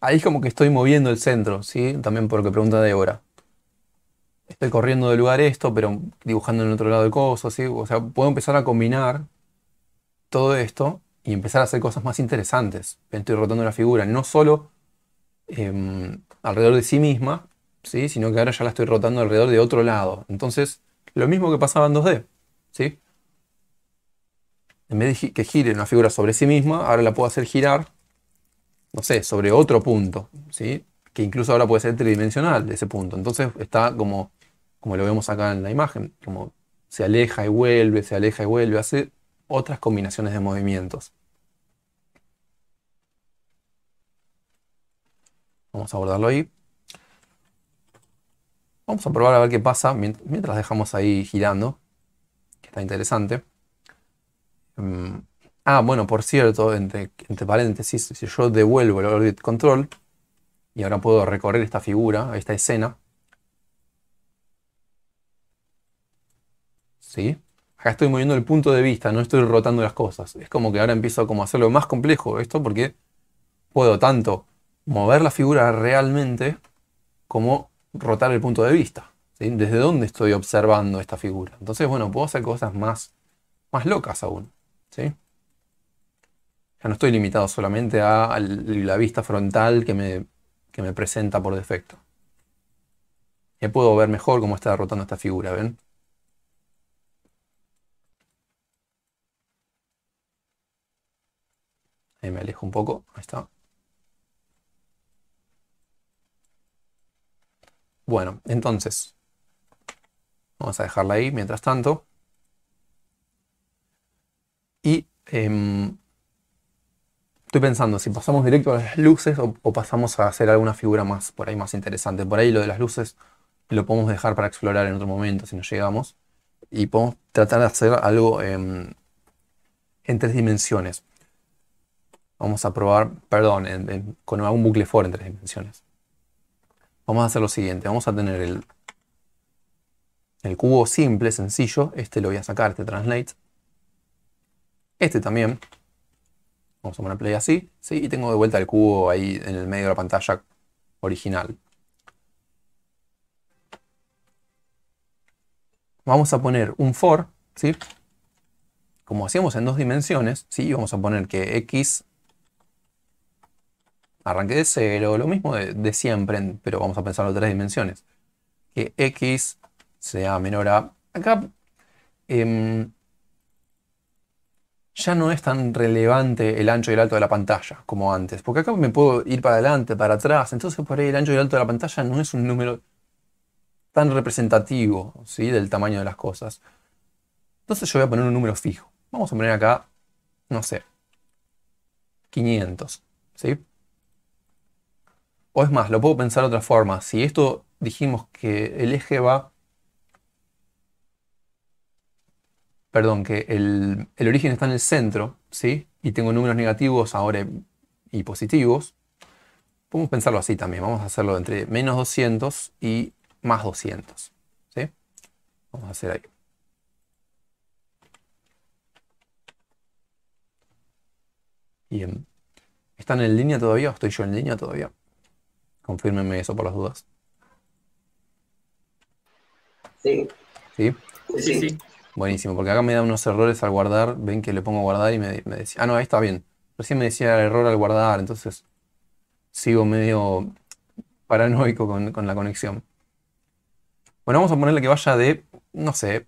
Ahí es como que estoy moviendo el centro, ¿sí? También porque lo que pregunta Débora estoy corriendo de lugar esto, pero dibujando en otro lado el coso, ¿sí? O sea, puedo empezar a combinar todo esto y empezar a hacer cosas más interesantes. Estoy rotando la figura, no solo em, alrededor de sí misma, ¿sí? sino que ahora ya la estoy rotando alrededor de otro lado. Entonces, lo mismo que pasaba en 2D. ¿sí? En vez de que gire una figura sobre sí misma, ahora la puedo hacer girar, no sé, sobre otro punto. ¿sí? que incluso ahora puede ser tridimensional de ese punto. Entonces está como, como lo vemos acá en la imagen, como se aleja y vuelve, se aleja y vuelve, hace otras combinaciones de movimientos. Vamos a abordarlo ahí. Vamos a probar a ver qué pasa mientras dejamos ahí girando, que está interesante. Mm. ah, bueno, por cierto, entre, entre paréntesis, si yo devuelvo el orbit control, y ahora puedo recorrer esta figura, esta escena. ¿Sí? Acá estoy moviendo el punto de vista, no estoy rotando las cosas. Es como que ahora empiezo como a hacerlo más complejo esto porque puedo tanto mover la figura realmente como rotar el punto de vista. ¿Desde dónde estoy observando esta figura? Entonces, bueno, puedo hacer cosas más, más locas aún. ¿sí? Ya no estoy limitado solamente a la vista frontal que me que me presenta por defecto. Ya puedo ver mejor cómo está rotando esta figura, ¿ven? Ahí me alejo un poco, ahí está. Bueno, entonces, vamos a dejarla ahí mientras tanto. Y em, Estoy pensando si pasamos directo a las luces o, pasamos a hacer alguna figura más, por ahí más interesante. Por ahí lo de las luces lo podemos dejar para explorar en otro momento si nos llegamos. Y podemos tratar de hacer algo em, en tres dimensiones. Vamos a probar, perdón, con algún bucle for en tres dimensiones. Vamos a hacer lo siguiente. Vamos a tener el, el cubo simple, sencillo. Este lo voy a sacar, este translate. Este también. Vamos a poner play así, ¿sí? Y tengo de vuelta el cubo ahí en el medio de la pantalla original. Vamos a poner un for, ¿sí? Como hacíamos en dos dimensiones, ¿sí? Vamos a poner que x arranque de cero, lo mismo de, siempre, pero vamos a pensarlo en tres dimensiones. Que x sea menor a... Acá em, ya no es tan relevante el ancho y el alto de la pantalla como antes, porque acá me puedo ir para adelante, para atrás, entonces por ahí el ancho y el alto de la pantalla no es un número tan representativo ¿sí? del tamaño de las cosas. Entonces yo voy a poner un número fijo. Vamos a poner acá, no sé, 500. ¿sí? O es más, lo puedo pensar de otra forma. Si esto dijimos que el eje va perdón, que el, origen está en el centro, ¿sí? Y tengo números negativos ahora y positivos. Podemos pensarlo así también. Vamos a hacerlo entre menos 200 y más 200, ¿sí? Vamos a hacer ahí. ¿Están en línea todavía o estoy yo en línea todavía? Confírmenme eso por las dudas. Sí. ¿Sí? Sí. sí. Buenísimo, porque acá me da unos errores al guardar. Ven que le pongo guardar y me, decía. Ah, no, ahí está bien. Recién me decía error al guardar, entonces sigo medio paranoico con, con la conexión. Bueno, vamos a ponerle que vaya de, no sé,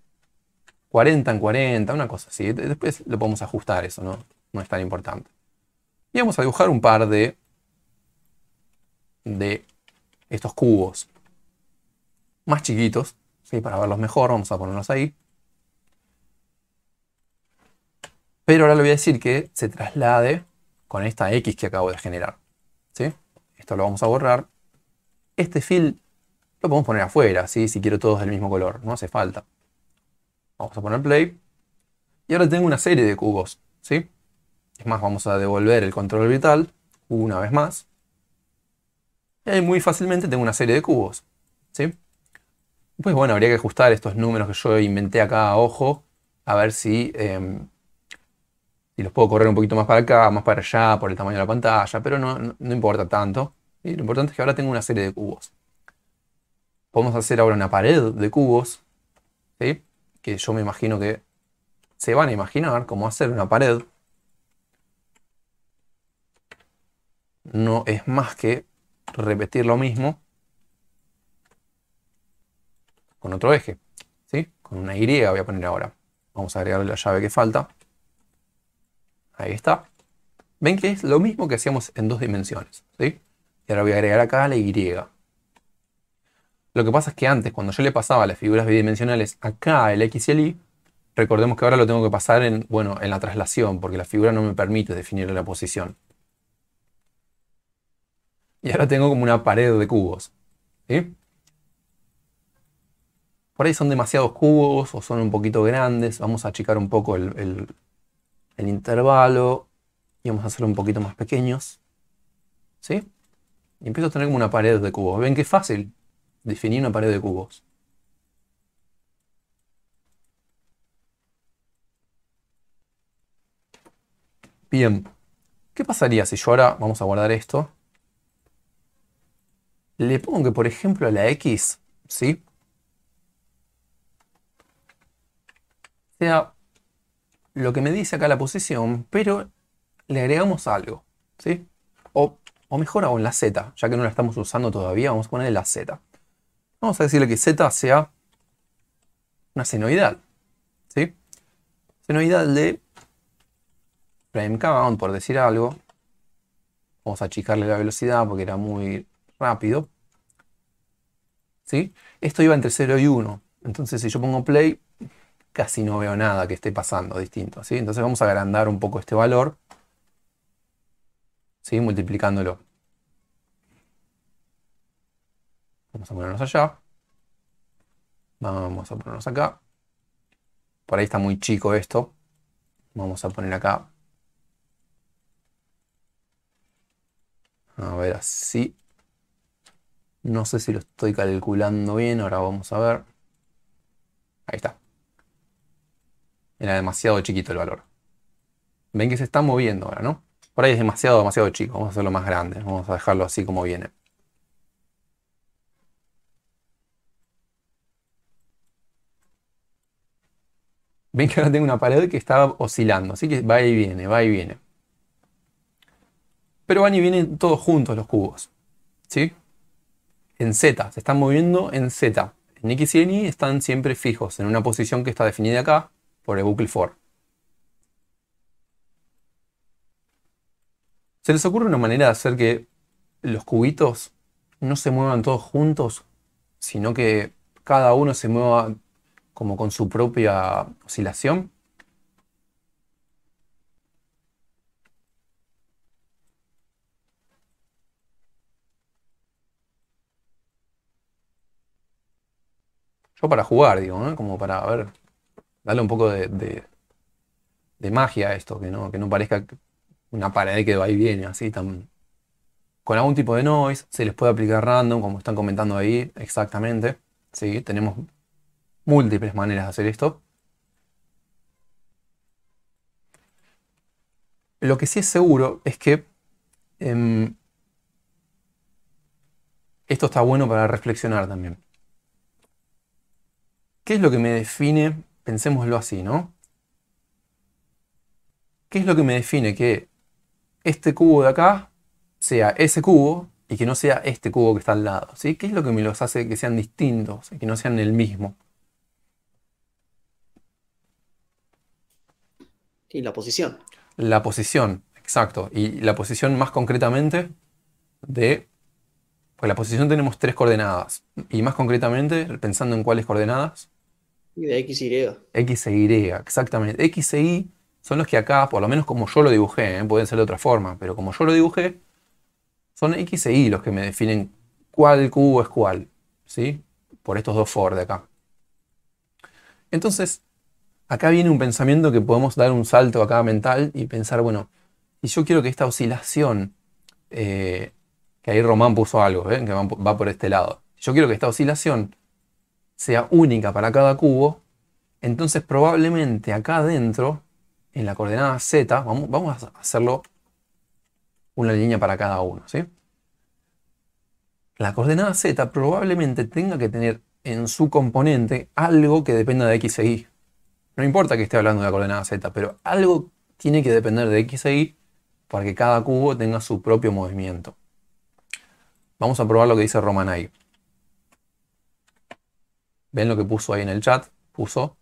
40 en 40, una cosa así. Después lo podemos ajustar, eso no, no es tan importante. Y vamos a dibujar un par de, de estos cubos más chiquitos. ¿sí? Para verlos mejor, vamos a ponerlos ahí. Pero ahora le voy a decir que se traslade con esta X que acabo de generar. ¿sí? Esto lo vamos a borrar. Este fill lo podemos poner afuera, ¿sí? si quiero todos del mismo color. No hace falta. Vamos a poner play. Y ahora tengo una serie de cubos. ¿sí? Es más, vamos a devolver el control orbital una vez más. Y ahí muy fácilmente tengo una serie de cubos. ¿sí? Pues bueno, habría que ajustar estos números que yo inventé acá a ojo, a ver si em, y los puedo correr un poquito más para acá, más para allá, por el tamaño de la pantalla, pero no, importa tanto. Y lo importante es que ahora tengo una serie de cubos. Podemos hacer ahora una pared de cubos, que yo me imagino que se van a imaginar cómo hacer una pared. No es más que repetir lo mismo con otro eje, ¿sí? con una Y voy a poner ahora. Vamos a agregarle la llave que falta. Ahí está. Ven que es lo mismo que hacíamos en dos dimensiones. ¿sí? Y ahora voy a agregar acá la Y. Lo que pasa es que antes, cuando yo le pasaba las figuras bidimensionales acá, el X y el Y, recordemos que ahora lo tengo que pasar en, bueno, en la traslación, porque la figura no me permite definir la posición. Y ahora tengo como una pared de cubos. ¿sí? Por ahí son demasiados cubos o son un poquito grandes. Vamos a achicar un poco el el intervalo y vamos a hacerlo un poquito más pequeños. ¿Sí? Y empiezo a tener como una pared de cubos. ¿Ven qué fácil definir una pared de cubos? Bien. ¿Qué pasaría si yo ahora, vamos a guardar esto, le pongo que por ejemplo a la X, ¿sí? Sea lo que me dice acá la posición, pero le agregamos algo, ¿sí? O, o mejor aún, la Z, ya que no la estamos usando todavía, vamos a ponerle la Z. Vamos a decirle que Z sea una senoidal, ¿sí? Senoidal de frame count, por decir algo. Vamos a achicarle la velocidad porque era muy rápido. ¿Sí? Esto iba entre 0 y 1. Entonces si yo pongo play, casi no veo nada que esté pasando distinto. ¿sí? Entonces vamos a agrandar un poco este valor, ¿sí? multiplicándolo. Vamos a ponernos allá. Vamos a ponernos acá. Por ahí está muy chico esto. Vamos a poner acá. A ver, así. No sé si lo estoy calculando bien. Ahora vamos a ver. Ahí está era demasiado chiquito el valor. Ven que se está moviendo ahora, ¿no? Por ahí es demasiado, demasiado chico. Vamos a hacerlo más grande. Vamos a dejarlo así como viene. Ven que ahora tengo una pared que está oscilando. Así que va y viene, va y viene. Pero van y vienen todos juntos los cubos. ¿Sí? En Z. Se están moviendo en Z. En X y en Y están siempre fijos en una posición que está definida acá por el bucle for. ¿Se les ocurre una manera de hacer que los cubitos no se muevan todos juntos, sino que cada uno se mueva como con su propia oscilación? Yo para jugar, digo, ¿no? Como para ver darle un poco de, magia a esto, que no, que no parezca una pared que va y viene así tan... Con algún tipo de noise, se les puede aplicar random, como están comentando ahí, exactamente. ¿sí? Tenemos múltiples maneras de hacer esto. Lo que sí es seguro es que em, esto está bueno para reflexionar también. ¿Qué es lo que me define Pensémoslo así, ¿no? ¿Qué es lo que me define que este cubo de acá sea ese cubo y que no sea este cubo que está al lado? ¿sí? ¿Qué es lo que me los hace que sean distintos y que no sean el mismo? Y la posición. La posición, exacto. Y la posición más concretamente de... Pues la posición tenemos tres coordenadas. Y más concretamente, pensando en cuáles coordenadas. Y de X y X e Y, exactamente. X e Y son los que acá, por lo menos como yo lo dibujé, ¿eh? pueden ser de otra forma, pero como yo lo dibujé, son X e Y los que me definen cuál cubo es cuál, ¿sí? Por estos dos for de acá. Entonces, acá viene un pensamiento que podemos dar un salto acá mental y pensar, bueno, y yo quiero que esta oscilación, eh, que ahí Román puso algo, ¿eh? que va por este lado, yo quiero que esta oscilación sea única para cada cubo, entonces probablemente acá adentro, en la coordenada z, vamos, vamos a hacerlo una línea para cada uno. ¿sí? La coordenada z probablemente tenga que tener en su componente algo que dependa de x e y. No importa que esté hablando de la coordenada z, pero algo tiene que depender de x e y para que cada cubo tenga su propio movimiento. Vamos a probar lo que dice Roman ahí. Ven lo que puso ahí en el chat. Puso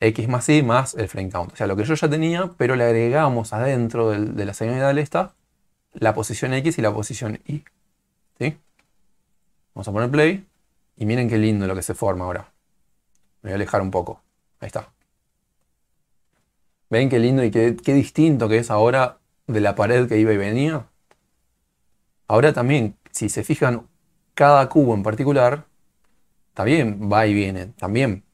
x más y más el frame count. O sea, lo que yo ya tenía, pero le agregamos adentro de la señal esta la posición x y la posición y. ¿Sí? Vamos a poner play. Y miren qué lindo lo que se forma ahora. Me voy a alejar un poco. Ahí está. ¿Ven qué lindo y qué, qué distinto que es ahora de la pared que iba y venía? Ahora también, si se fijan, cada cubo en particular Está bien, va y viene, también.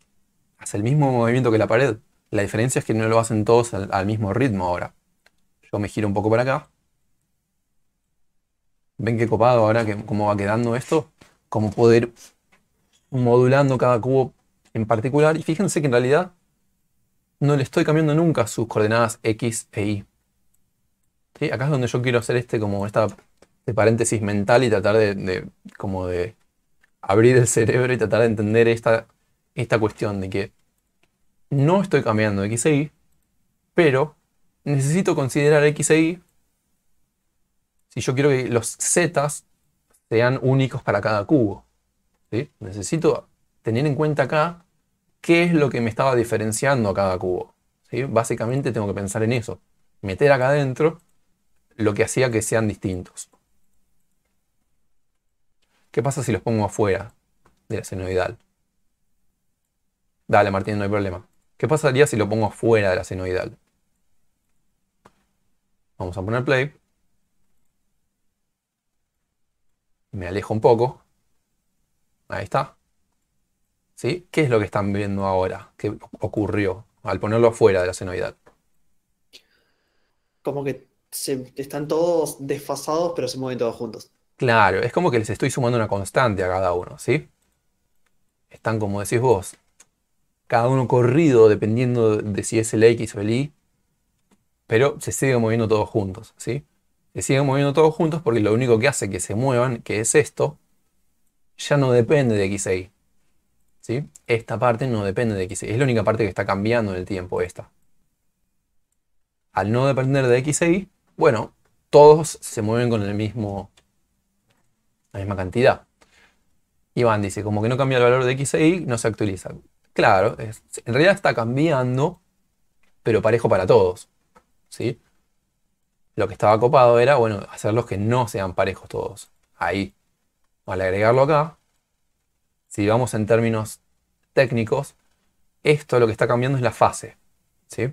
Hace el mismo movimiento que la pared. La diferencia es que no lo hacen todos al, mismo ritmo ahora. Yo me giro un poco para acá. ¿Ven qué copado ahora que, cómo va quedando esto? Cómo poder modulando cada cubo en particular. Y fíjense que en realidad no le estoy cambiando nunca sus coordenadas X e Y. Acá es donde yo quiero hacer este como esta, paréntesis mental y tratar de como de abrir el cerebro y tratar de entender esta, esta cuestión de que no estoy cambiando X e Y, pero necesito considerar X e Y si yo quiero que los Z sean únicos para cada cubo. ¿sí? Necesito tener en cuenta acá qué es lo que me estaba diferenciando a cada cubo. ¿sí? Básicamente tengo que pensar en eso, meter acá adentro lo que hacía que sean distintos. ¿Qué pasa si los pongo afuera de la senoidal? Dale, Martín, no hay problema. ¿Qué pasaría si lo pongo afuera de la senoidal? Vamos a poner play. Me alejo un poco. Ahí está. ¿Sí? ¿Qué es lo que están viendo ahora? ¿Qué ocurrió al ponerlo afuera de la senoidal? Como que se, están todos desfasados, pero se mueven todos juntos. Claro, es como que les estoy sumando una constante a cada uno, ¿sí? Están como decís vos, cada uno corrido dependiendo de si es el X o el Y, pero se siguen moviendo todos juntos, ¿sí? Se siguen moviendo todos juntos porque lo único que hace que se muevan, que es esto, ya no depende de X e Y. ¿Sí? Esta parte no depende de X. E y. Es la única parte que está cambiando en el tiempo esta. Al no depender de X e Y, bueno, todos se mueven con el mismo la misma cantidad. Iván dice, como que no cambia el valor de X e Y, no se actualiza. Claro, en realidad está cambiando, pero parejo para todos. ¿sí? Lo que estaba copado era, bueno, hacerlos que no sean parejos todos. Ahí. Al agregarlo acá, si vamos en términos técnicos, esto lo que está cambiando es la fase. ¿sí?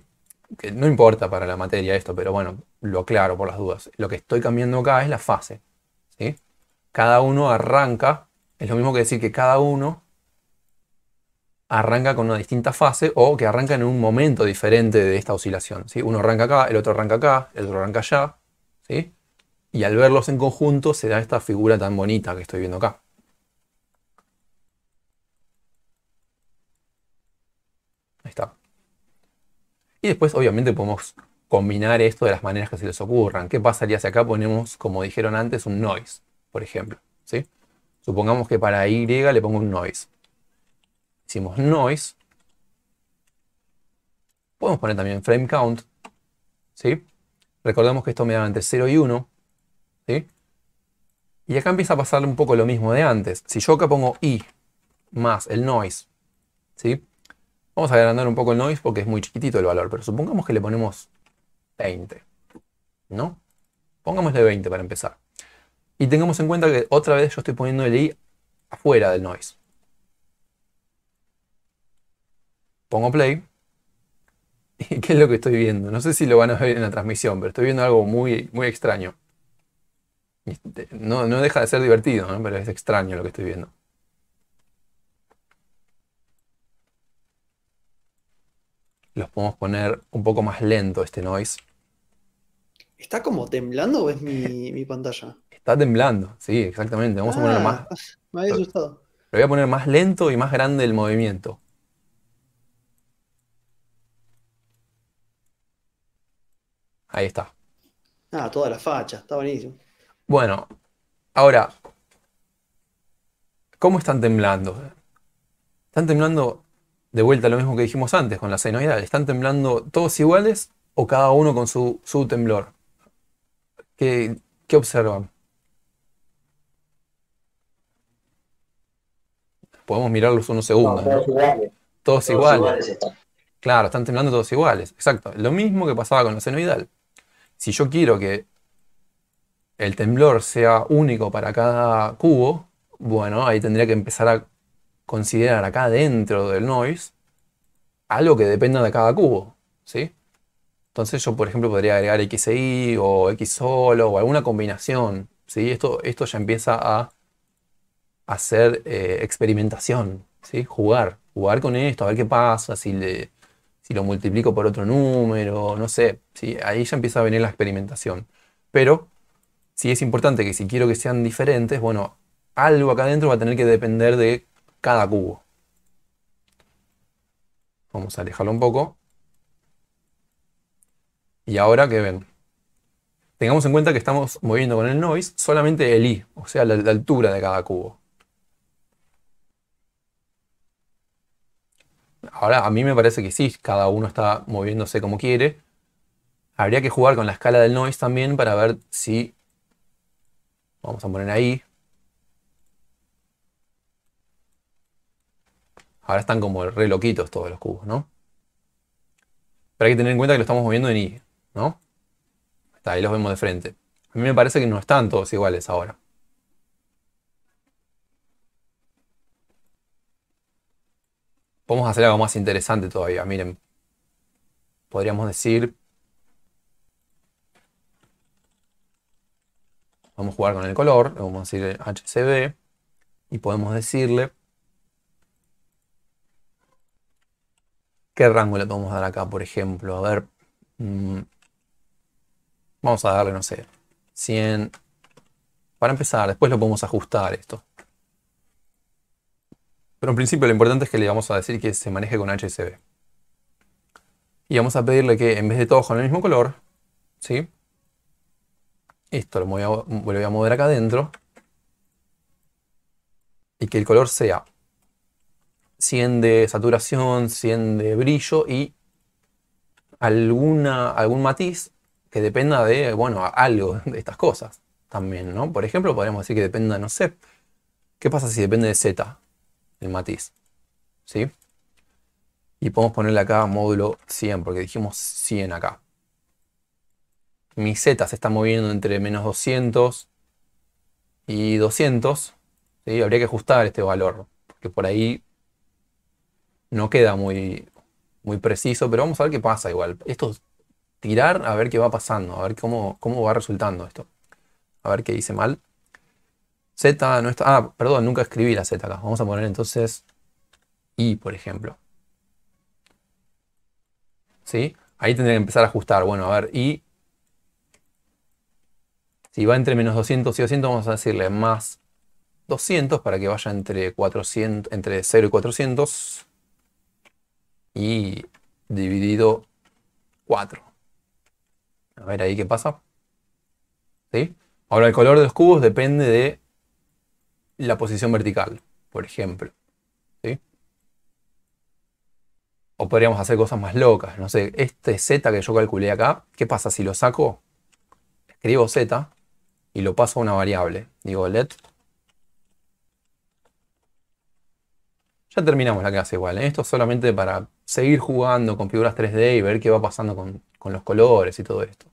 Que no importa para la materia esto, pero bueno, lo aclaro por las dudas. Lo que estoy cambiando acá es la fase. ¿sí? Cada uno arranca, es lo mismo que decir que cada uno arranca con una distinta fase o que arranca en un momento diferente de esta oscilación. Uno arranca acá, el otro arranca acá, el otro arranca allá. ¿sí? Y al verlos en conjunto se da esta figura tan bonita que estoy viendo acá. Ahí está. Y después obviamente podemos combinar esto de las maneras que se les ocurran. ¿Qué pasaría si acá ponemos, como dijeron antes, un noise? por ejemplo. ¿sí? Supongamos que para Y le pongo un noise. Hicimos noise. Podemos poner también frame count. ¿sí? Recordemos que esto me da entre 0 y 1. Y acá empieza a pasar un poco lo mismo de antes. Si yo acá pongo i más el noise, ¿sí? Vamos a agrandar un poco el noise porque es muy chiquitito el valor, pero supongamos que le ponemos 20, ¿no? de 20 para empezar. Y tengamos en cuenta que otra vez yo estoy poniendo el i afuera del noise. Pongo play. ¿Y qué es lo que estoy viendo? No sé si lo van a ver en la transmisión, pero estoy viendo algo muy, muy extraño. No, deja de ser divertido, pero es extraño lo que estoy viendo. Los podemos poner un poco más lento este noise. ¿Está como temblando o es mi pantalla? Está temblando, sí, exactamente. Vamos a poner ah, más. Pues, me había asustado. Lo voy a poner más lento y más grande el movimiento. Ahí está. Ah, toda la facha, está buenísimo. Bueno, ahora, ¿cómo están temblando? Están temblando de vuelta lo mismo que dijimos antes con la senoidal. ¿Están temblando todos iguales o cada uno con su, temblor? ¿Qué, ¿Qué observan? podemos mirarlos unos segundos. todos iguales. Claro, están temblando todos iguales. Exacto. Lo mismo que pasaba con la senoidal. Si yo quiero que el temblor sea único para cada cubo, bueno, ahí tendría que empezar a considerar acá dentro del noise algo que dependa de cada cubo, ¿sí? Entonces yo, por ejemplo, podría agregar XI e o X solo o alguna combinación, Esto, esto ya empieza a hacer eh, experimentación, ¿sí? jugar, jugar con esto, a ver qué pasa, si, le, si lo multiplico por otro número, no sé, ¿sí? ahí ya empieza a venir la experimentación. Pero sí es importante que si quiero que sean diferentes, bueno, algo acá adentro va a tener que depender de cada cubo. Vamos a alejarlo un poco. Y ahora que ven, tengamos en cuenta que estamos moviendo con el noise solamente el i, o sea, la altura de cada cubo. Ahora, a mí me parece que sí, cada uno está moviéndose como quiere. Habría que jugar con la escala del noise también para ver si... Vamos a poner ahí. Ahora están como re loquitos todos los cubos, ¿no? Pero hay que tener en cuenta que lo estamos moviendo en Y, ¿no? ahí los vemos de frente. A mí me parece que no están todos iguales ahora. Podemos hacer algo más interesante todavía, miren. Podríamos decir... Vamos a jugar con el color, le vamos a decir HCB y podemos decirle qué rango le podemos dar acá, por ejemplo. A ver, mm, vamos a darle, no sé, 100. Para empezar, después lo podemos ajustar esto. Pero en principio lo importante es que le vamos a decir que se maneje con HSB. Y vamos a pedirle que en vez de todos con el mismo color, ¿sí? Esto lo voy a, mover acá adentro. Y que el color sea 100 de saturación, 100 de brillo y alguna, algún matiz que dependa de, bueno, algo de estas cosas también, ¿no? Por ejemplo, podríamos decir que dependa, no sé, ¿qué pasa si depende de Z? el matiz. ¿Sí? Y podemos ponerle acá módulo 100, porque dijimos 100 acá. Mi z se está moviendo entre menos 200 y 200. ¿sí? Habría que ajustar este valor, porque por ahí no queda muy, muy preciso, pero vamos a ver qué pasa igual. Esto es tirar a ver qué va pasando, a ver cómo, cómo va resultando esto. A ver qué dice mal. Z no está. Ah, perdón, nunca escribí la Z acá. Vamos a poner entonces i por ejemplo. ¿Sí? Ahí tendría que empezar a ajustar. Bueno, a ver, i Si va entre menos 200 y 200, vamos a decirle más 200 para que vaya entre, 400, entre 0 y 400. Y dividido 4. A ver ahí qué pasa. ¿Sí? Ahora el color de los cubos depende de la posición vertical, por ejemplo. ¿sí? O podríamos hacer cosas más locas. No sé, este Z que yo calculé acá, ¿qué pasa si lo saco? Escribo Z y lo paso a una variable. Digo let. Ya terminamos la clase igual. ¿eh? Esto es solamente para seguir jugando con figuras 3D y ver qué va pasando con, con los colores y todo esto.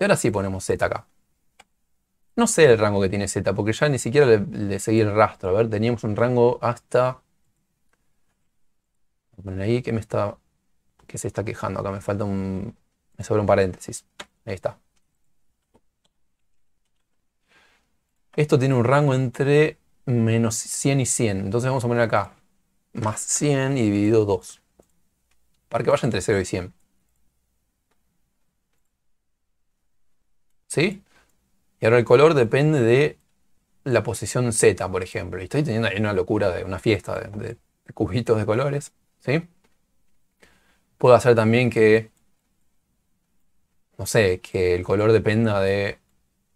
Y ahora sí ponemos Z acá. No sé el rango que tiene Z, porque ya ni siquiera le, seguí el rastro. A ver, teníamos un rango hasta... poner ahí que me está... que se está quejando. Acá me falta un... me sobra un paréntesis. Ahí está. Esto tiene un rango entre menos 100 y 100. Entonces vamos a poner acá más 100 y dividido 2. Para que vaya entre 0 y 100. ¿Sí? Y ahora el color depende de la posición Z, por ejemplo. Y estoy teniendo ahí una locura de una fiesta de, cubitos de colores. ¿sí? Puedo hacer también que, no sé, que el color dependa de,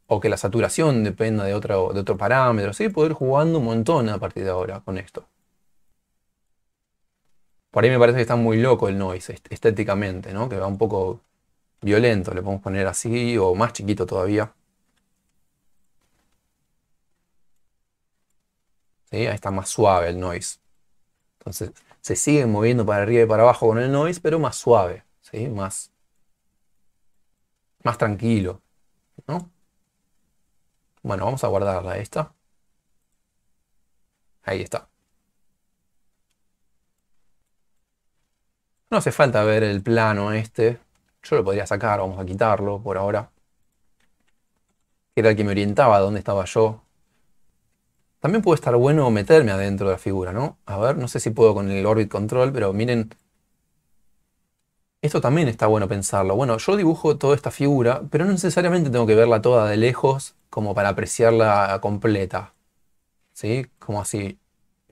o que la saturación dependa de otro, de otro parámetro. ¿sí? Puedo ir jugando un montón a partir de ahora con esto. Por ahí me parece que está muy loco el noise estéticamente, ¿no? Que va un poco violento, le podemos poner así o más chiquito todavía. Ahí está más suave el noise. Entonces se siguen moviendo para arriba y para abajo con el noise, pero más suave, más, más tranquilo. ¿no? Bueno, vamos a guardarla esta. Ahí está. No hace falta ver el plano este. Yo lo podría sacar, vamos a quitarlo por ahora. Era el que me orientaba a dónde estaba yo también puede estar bueno meterme adentro de la figura, ¿no? A ver, no sé si puedo con el Orbit Control, pero miren. Esto también está bueno pensarlo. Bueno, yo dibujo toda esta figura, pero no necesariamente tengo que verla toda de lejos como para apreciarla completa. ¿Sí? Como así.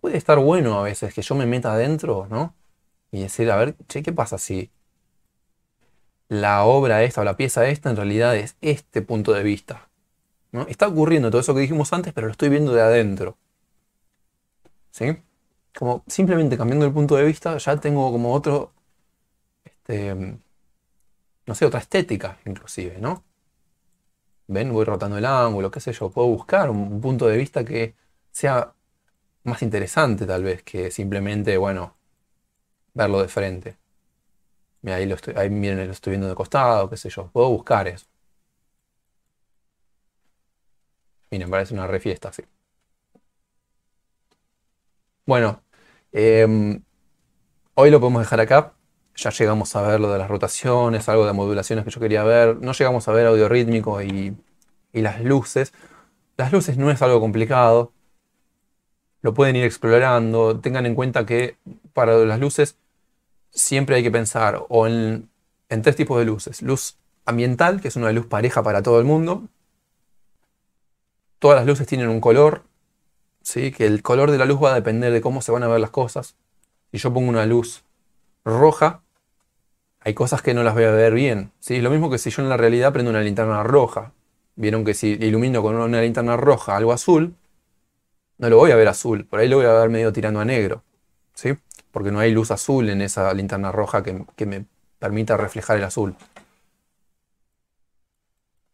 Puede estar bueno a veces que yo me meta adentro, ¿no? Y decir, a ver, che, ¿qué pasa si la obra esta o la pieza esta en realidad es este punto de vista? Está ocurriendo todo eso que dijimos antes, pero lo estoy viendo de adentro. ¿Sí? Como simplemente cambiando el punto de vista, ya tengo como otro, este, no sé, otra estética inclusive, ¿no? ¿Ven? Voy rotando el ángulo, qué sé yo. Puedo buscar un punto de vista que sea más interesante tal vez que simplemente, bueno, verlo de frente. ahí lo estoy, lo estoy viendo de costado, qué sé yo. Puedo buscar eso. Miren, parece una refiesta, sí. Bueno, em, hoy lo podemos dejar acá. Ya llegamos a ver lo de las rotaciones, algo de modulaciones que yo quería ver. No llegamos a ver audio rítmico y, las luces. Las luces no es algo complicado. Lo pueden ir explorando. Tengan en cuenta que para las luces siempre hay que pensar en tres tipos de luces. Luz ambiental, que es una luz pareja para todo el mundo todas las luces tienen un color, ¿sí? que el color de la luz va a depender de cómo se van a ver las cosas. Si yo pongo una luz roja, hay cosas que no las voy a ver bien. ¿sí? Es lo mismo que si yo en la realidad prendo una linterna roja. Vieron que si ilumino con una linterna roja algo azul, no lo voy a ver azul, por ahí lo voy a ver medio tirando a negro. ¿sí? Porque no hay luz azul en esa linterna roja que, que me permita reflejar el azul.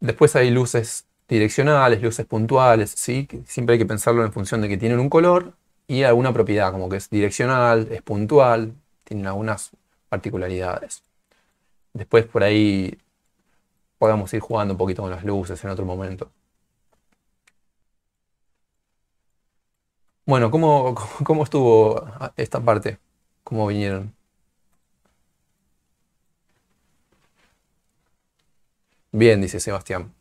Después hay luces direccionales, luces puntuales, ¿sí? siempre hay que pensarlo en función de que tienen un color y alguna propiedad, como que es direccional, es puntual, tienen algunas particularidades. Después por ahí podamos ir jugando un poquito con las luces en otro momento. Bueno, ¿cómo, cómo estuvo esta parte? ¿Cómo vinieron? Bien, dice Sebastián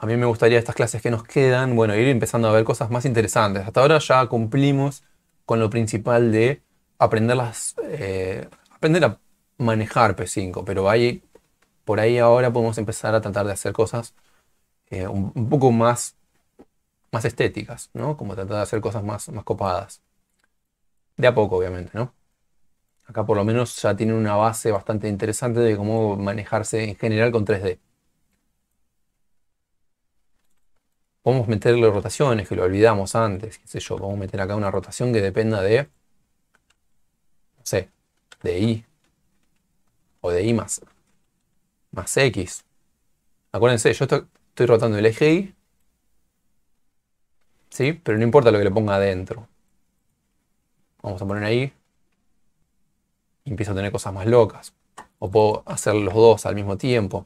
a mí me gustaría estas clases que nos quedan, bueno, ir empezando a ver cosas más interesantes. Hasta ahora ya cumplimos con lo principal de aprender, eh, aprender a manejar P5, pero ahí, por ahí ahora podemos empezar a tratar de hacer cosas eh, un, poco más, más estéticas, ¿no? Como tratar de hacer cosas más, más copadas. De a poco, obviamente, ¿no? Acá por lo menos ya tienen una base bastante interesante de cómo manejarse en general con 3D. Podemos meterle rotaciones, que lo olvidamos antes, qué sé yo, podemos meter acá una rotación que dependa de, no sé, de i o de i más, más x. Acuérdense, yo estoy, rotando el eje y, ¿sí? Pero no importa lo que le ponga adentro. Vamos a poner ahí y empiezo a tener cosas más locas. O puedo hacer los dos al mismo tiempo.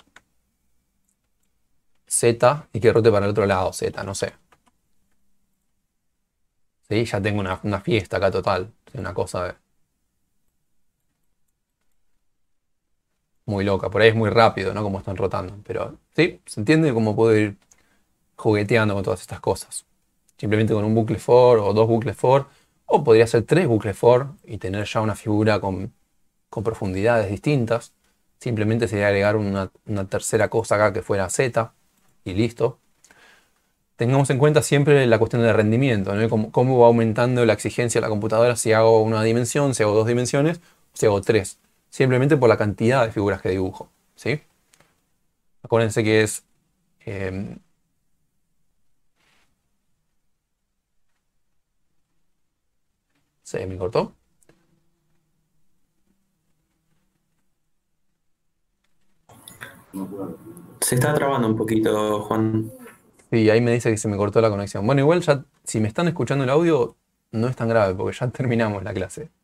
Z y que rote para el otro lado, Z, no sé. ¿Sí? Ya tengo una, fiesta acá total, una cosa de... Muy loca, por ahí es muy rápido, ¿no? Como están rotando, pero sí, se entiende cómo puedo ir jugueteando con todas estas cosas. Simplemente con un bucle for o dos bucles for, o podría ser tres bucles for y tener ya una figura con, profundidades distintas. Simplemente sería agregar una, una tercera cosa acá que fuera Z y listo. Tengamos en cuenta siempre la cuestión del rendimiento, Cómo, va aumentando la exigencia de la computadora si hago una dimensión, si hago dos dimensiones, si hago tres. Simplemente por la cantidad de figuras que dibujo, ¿sí? Acuérdense que es... Em, se me cortó. No puedo. Se está trabando un poquito, Juan. Sí, ahí me dice que se me cortó la conexión. Bueno, igual ya, si me están escuchando el audio, no es tan grave porque ya terminamos la clase.